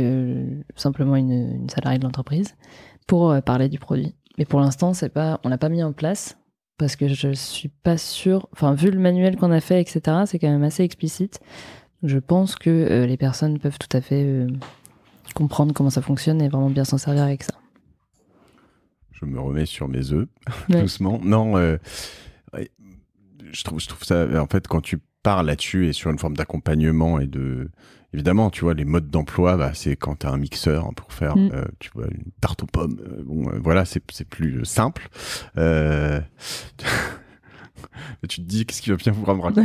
simplement une, une, salariée de l'entreprise, pour parler du produit. Mais pour l'instant, pas, on n'a pas mis en place parce que je suis pas sûre. Enfin, vu le manuel qu'on a fait, etc., c'est quand même assez explicite. Je pense que euh, les personnes peuvent tout à fait euh, comprendre comment ça fonctionne et vraiment bien s'en servir avec ça. Je me remets sur mes œufs, doucement. Non, euh, je trouve ça. En fait, quand tu parles là-dessus et sur une forme d'accompagnement et de évidemment, tu vois, les modes d'emploi, bah, c'est quand tu as un mixeur pour faire mm. euh, tu vois, une tarte aux pommes. Euh, bon, euh, voilà, c'est plus simple. tu te dis, qu'est-ce qu'il va bien vous me raconter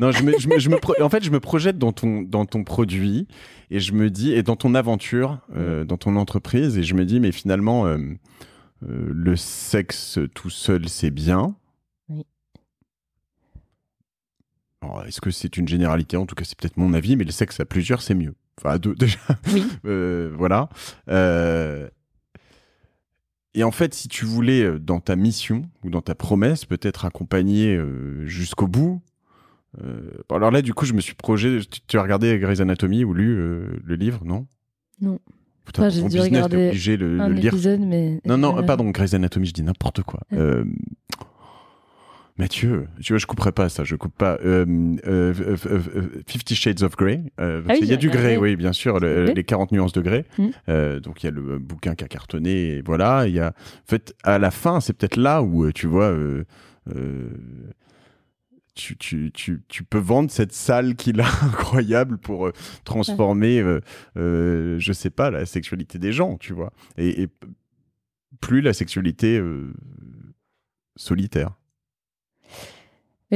Non, je me, je me, En fait, je me projette dans ton, dans ton produit et je me dis, et dans ton aventure, mm. dans ton entreprise, et je me dis, mais finalement, le sexe tout seul, c'est bien. est-ce que c'est une généralité En tout cas, c'est peut-être mon avis, mais le sexe à plusieurs, c'est mieux. Enfin, à deux, déjà. Oui. Euh, voilà. Euh, et en fait, si tu voulais, euh, dans ta mission ou dans ta promesse, peut-être accompagner jusqu'au bout. alors là, du coup, je me suis projeté. Tu, as regardé Grey's Anatomy ou lu le livre, non Non. Putain, enfin, ton business, regarder le, lire. mais... Non, non, pardon, Grey's Anatomy, je dis n'importe quoi. Mathieu, vois, je couperai pas ça, je coupe pas. 50 euh, euh, euh, Fifty Shades of Grey. Ah il y a du grey, oui, bien sûr, les 40 nuances de grey. Mm. donc il y a le bouquin qui a cartonné, voilà. Il y a, en fait, à la fin, c'est peut-être là où tu vois. Tu, peux vendre cette salle qu'il a incroyable pour transformer, euh, je sais pas, la sexualité des gens, tu vois. et plus la sexualité solitaire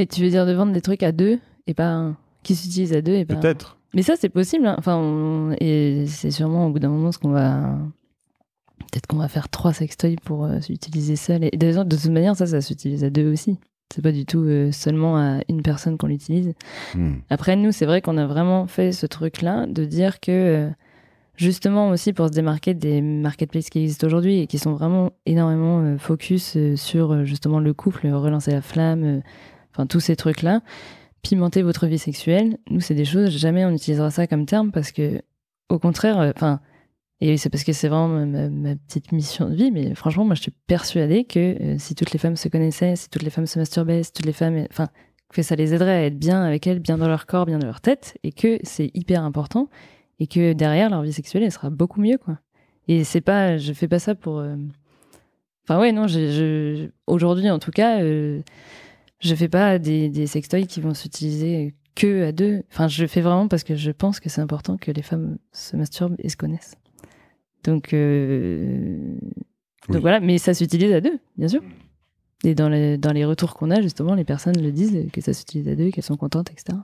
tu veux dire de vendre des trucs à deux et pas un... qui s'utilisent à deux et Peut-être. Mais ça, c'est possible. Hein. Enfin, et c'est sûrement au bout d'un moment ce qu'on va. Peut-être qu'on va faire trois sextoys pour euh, s'utiliser seul. Et de toute manière, ça, ça s'utilise à deux aussi. C'est pas du tout euh, seulement à une personne qu'on l'utilise. Hmm. Après, nous, c'est vrai qu'on a vraiment fait ce truc-là de dire que, euh, justement aussi pour se démarquer des marketplaces qui existent aujourd'hui et qui sont vraiment énormément focus sur justement le couple, relancer la flamme, tous ces trucs-là, pimenter votre vie sexuelle, nous, c'est des choses, jamais on utilisera ça comme terme parce que, au contraire, euh, enfin, et c'est parce que c'est vraiment ma, petite mission de vie, mais franchement, moi, je suis persuadée que euh, si toutes les femmes se connaissaient, si toutes les femmes se masturbaient, si toutes les femmes, enfin, que ça les aiderait à être bien avec elles, bien dans leur corps, bien dans leur tête, et que c'est hyper important, et que derrière, leur vie sexuelle, elle sera beaucoup mieux, quoi. Et c'est pas, je fais pas ça pour. Euh, enfin, ouais, non, je, aujourd'hui, en tout cas. Je fais pas des, des sextoys qui vont s'utiliser que à deux. Enfin, je fais vraiment parce que je pense que c'est important que les femmes se masturbent et se connaissent. Donc, euh, Donc voilà, mais ça s'utilise à deux, bien sûr. Mm. Et dans les, dans les retours qu'on a, justement, les personnes le disent que ça s'utilise à deux, qu'elles sont contentes, etc.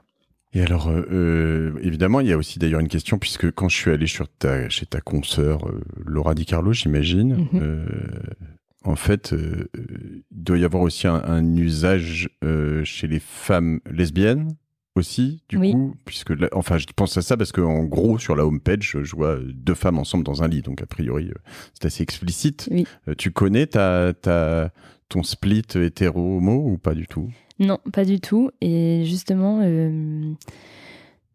Et alors, euh, euh, évidemment, il y a aussi d'ailleurs une question, puisque quand je suis allé sur chez ta consoeur, Laura Di Carlo, j'imagine, mm-hmm en fait, euh, il doit y avoir aussi un, usage euh, chez les femmes lesbiennes aussi, du coup, puisque, enfin, je pense à ça parce qu'en gros, sur la homepage, je vois deux femmes ensemble dans un lit, donc a priori, euh, c'est assez explicite. tu connais ta, ta, ton split hétéro-homo ou pas du tout Non, pas du tout. Et justement,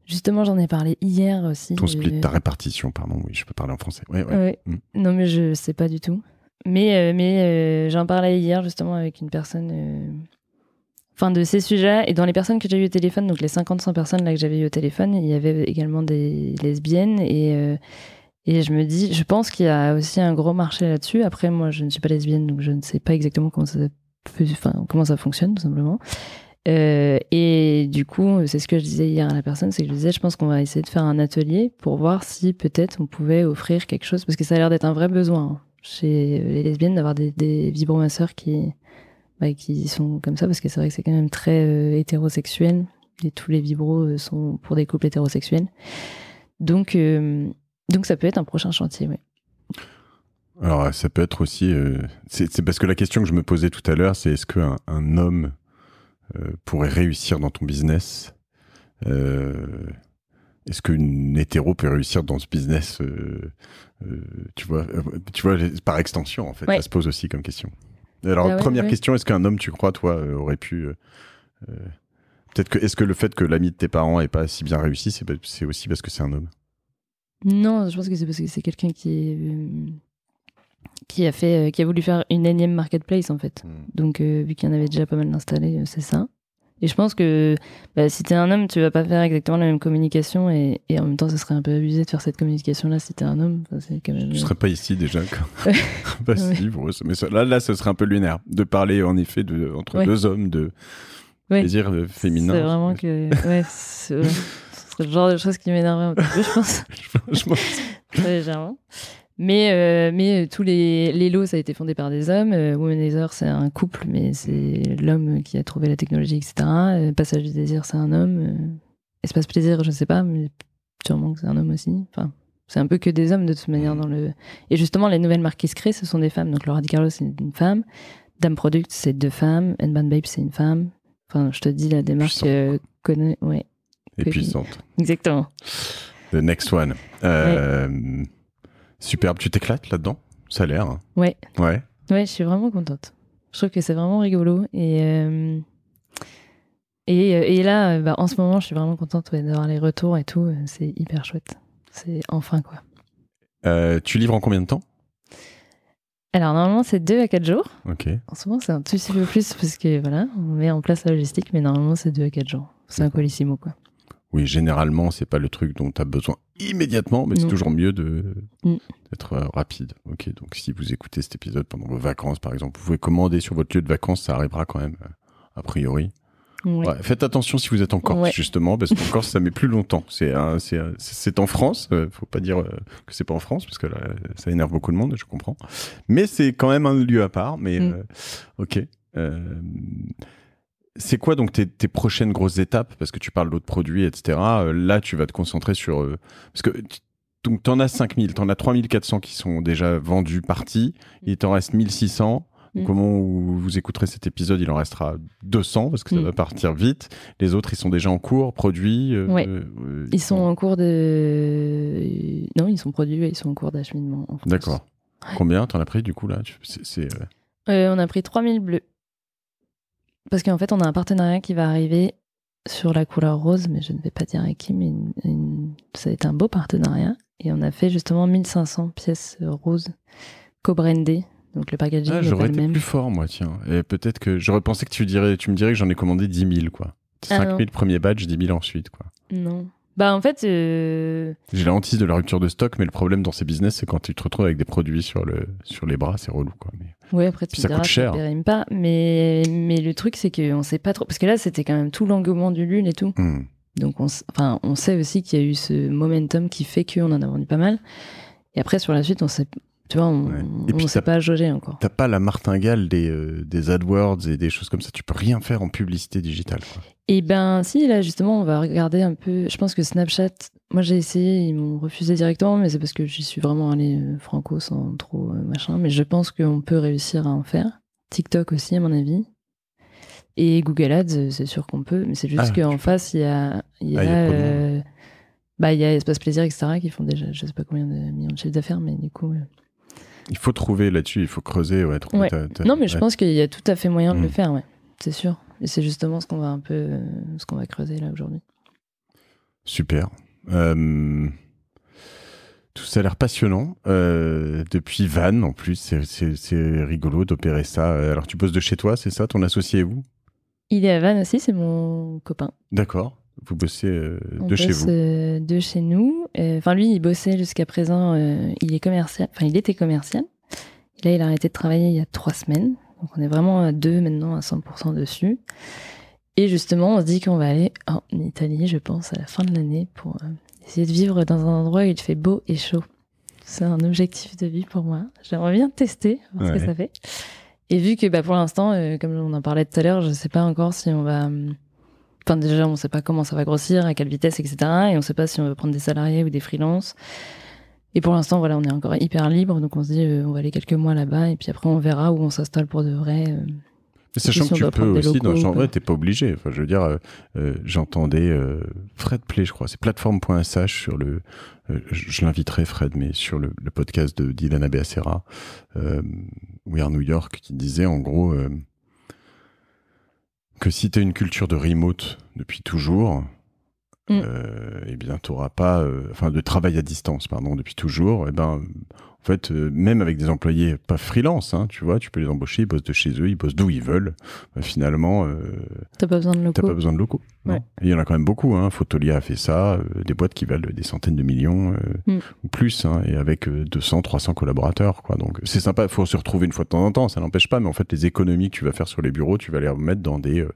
Justement, j'en ai parlé hier aussi. Ton split, ta répartition, pardon, oui, je peux parler en français. Mm. Non, mais je sais pas du tout. Mais, euh, euh, j'en parlais hier justement avec une personne euh, enfin de ces sujets et dans les personnes que j'ai eu au téléphone donc les 50-100 personnes là que j'avais eu au téléphone il y avait également des lesbiennes et et je me dis je pense qu'il y a aussi un gros marché là-dessus après moi je ne suis pas lesbienne donc je ne sais pas exactement comment ça comment ça fonctionne tout simplement et du coup c'est ce que je disais hier à la personne c'est que je disais je pense qu'on va essayer de faire un atelier pour voir si peut-être on pouvait offrir quelque chose parce que ça a l'air d'être un vrai besoin hein chez les lesbiennes d'avoir des, vibromasseurs qui, bah, qui sont comme ça, parce que c'est vrai que c'est quand même très euh, hétérosexuel. Et tous les vibros euh, sont pour des couples hétérosexuels. Donc, euh, donc ça peut être un prochain chantier, oui. Alors, ça peut être aussi. c'est parce que la question que je me posais tout à l'heure, c'est est-ce qu'un un homme pourrait réussir dans ton business est-ce qu'une hétéro peut réussir dans ce business euh, euh, Tu vois, euh, tu vois, par extension en fait, ça se pose aussi comme question. Alors bah première question, est-ce qu'un homme, tu crois, toi, aurait pu peut-être que est-ce que le fait que l'ami de tes parents n'ait pas si bien réussi, c'est aussi parce que c'est un homme Non, je pense que c'est parce que c'est quelqu'un qui a fait, qui a voulu faire une énième marketplace en fait. Hmm. Donc vu qu'il y en avait déjà pas mal installé, c'est ça. Et je pense que bah, si t'es un homme, tu vas pas faire exactement la même communication et, en même temps, ça serait un peu abusé de faire cette communication-là si t'es un homme. Enfin, même... Je serais pas ici déjà. Bah, si, mais là, là, ce serait un peu lunaire de parler en effet de, entre deux hommes de plaisir euh, féminin. C'est vraiment que. ce le genre de choses qui m'énerverait un peu, je pense. je pense. Très légèrement. Mais, euh, mais tous les, lots, ça a été fondé par des hommes. Euh, Womanizer, c'est un couple, mais c'est l'homme qui a trouvé la technologie, etc. Euh, Passage du désir, c'est un homme. Espace plaisir, je ne sais pas, mais sûrement que c'est un homme aussi. Enfin, c'est un peu que des hommes de toute manière mm. dans le. Et justement, les nouvelles marques qui se créent, ce sont des femmes. Donc Laura DiCarlo, c'est une femme. Dame Product, c'est deux femmes. And Band Babe, c'est une femme. Enfin, je te dis, la démarche connaît. Ouais. Et puissante. Exactement. The next one. Superbe, tu t'éclates là-dedans Ça a l'air. Hein. Ouais. Ouais. Ouais, je suis vraiment contente. Je trouve que c'est vraiment rigolo. Et, euh, euh, et, là, euh, bah, en ce moment, je suis vraiment contente d'avoir les retours et tout. C'est hyper chouette. C'est enfin quoi. tu livres en combien de temps alors normalement c'est 2 à 4 jours. Ok. En ce moment c'est un tout petit peu plus parce que voilà, on met en place la logistique, mais normalement c'est 2 à 4 jours. C'est un colissimo quoi. Oui, généralement, c'est pas le truc dont tu as besoin immédiatement, mais c'est toujours mieux mm. d'être euh, rapide. Ok, donc si vous écoutez cet épisode pendant vos vacances, par exemple, vous pouvez commander sur votre lieu de vacances, ça arrivera quand même, euh, a priori. Ouais. faites attention si vous êtes en Corse, justement, parce qu'en Corse, ça met plus longtemps. C'est euh, en France. faut pas dire que c'est pas en France, parce que ça énerve beaucoup de monde, je comprends. Mais c'est quand même un lieu à part. Mais mm. ok. C'est quoi donc tes, prochaines grosses étapes Parce que tu parles d'autres produits, etc. Euh, là, tu vas te concentrer sur. Euh, parce que tu en as 5000, tu en as 3400 qui sont déjà vendus, partis. Mmh. Il t'en reste 1600. Mmh. Comment vous écouterez cet épisode, il en restera 200 parce que ça mmh. va partir vite. Les autres, ils sont déjà en cours, produits. Euh, ils sont en cours de. Non, ils sont produits et ils sont en cours d'acheminement. D'accord. Combien t'en as pris du coup là C'est. on a pris 3000 bleus. Parce qu'en fait, on a un partenariat qui va arriver sur la couleur rose, mais je ne vais pas dire à qui, mais ça a été un beau partenariat. Et on a fait justement 1500 pièces roses co-brandées. Donc le packaging ah, j'aurais été plus fort, moi, tiens. Et peut-être que j'aurais pensé que tu, dirais, tu me dirais que j'en ai commandé 10 000, quoi. 5 ah 000 premiers badges, 10 000 ensuite, quoi. Non. Bah en fait. Euh, J'ai la hantise de la rupture de stock, mais le problème dans ces business, c'est quand tu te retrouves avec des produits sur, le, sur les bras, c'est relou. Quoi. Oui, après, tu ça coûte cher. Ça pas. Mais, mais le truc, c'est qu'on sait pas trop. Parce que là, c'était quand même tout l'engouement du Lune et tout. Hmm. Donc on, enfin, on sait aussi qu'il y a eu ce momentum qui fait qu'on en a vendu pas mal. Et après, sur la suite, on sait, tu vois, on ne pas jaugé encore. Tu n'as pas la martingale des, euh, des, AdWords et des choses comme ça. Tu peux rien faire en publicité digitale. Eh Et ben si, là justement, on va regarder un peu. Je pense que Snapchat, moi j'ai essayé, ils m'ont refusé directement, mais c'est parce que j'y suis vraiment allé euh, franco sans trop euh, machin. Mais je pense qu'on peut réussir à en faire. TikTok aussi, à mon avis. Et Google Ads, c'est sûr qu'on peut, mais c'est juste ah, qu'en face, il y a, il y ah, bah, a Espace Plaisir, etc., qui font déjà, je sais pas combien de millions de chiffres d'affaires, mais du coup, il faut trouver là-dessus, il faut creuser. Ouais, Non, mais je pense qu'il y a tout à fait moyen de le mm. faire, ouais. c'est sûr. Et c'est justement ce qu'on va un peu, euh, ce qu'on va creuser là aujourd'hui. Super. Tout ça a l'air passionnant. Euh, depuis Van en plus, c'est rigolo d'opérer ça. Euh, alors, tu poses de chez toi, c'est ça Ton associé et vous Il est à Van aussi, c'est mon copain. D'accord vous bossez euh, de chez vous. Euh, de chez nous. Euh, enfin, lui, il bossait jusqu'à présent. il est commercial. Enfin, il était commercial. là, il a arrêté de travailler il y a trois semaines. Donc, on est vraiment à deux maintenant, à 100% dessus. Et justement, on se dit qu'on va aller en Italie, je pense, à la fin de l'année pour essayer de vivre dans un endroit où il fait beau et chaud. C'est un objectif de vie pour moi. J'aimerais bien tester, voir ce que ça fait. Et vu que bah, pour l'instant, comme on en parlait tout à l'heure, je ne sais pas encore si on va hum, Enfin, déjà, on ne sait pas comment ça va grossir, à quelle vitesse, etc. Et on ne sait pas si on veut prendre des salariés ou des freelances. Et pour l'instant, voilà, on est encore hyper libre, donc on se dit, euh, on va aller quelques mois là-bas, et puis après, on verra où on s'installe pour de vrai. Euh. Mais sachant que tu peux aussi, dans genre, tu n'es pas obligé. Enfin, je veux dire, euh, j'entendais Fred Play, je crois, c'est plateforme.sh sur le, je l'inviterai Fred, mais sur le, le podcast de Dylan Abeacera, We Are New York, qui disait en gros, que si tu as une culture de remote depuis toujours, mm. et euh, eh bien, tu pas, euh, enfin, de travail à distance, pardon, depuis toujours, et eh ben, en fait, euh, même avec des employés pas freelance, hein, tu vois, tu peux les embaucher, ils bossent de chez eux, ils bossent d'où ils veulent. Bah, finalement, t'as pas pas besoin de locaux. Il y en a quand même beaucoup. Hein. Fotolia a fait ça, euh, des boîtes qui valent des centaines de millions euh, mm. ou plus, hein, et avec 200, euh, 300 collaborateurs. Quoi. Donc c'est sympa, il faut se retrouver une fois de temps en temps, ça n'empêche pas, mais en fait les économies que tu vas faire sur les bureaux, tu vas les remettre dans des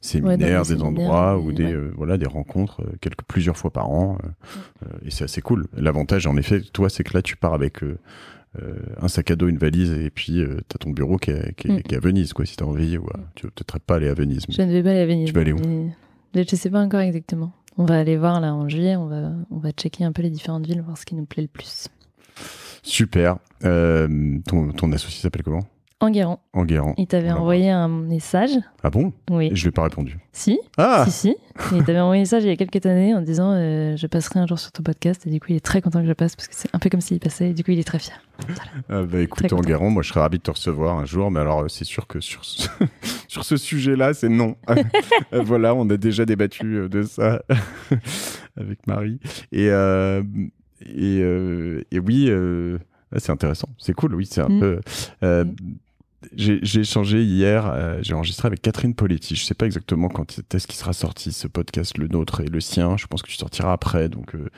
séminaires, des, endroits ou des, voilà, des rencontres quelques, plusieurs fois par an, mm. et c'est assez cool. L'avantage en effet, toi, c'est que là tu pars avec... un sac à dos, une valise, et puis tu t'as ton bureau mm. qui est, à Venise, quoi, si t'as envie. Ou, ouais. Tu veux peut-être pas aller à Venise. Je ne vais pas aller à Venise. Tu vas aller où je ne sais pas encore exactement. On va aller voir là en juillet, on va, on va checker un peu les différentes villes, voir ce qui nous plaît le plus. Super. Euh, ton, ton associé s'appelle comment Enguerrand. Il t'avait envoyé un message. Ah bon Oui. Je lui ai pas répondu. Si. Ah Si, si. Il t'avait envoyé un message il y a quelques années en disant euh, Je passerai un jour sur ton podcast. Et du coup, il est très content que je passe parce que c'est un peu comme s'il passait. Et du coup, il est très fier. Ah bah écoute, Enguerrand, moi je serais ravi de te recevoir un jour. Mais alors, euh, c'est sûr que sur ce, sur ce sujet-là, c'est non. Ah, euh, voilà, on a déjà débattu de ça avec Marie. Et, et, oui. Ah, c'est intéressant, c'est cool, oui, c'est un mm. peu. Mm j'ai échangé hier, euh, j'ai enregistré avec Catherine Politi, Je sais pas exactement quand est-ce qui sera sorti ce podcast, le nôtre et le sien. Je pense que tu sortiras après. Donc, euh,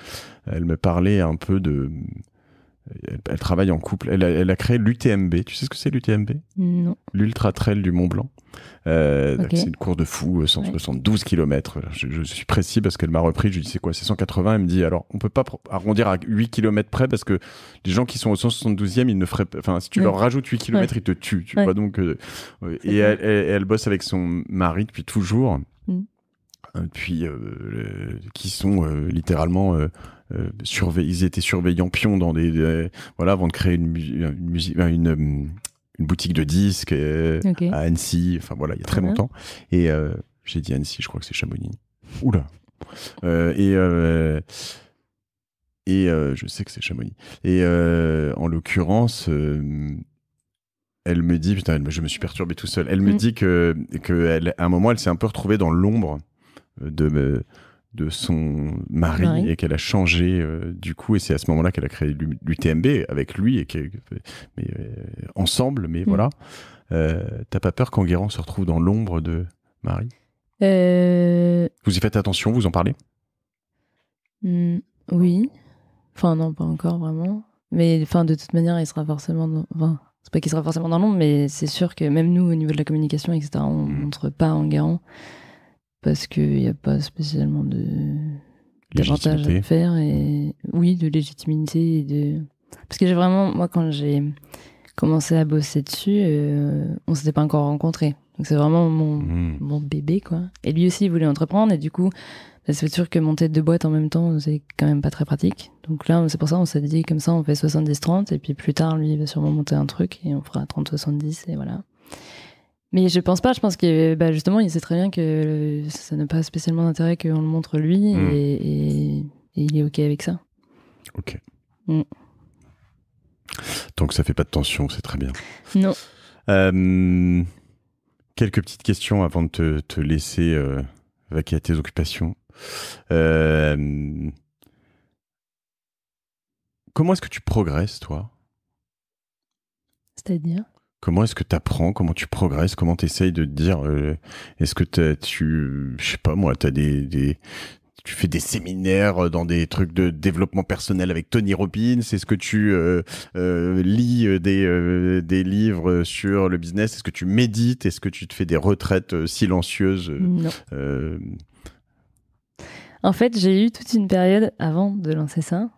elle me parlait un peu de elle, travaille en couple. Elle a, créé l'UTMB. Tu sais ce que c'est l'UTMB Non. L'Ultra Trail du Mont Blanc. Euh, c'est une course de fou, 172 km. Je, suis précis parce qu'elle m'a repris. Je lui dis c'est quoi C'est 180. Elle me dit alors on peut pas arrondir à 8 km près parce que les gens qui sont au 172e, ils ne feraient. Enfin, si tu leur rajoutes 8 km, ils te tuent. Tu vois donc. Euh, et elle, bosse avec son mari depuis toujours. Mm. Euh, qui sont littéralement euh, ils étaient surveillants pions dans des, voilà avant de créer une, euh, musique, euh, une, boutique de disques à Annecy. Enfin voilà, il y a très longtemps. Et j'ai dit Annecy, je crois que c'est Chamonix. Oula. et et je sais que c'est Chamonix. Et en l'occurrence, elle me dit, putain, je me suis perturbé tout seul. Elle me mm. dit que, que un moment, elle s'est un peu retrouvée dans l'ombre de, de son mari, et qu'elle a changé euh, du coup et c'est à ce moment-là qu'elle a créé l'UTMB avec lui et mais, euh, ensemble mais mm. voilà euh, t'as pas peur qu'Enguerrand se retrouve dans l'ombre de Marie vous y faites attention vous en parlez mm, oui enfin non pas encore vraiment mais enfin de toute manière il sera forcément dans... c'est pas qu'il sera forcément dans l'ombre mais c'est sûr que même nous au niveau de la communication etc on ne mm. montre pas Enguerrand parce qu'il n'y a pas spécialement de d'avantage à faire et oui de légitimité et de parce que j'ai vraiment moi quand j'ai commencé à bosser dessus on euh, on s'était pas encore rencontrés donc c'est vraiment mon, hmm. mon bébé quoi et lui aussi il voulait entreprendre et du coup bah, c'est sûr que monter deux boîtes en même temps c'est quand même pas très pratique donc là c'est pour ça on s'est dit comme ça on fait 70 30 et puis plus tard lui il va sûrement monter un truc et on fera 30 70 et voilà mais je pense pas. Je pense que bah, justement, il sait très bien que ça n'a pas spécialement d'intérêt qu'on le montre lui et, hmm. il est OK avec ça. OK. Tant hmm. que ça fait pas de tension, c'est très bien. Non. Euh, quelques petites questions avant de te, laisser euh, vaquer à tes occupations. Euh, comment est-ce que tu progresses, toi C'est-à-dire Comment est-ce que tu apprends Comment tu progresses Comment tu essayes de te dire euh, Est-ce que tu, je sais pas moi, as des, des, tu fais des séminaires euh, dans des trucs de développement personnel avec Tony Robbins Est-ce que tu euh, lis des, livres sur le business Est-ce que tu médites Est-ce que tu te fais des retraites silencieuses En fait, j'ai eu toute une période avant de lancer ça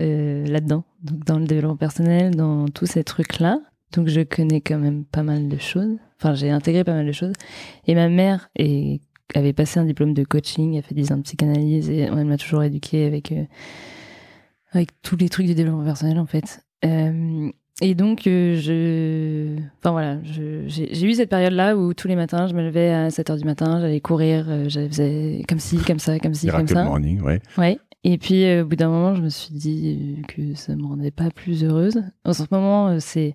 là-dedans, donc dans le développement personnel, dans tous ces trucs-là. Donc je connais quand même pas mal de choses. Enfin, j'ai intégré pas mal de choses. Et ma mère avait passé un diplôme de coaching, elle fait des ans de psychanalyse et elle m'a toujours éduquée avec, euh, avec tous les trucs du développement personnel en fait. Euh, et donc, euh, je. Enfin voilà, j'ai eu cette période-là où tous les matins, je me levais à 7 h du matin, j'allais courir, je faisais comme si comme ça, comme si comme ça. morning, ouais. Ouais. Et puis, au bout d'un moment, je me suis dit que ça me rendait pas plus heureuse. En ce moment, c'est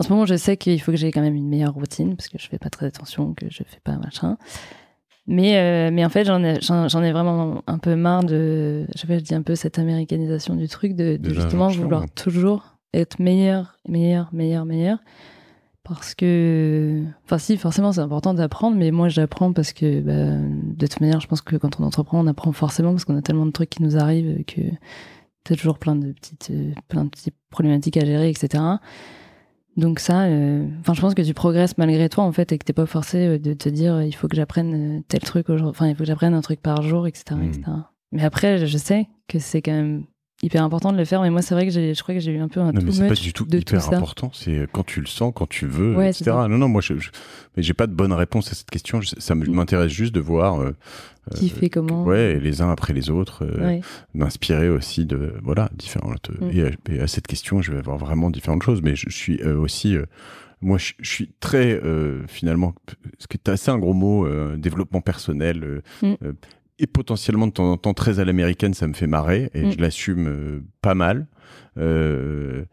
en ce moment, je sais qu'il faut que j'ai quand même une meilleure routine parce que je fais pas très attention, que je fais pas machin. Mais, euh, mais en fait, j'en ai, ai, vraiment un peu marre de, je dis un peu cette américanisation du truc, de, justement vouloir toujours être meilleur, meilleur, meilleur, meilleur. Parce que, enfin si, forcément c'est important d'apprendre, mais moi j'apprends parce que, de toute manière, je pense que quand on entreprend, on apprend forcément parce qu'on a tellement de trucs qui nous arrivent que t'as toujours plein de petites, euh, plein de petites problématiques à gérer, etc. Donc ça, euh, enfin, je pense que tu progresses malgré toi en fait et que t'es pas forcé euh, de te dire euh, il faut que j'apprenne tel truc aujourd'hui, enfin il faut que j'apprenne un truc par jour, etc., etc. Hmm. Mais après, je sais que c'est quand même hyper important de le faire. Mais moi, c'est vrai que je crois que j'ai eu un peu un non, mais c'est pas du tout hyper important. C'est euh, quand tu le sens, quand tu veux, etc. Non, non, moi, je, j'ai pas de bonne réponse à cette question. ça mm. m'intéresse juste de voir. Euh, euh, qui fait comment ouais les uns après les autres d'inspirer m'inspirer aussi de voilà différentes mm. et, à, cette question je vais avoir vraiment différentes choses mais je, suis aussi moi je, suis très finalement ce tu as assez un gros mot développement personnel mm et potentiellement de temps en temps très à l'américaine, ça me fait marrer et mm. je l'assume euh, pas mal. Euh,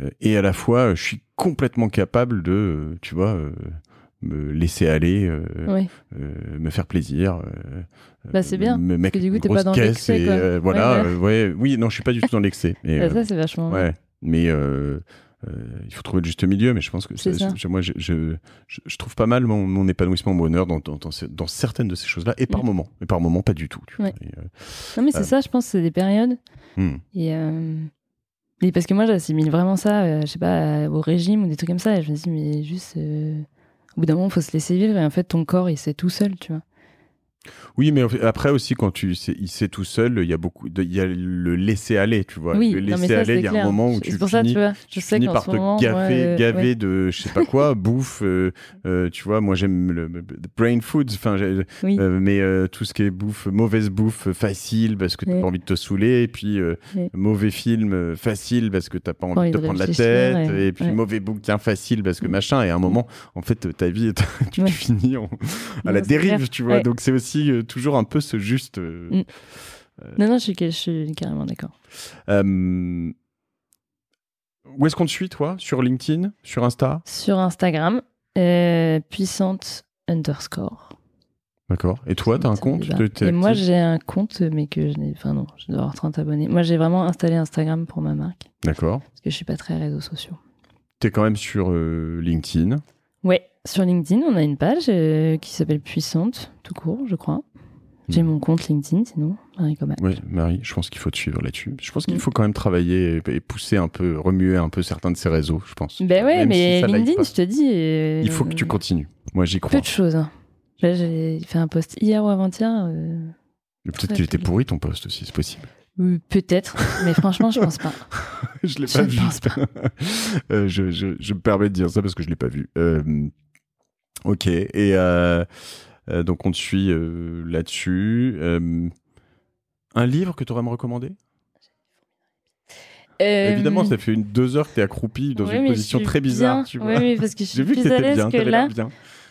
euh, et à la fois, je suis complètement capable de, tu vois, me laisser aller, me faire plaisir. bah c'est bien. Me du coup, t'es pas dans l'excès. voilà, ouais, oui, non, je suis pas du tout dans l'excès. Bah, ça, c'est vachement. Ouais, mais euh, il faut trouver le juste milieu, mais je pense que moi, je, je, trouve pas mal mon, épanouissement, mon bonheur dans, dans, certaines de ces choses-là, et par moments moment, et par moment, pas du tout. Euh, non, mais c'est euh, ça, je pense, c'est des périodes. Hmm. Et, et, parce que moi, j'assimile vraiment ça, je sais pas, au régime ou des trucs comme ça, et je me dis, mais juste, au bout d'un moment, il faut se laisser vivre, et en fait, ton corps, il sait tout seul, tu vois. Oui, mais après aussi, quand tu sais, il sait tout seul, il y a beaucoup, il y a le laisser aller, tu vois. le laisser aller, il y a un moment où tu finis, par te gaver, gaver de je sais pas quoi, bouffe. Euh, euh, tu vois, moi j'aime le, brain food, enfin, euh, mais tout ce qui est bouffe, mauvaise bouffe facile parce que t'as pas envie de te saouler, et puis mauvais film facile parce que t'as pas envie, de te prendre la tête, et puis mauvais bouquin facile parce que mm. machin. Et à un moment, en fait, ta vie, tu finis à la dérive, tu vois. Donc c'est aussi euh, toujours un peu ce juste. Euh, mm. euh, non, non, je suis, carrément d'accord. Où est-ce qu'on te suit, toi Sur LinkedIn Sur Insta Sur Instagram, puissante underscore. D'accord. Et toi, t'as un compte moi, j'ai un compte, mais que je n'ai. Enfin, non, je dois avoir 30 abonnés. Moi, j'ai vraiment installé Instagram pour ma marque. D'accord. Parce que je suis pas très réseaux sociaux. T'es quand même sur LinkedIn. Ouais, sur LinkedIn, on a une page euh, qui s'appelle Puissante, tout court, je crois. J'ai hmm. mon compte LinkedIn, sinon, Marie Comac. Oui, Marie, je pense qu'il faut te suivre là-dessus. Je pense qu'il hmm. faut quand même travailler et pousser un peu, remuer un peu certains de ces réseaux, je pense. Ben ouais, mais LinkedIn, je te dis. Il faut que tu euh, continues. Moi, j'y crois. Peu de choses. Hein. Là, j'ai fait un post hier ou avant-hier. Euh, Peut-être qu'il était pourri ton post aussi, c'est possible. Hum, peut-être, mais franchement, je pense pas. je l'ai pas vu. Euh, je, me permets de dire ça parce que je l'ai pas vu. Euh, ok. Et euh, donc, on te suit là-dessus. un livre que tu aurais me recommander Évidemment, ça fait une deux heures que tu es accroupi dans une position très bizarre. Tu vois. Oui, mais parce que je suis plus à l'aise que là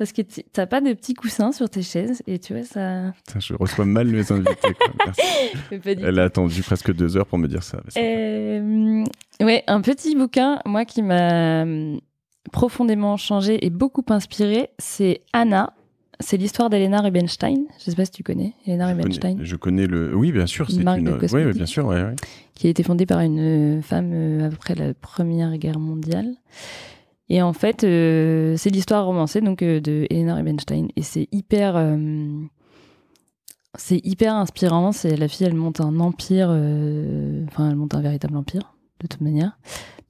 parce que t'as pas de petits coussins sur tes chaises et tu vois ça. je reçois mal mes invités. Elle a attendu presque deux heures pour me dire ça. Euh, ouais, un petit bouquin, moi qui m'a hum, profondément changé et beaucoup inspiré, c'est Anna. C'est l'histoire d'Elena Rubinstein. Je ne sais pas si tu connais Elena je Connais, je connais le. Oui, bien sûr. C'est une Oui, bien sûr. Qui a été fondée par une euh, femme euh, après la Première Guerre mondiale. Et en fait, euh, c'est l'histoire romancée donc euh, de Elena Rubinstein et c'est hyper, euh, c'est hyper inspirant. C'est la fille, elle monte un empire, enfin elle monte un véritable empire de toute manière.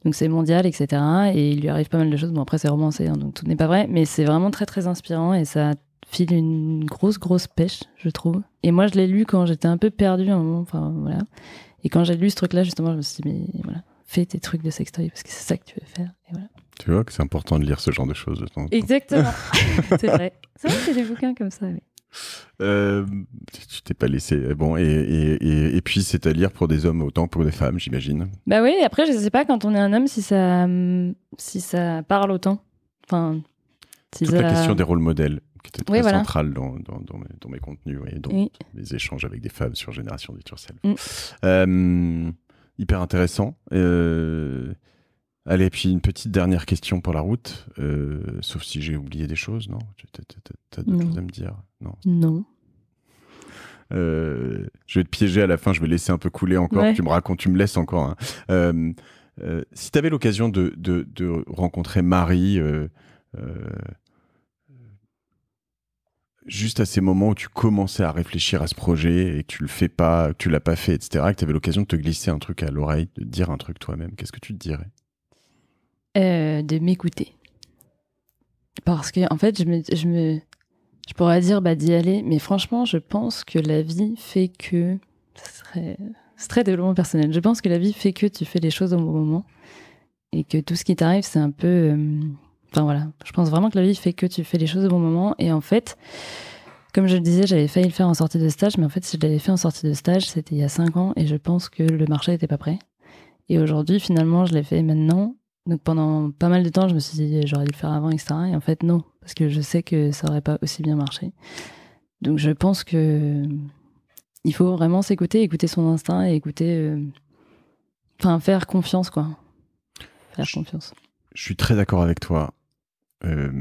Donc c'est mondial, etc. Et il lui arrive pas mal de choses. Bon après c'est romancé, hein, donc tout n'est pas vrai, mais c'est vraiment très très inspirant et ça file une grosse grosse pêche, je trouve. Et moi je l'ai lu quand j'étais un peu perdue, enfin voilà. Et quand j'ai lu ce truc-là, justement, je me suis dit mais voilà, fais tes trucs de sextoy parce que c'est ça que tu veux faire. Et voilà. Tu vois que c'est important de lire ce genre de choses de Exactement. c'est vrai. C'est vrai que des bouquins comme ça. Euh, tu t'es pas laissé. Euh, bon, et, puis c'est à lire pour des hommes autant pour des femmes, j'imagine. Bah oui, après, je sais pas quand on est un homme si ça, mm, si ça parle autant. Enfin, Toute la question des rôles modèles qui était très centrale dans, dans, mes, contenus et dans les mes échanges avec des femmes sur Génération du self. Mm. Euh, hyper intéressant. Euh, Allez, puis une petite dernière question pour la route, euh, sauf si j'ai oublié des choses, non as d'autres choses à me dire Non. Non. Euh, je vais te piéger à la fin, je vais laisser un peu couler encore. Tu me racontes, tu me laisses encore. Hein. Euh, si tu avais l'occasion de, de, rencontrer Marie juste à ces moments où tu commençais à réfléchir à ce projet et que tu le fais pas, que tu l'as pas fait, etc., que tu avais l'occasion de te glisser un truc à l'oreille, de dire un truc toi-même, qu'est-ce que tu te dirais euh, de m'écouter. Parce que, en fait, je me, je pourrais dire bah, d'y aller, mais franchement, je pense que la vie fait que. C'est très développement personnel. Je pense que la vie fait que tu fais les choses au bon moment et que tout ce qui t'arrive, c'est un peu. Euh, enfin voilà, je pense vraiment que la vie fait que tu fais les choses au bon moment. Et en fait, comme je le disais, j'avais failli le faire en sortie de stage, mais en fait, si je l'avais fait en sortie de stage, c'était il y a 5 ans et je pense que le marché n'était pas prêt. Et aujourd'hui, finalement, je l'ai fait maintenant donc pendant pas mal de temps, je me suis dit j'aurais dû le faire avant, etc. Et en fait, non, parce que je sais que ça aurait pas aussi bien marché. Donc je pense que il faut vraiment s'écouter, écouter son instinct et écouter. Euh, enfin, faire confiance, quoi. Faire confiance. Je suis très d'accord avec toi. Euh,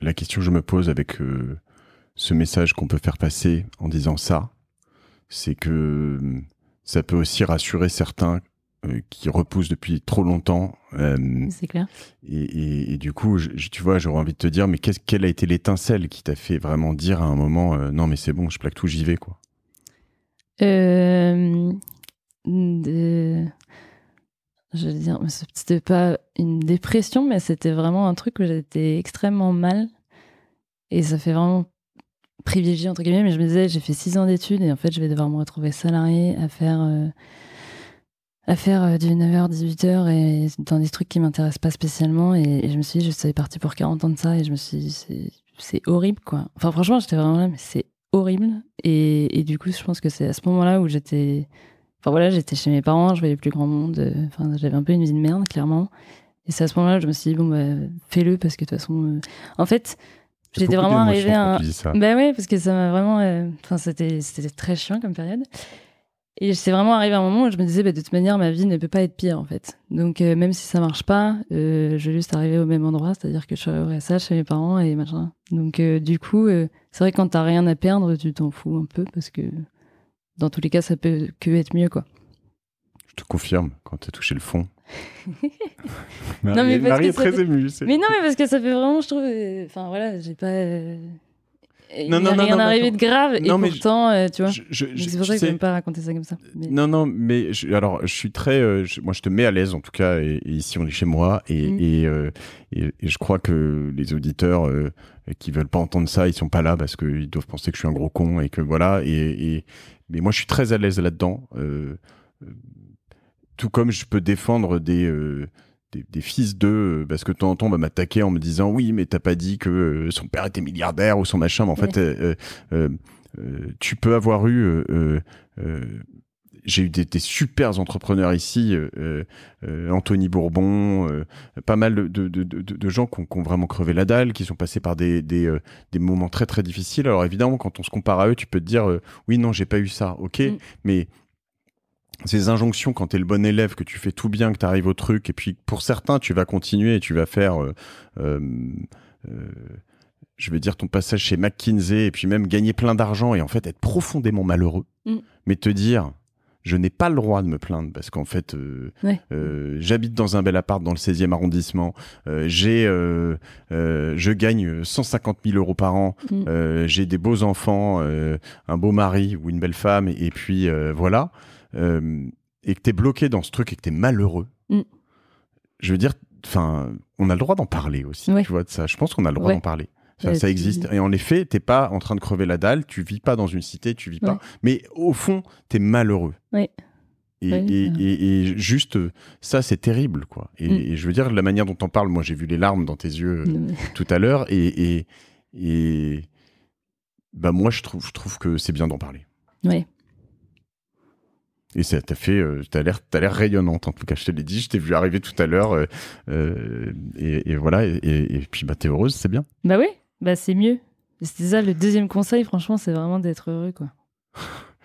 la question que je me pose avec euh, ce message qu'on peut faire passer en disant ça, c'est que ça peut aussi rassurer certains euh, qui repousse depuis trop longtemps. Euh, c'est clair. Et, du coup, tu vois, j'aurais envie de te dire, mais quelle a été l'étincelle qui t'a fait vraiment dire à un moment, euh, non, mais c'est bon, je plaque tout, j'y vais, quoi Je veux dire, c'était pas une dépression, mais c'était vraiment un truc où j'étais extrêmement mal. Et ça fait vraiment privilégié, entre guillemets, mais je me disais, j'ai fait six ans d'études et en fait, je vais devoir me retrouver salarié à faire à faire 9 h 18h et dans des trucs qui m'intéressent pas spécialement. Et, je me suis dit, je suis parti pour 40 ans de ça et je me suis dit, c'est horrible quoi. Enfin, franchement, j'étais vraiment là, mais c'est horrible. Et, et, du coup, je pense que c'est à ce moment-là où j'étais. Enfin voilà, j'étais chez mes parents, je voyais plus grand monde. Enfin, j'avais un peu une vie de merde, clairement. Et c'est à ce moment-là je me suis dit, bon, bah, fais-le parce que de toute façon. Euh, en fait. J'étais vraiment arrivée à un. Ben bah oui parce que ça m'a vraiment. Euh, enfin, c'était très chiant comme période. Et c'est vraiment arrivé à un moment où je me disais, bah, de toute manière, ma vie ne peut pas être pire, en fait. Donc, euh, même si ça marche pas, euh, je vais juste arriver au même endroit, c'est-à-dire que je serai au RSA chez mes parents et machin. Donc, euh, du coup, c'est vrai que quand t'as rien à perdre, tu t'en fous un peu parce que dans tous les cas, ça peut que être mieux, quoi. Je te confirme, quand t'as touché le fond. Marie, non, mais parce est très ému Mais non, mais parce que ça fait vraiment, je trouve. Enfin, voilà, j'ai pas non, il n'y a non, rien arrivé de grave et pourtant, temps, euh, tu vois. C'est pour ça que je sais... pas raconter ça comme ça. Non, non, mais je, alors je suis très, euh, moi je te mets à l'aise en tout cas. Et, ici on est chez moi et, mm. euh, je crois que les auditeurs qui veulent pas entendre ça, ils sont pas là parce qu'ils doivent penser que je suis un gros con et que voilà. Et, mais moi je suis très à l'aise là-dedans. tout comme je peux défendre des des, fils d'eux, euh, parce que de temps en temps, on va m'attaquer en me disant oui, mais t'as pas dit que euh, son père était milliardaire ou son machin, mais en fait, euh, tu peux avoir eu. j'ai eu des, des, super entrepreneurs ici, Anthony Bourbon, pas mal de, gens qui ont, vraiment crevé la dalle, qui sont passés par des, moments très très difficiles. Alors évidemment, quand on se compare à eux, tu peux te dire oui, non, j'ai pas eu ça, ok, mm. mais ces injonctions quand t'es le bon élève, que tu fais tout bien, que t'arrives au truc, et puis pour certains, tu vas continuer et tu vas faire, euh, euh, euh, je vais dire, ton passage chez McKinsey, et puis même gagner plein d'argent, et en fait être profondément malheureux, mm. mais te dire, je n'ai pas le droit de me plaindre parce qu'en fait, j'habite dans un bel appart dans le 16e arrondissement. j'ai, je gagne 150 000 euros par an. Mm. j'ai des beaux enfants, un beau mari ou une belle femme, et puis voilà. Euh, et que tu es bloqué dans ce truc et que tu es malheureux, mm. je veux dire, enfin, on a le droit d'en parler aussi. Tu vois, de ça, je pense qu'on a le droit d'en parler. Ça, euh, existe. Et en effet, t'es pas en train de crever la dalle, tu vis pas dans une cité, tu vis pas. Mais au fond, t'es malheureux. Bah et, juste, ça, c'est terrible, quoi. Mm. Et, je veux dire, la manière dont t'en parles, moi, j'ai vu les larmes dans tes yeux euh, tout à l'heure. Et, et, bah, moi, je trouve, je trouve que c'est bien d'en parler. Ouais. Et ça t'a fait, tu euh, t'as l'air, t'as l'air rayonnante en tout cas. Je te l'ai dit, je t'ai vu arriver tout à l'heure, euh, euh, et, voilà. Et, puis bah t'es heureuse, c'est bien. Bah oui, bah c'est mieux. C'est ça le deuxième conseil, franchement, c'est vraiment d'être heureux quoi.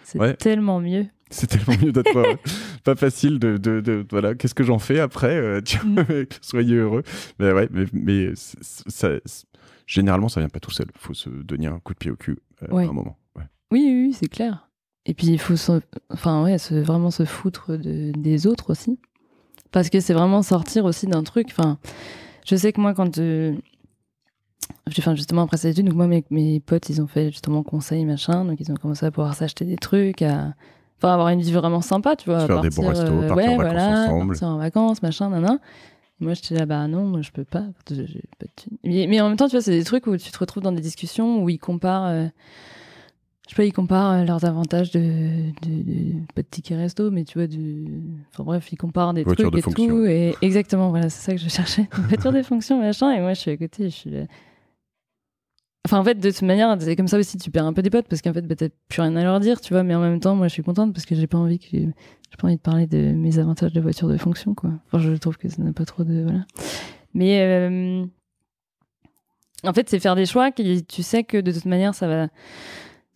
C'est tellement mieux. C'est tellement mieux d'être heureux. Pas facile de, voilà. Qu'est-ce que j'en fais après mm. soyez heureux. Mais ouais, mais, mais ça, généralement ça vient pas tout seul. Faut se donner un coup de pied au cul à un moment. oui, oui c'est clair. Et puis il faut enfin ouais, vraiment se foutre de, des autres aussi, parce que c'est vraiment sortir aussi d'un truc. Enfin, je sais que moi quand euh, je justement après cette étude, donc moi mes, mes, potes ils ont fait justement conseil machin, donc ils ont commencé à pouvoir s'acheter des trucs, à enfin, avoir une vie vraiment sympa, tu vois. Faire partir, des bons euh, ouais, en voilà, en vacances, machin, nanan. moi j'étais là bah non, moi je peux pas, mais, en même temps tu vois c'est des trucs où tu te retrouves dans des discussions où ils comparent. Euh, je sais pas, ils comparent euh, leurs avantages de, pas de ticket resto, mais tu vois, du, enfin bref, ils comparent des trucs et tout. exactement, voilà, c'est ça que je cherchais. voiture de fonction, machin. Et moi, je suis à côté, je suis. Enfin, en fait, de toute manière, c'est comme ça aussi, tu perds un peu des potes parce qu'en fait, bah, t'as plus rien à leur dire, tu vois. Mais en même temps, moi, je suis contente parce que j'ai pas envie que j'ai pas envie de parler de mes avantages de voiture de fonction, quoi. Enfin, je trouve que ça n'a pas trop de voilà. Mais euh, en fait, c'est faire des choix que tu sais que de toute manière, ça va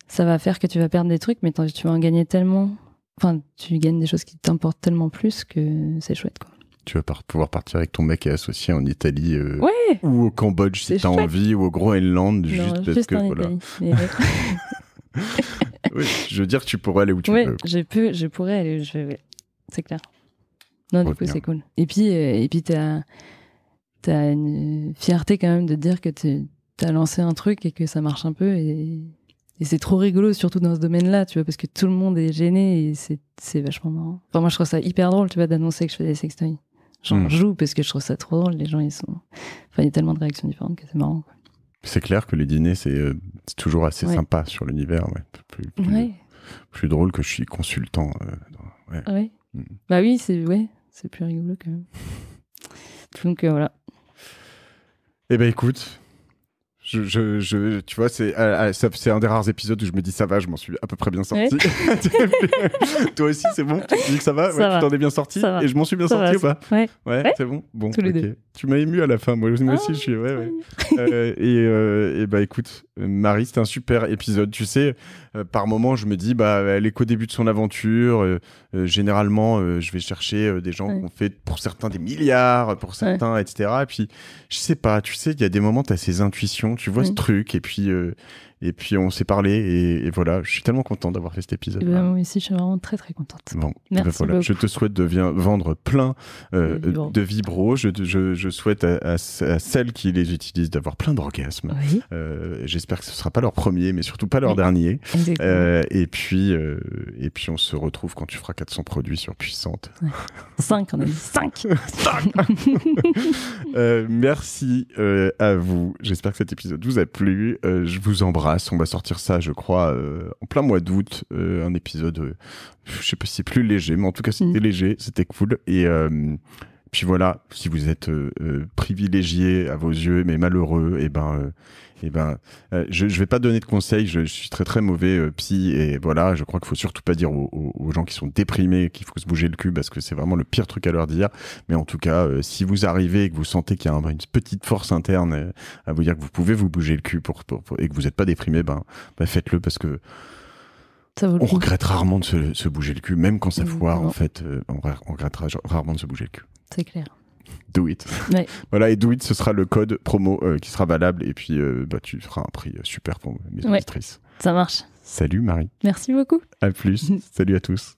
ça va faire que tu vas perdre des trucs, mais tu vas en gagner tellement. Enfin, tu gagnes des choses qui t'importent tellement plus que c'est chouette, quoi. Tu vas pouvoir partir avec ton mec et associé en Italie euh, ou au Cambodge si t'as envie, ou au Groenland, juste parce que je veux dire, tu pourrais aller où tu veux. Je, je pourrais aller où je veux. C'est clair. Non, du coup, c'est cool. Et puis, euh, et puis t'as as une fierté quand même de dire que t'as lancé un truc et que ça marche un peu et et c'est trop rigolo, surtout dans ce domaine-là, tu vois, parce que tout le monde est gêné et c'est vachement marrant. Enfin, moi, je trouve ça hyper drôle, tu vois, d'annoncer que je fais des sextoys. J'en hmm. joue parce que je trouve ça trop drôle. Les gens, ils sont. Enfin, il y a tellement de réactions différentes que c'est marrant. C'est clair que les dîners, c'est euh, toujours assez sympa sur l'univers, ouais. Plus, drôle que je suis consultant. Euh, ouais. Hmm. Bah oui, c'est ouais, plus rigolo quand même. Donc euh, voilà. Eh ben écoute, je, tu vois, c'est euh, euh, c'est un des rares épisodes où je me dis ça va, je m'en suis à peu près bien sorti. Toi aussi, c'est bon Tu dis que ça va, Tu t'en es bien sorti Et je m'en suis bien sorti ou pas Ouais, c'est bon. Bon, tu m'as ému à la fin. Moi, aussi, ah, je suis. Ouais, euh, et, bah écoute, Marie, c'est un super épisode. Tu sais, par moment, je me dis, bah, elle est qu'au début de son aventure. généralement, je vais chercher des gens qui ont fait pour certains des milliards, pour certains, etc. Et puis, je sais pas, tu sais, il y a des moments, tu as ces intuitions tu vois ce mmh. truc, et puis, euh, et puis on s'est parlé et, voilà, je suis tellement content d'avoir fait cet épisode. moi eh ben aussi, je suis vraiment très très contente. Bon, eh ben merci. Je te souhaite de vendre plein euh, de vibros. Je, souhaite à, celles qui les utilisent d'avoir plein d'orgasmes. Euh, j'espère que ce ne sera pas leur premier, mais surtout pas leur dernier. Euh, et puis et puis on se retrouve quand tu feras 400 produits sur Puissante. 5, on a dit 5 Merci à vous. J'espère que cet épisode vous a plu. je vous embrasse. On va sortir ça, je crois, euh, en plein mois d'août. Euh, un épisode, euh, je sais pas si c'est plus léger, mais en tout cas, c'était mm. léger, c'était cool. Et puis voilà, si vous êtes privilégié à vos yeux, mais malheureux, et eh ben eh ben, euh, je ne vais pas donner de conseils. Je, suis très très mauvais euh, psy et voilà. Je crois qu'il faut surtout pas dire aux, gens qui sont déprimés qu'il faut se bouger le cul parce que c'est vraiment le pire truc à leur dire. Mais en tout cas, euh, si vous arrivez et que vous sentez qu'il y a une petite force interne à vous dire que vous pouvez vous bouger le cul pour, et que vous n'êtes pas déprimé, ben, ben, faites-le parce que on regrette rarement de se, bouger le cul, même quand ça mm, foire. En fait, on, regrettera rarement de se bouger le cul. C'est clair. Do it. voilà, et Do it, ce sera le code promo euh, qui sera valable. Et puis, euh, bah, tu feras un prix euh, super pour mes ouais. auditrices. Ça marche. Salut Marie. Merci beaucoup. À plus. Salut à tous.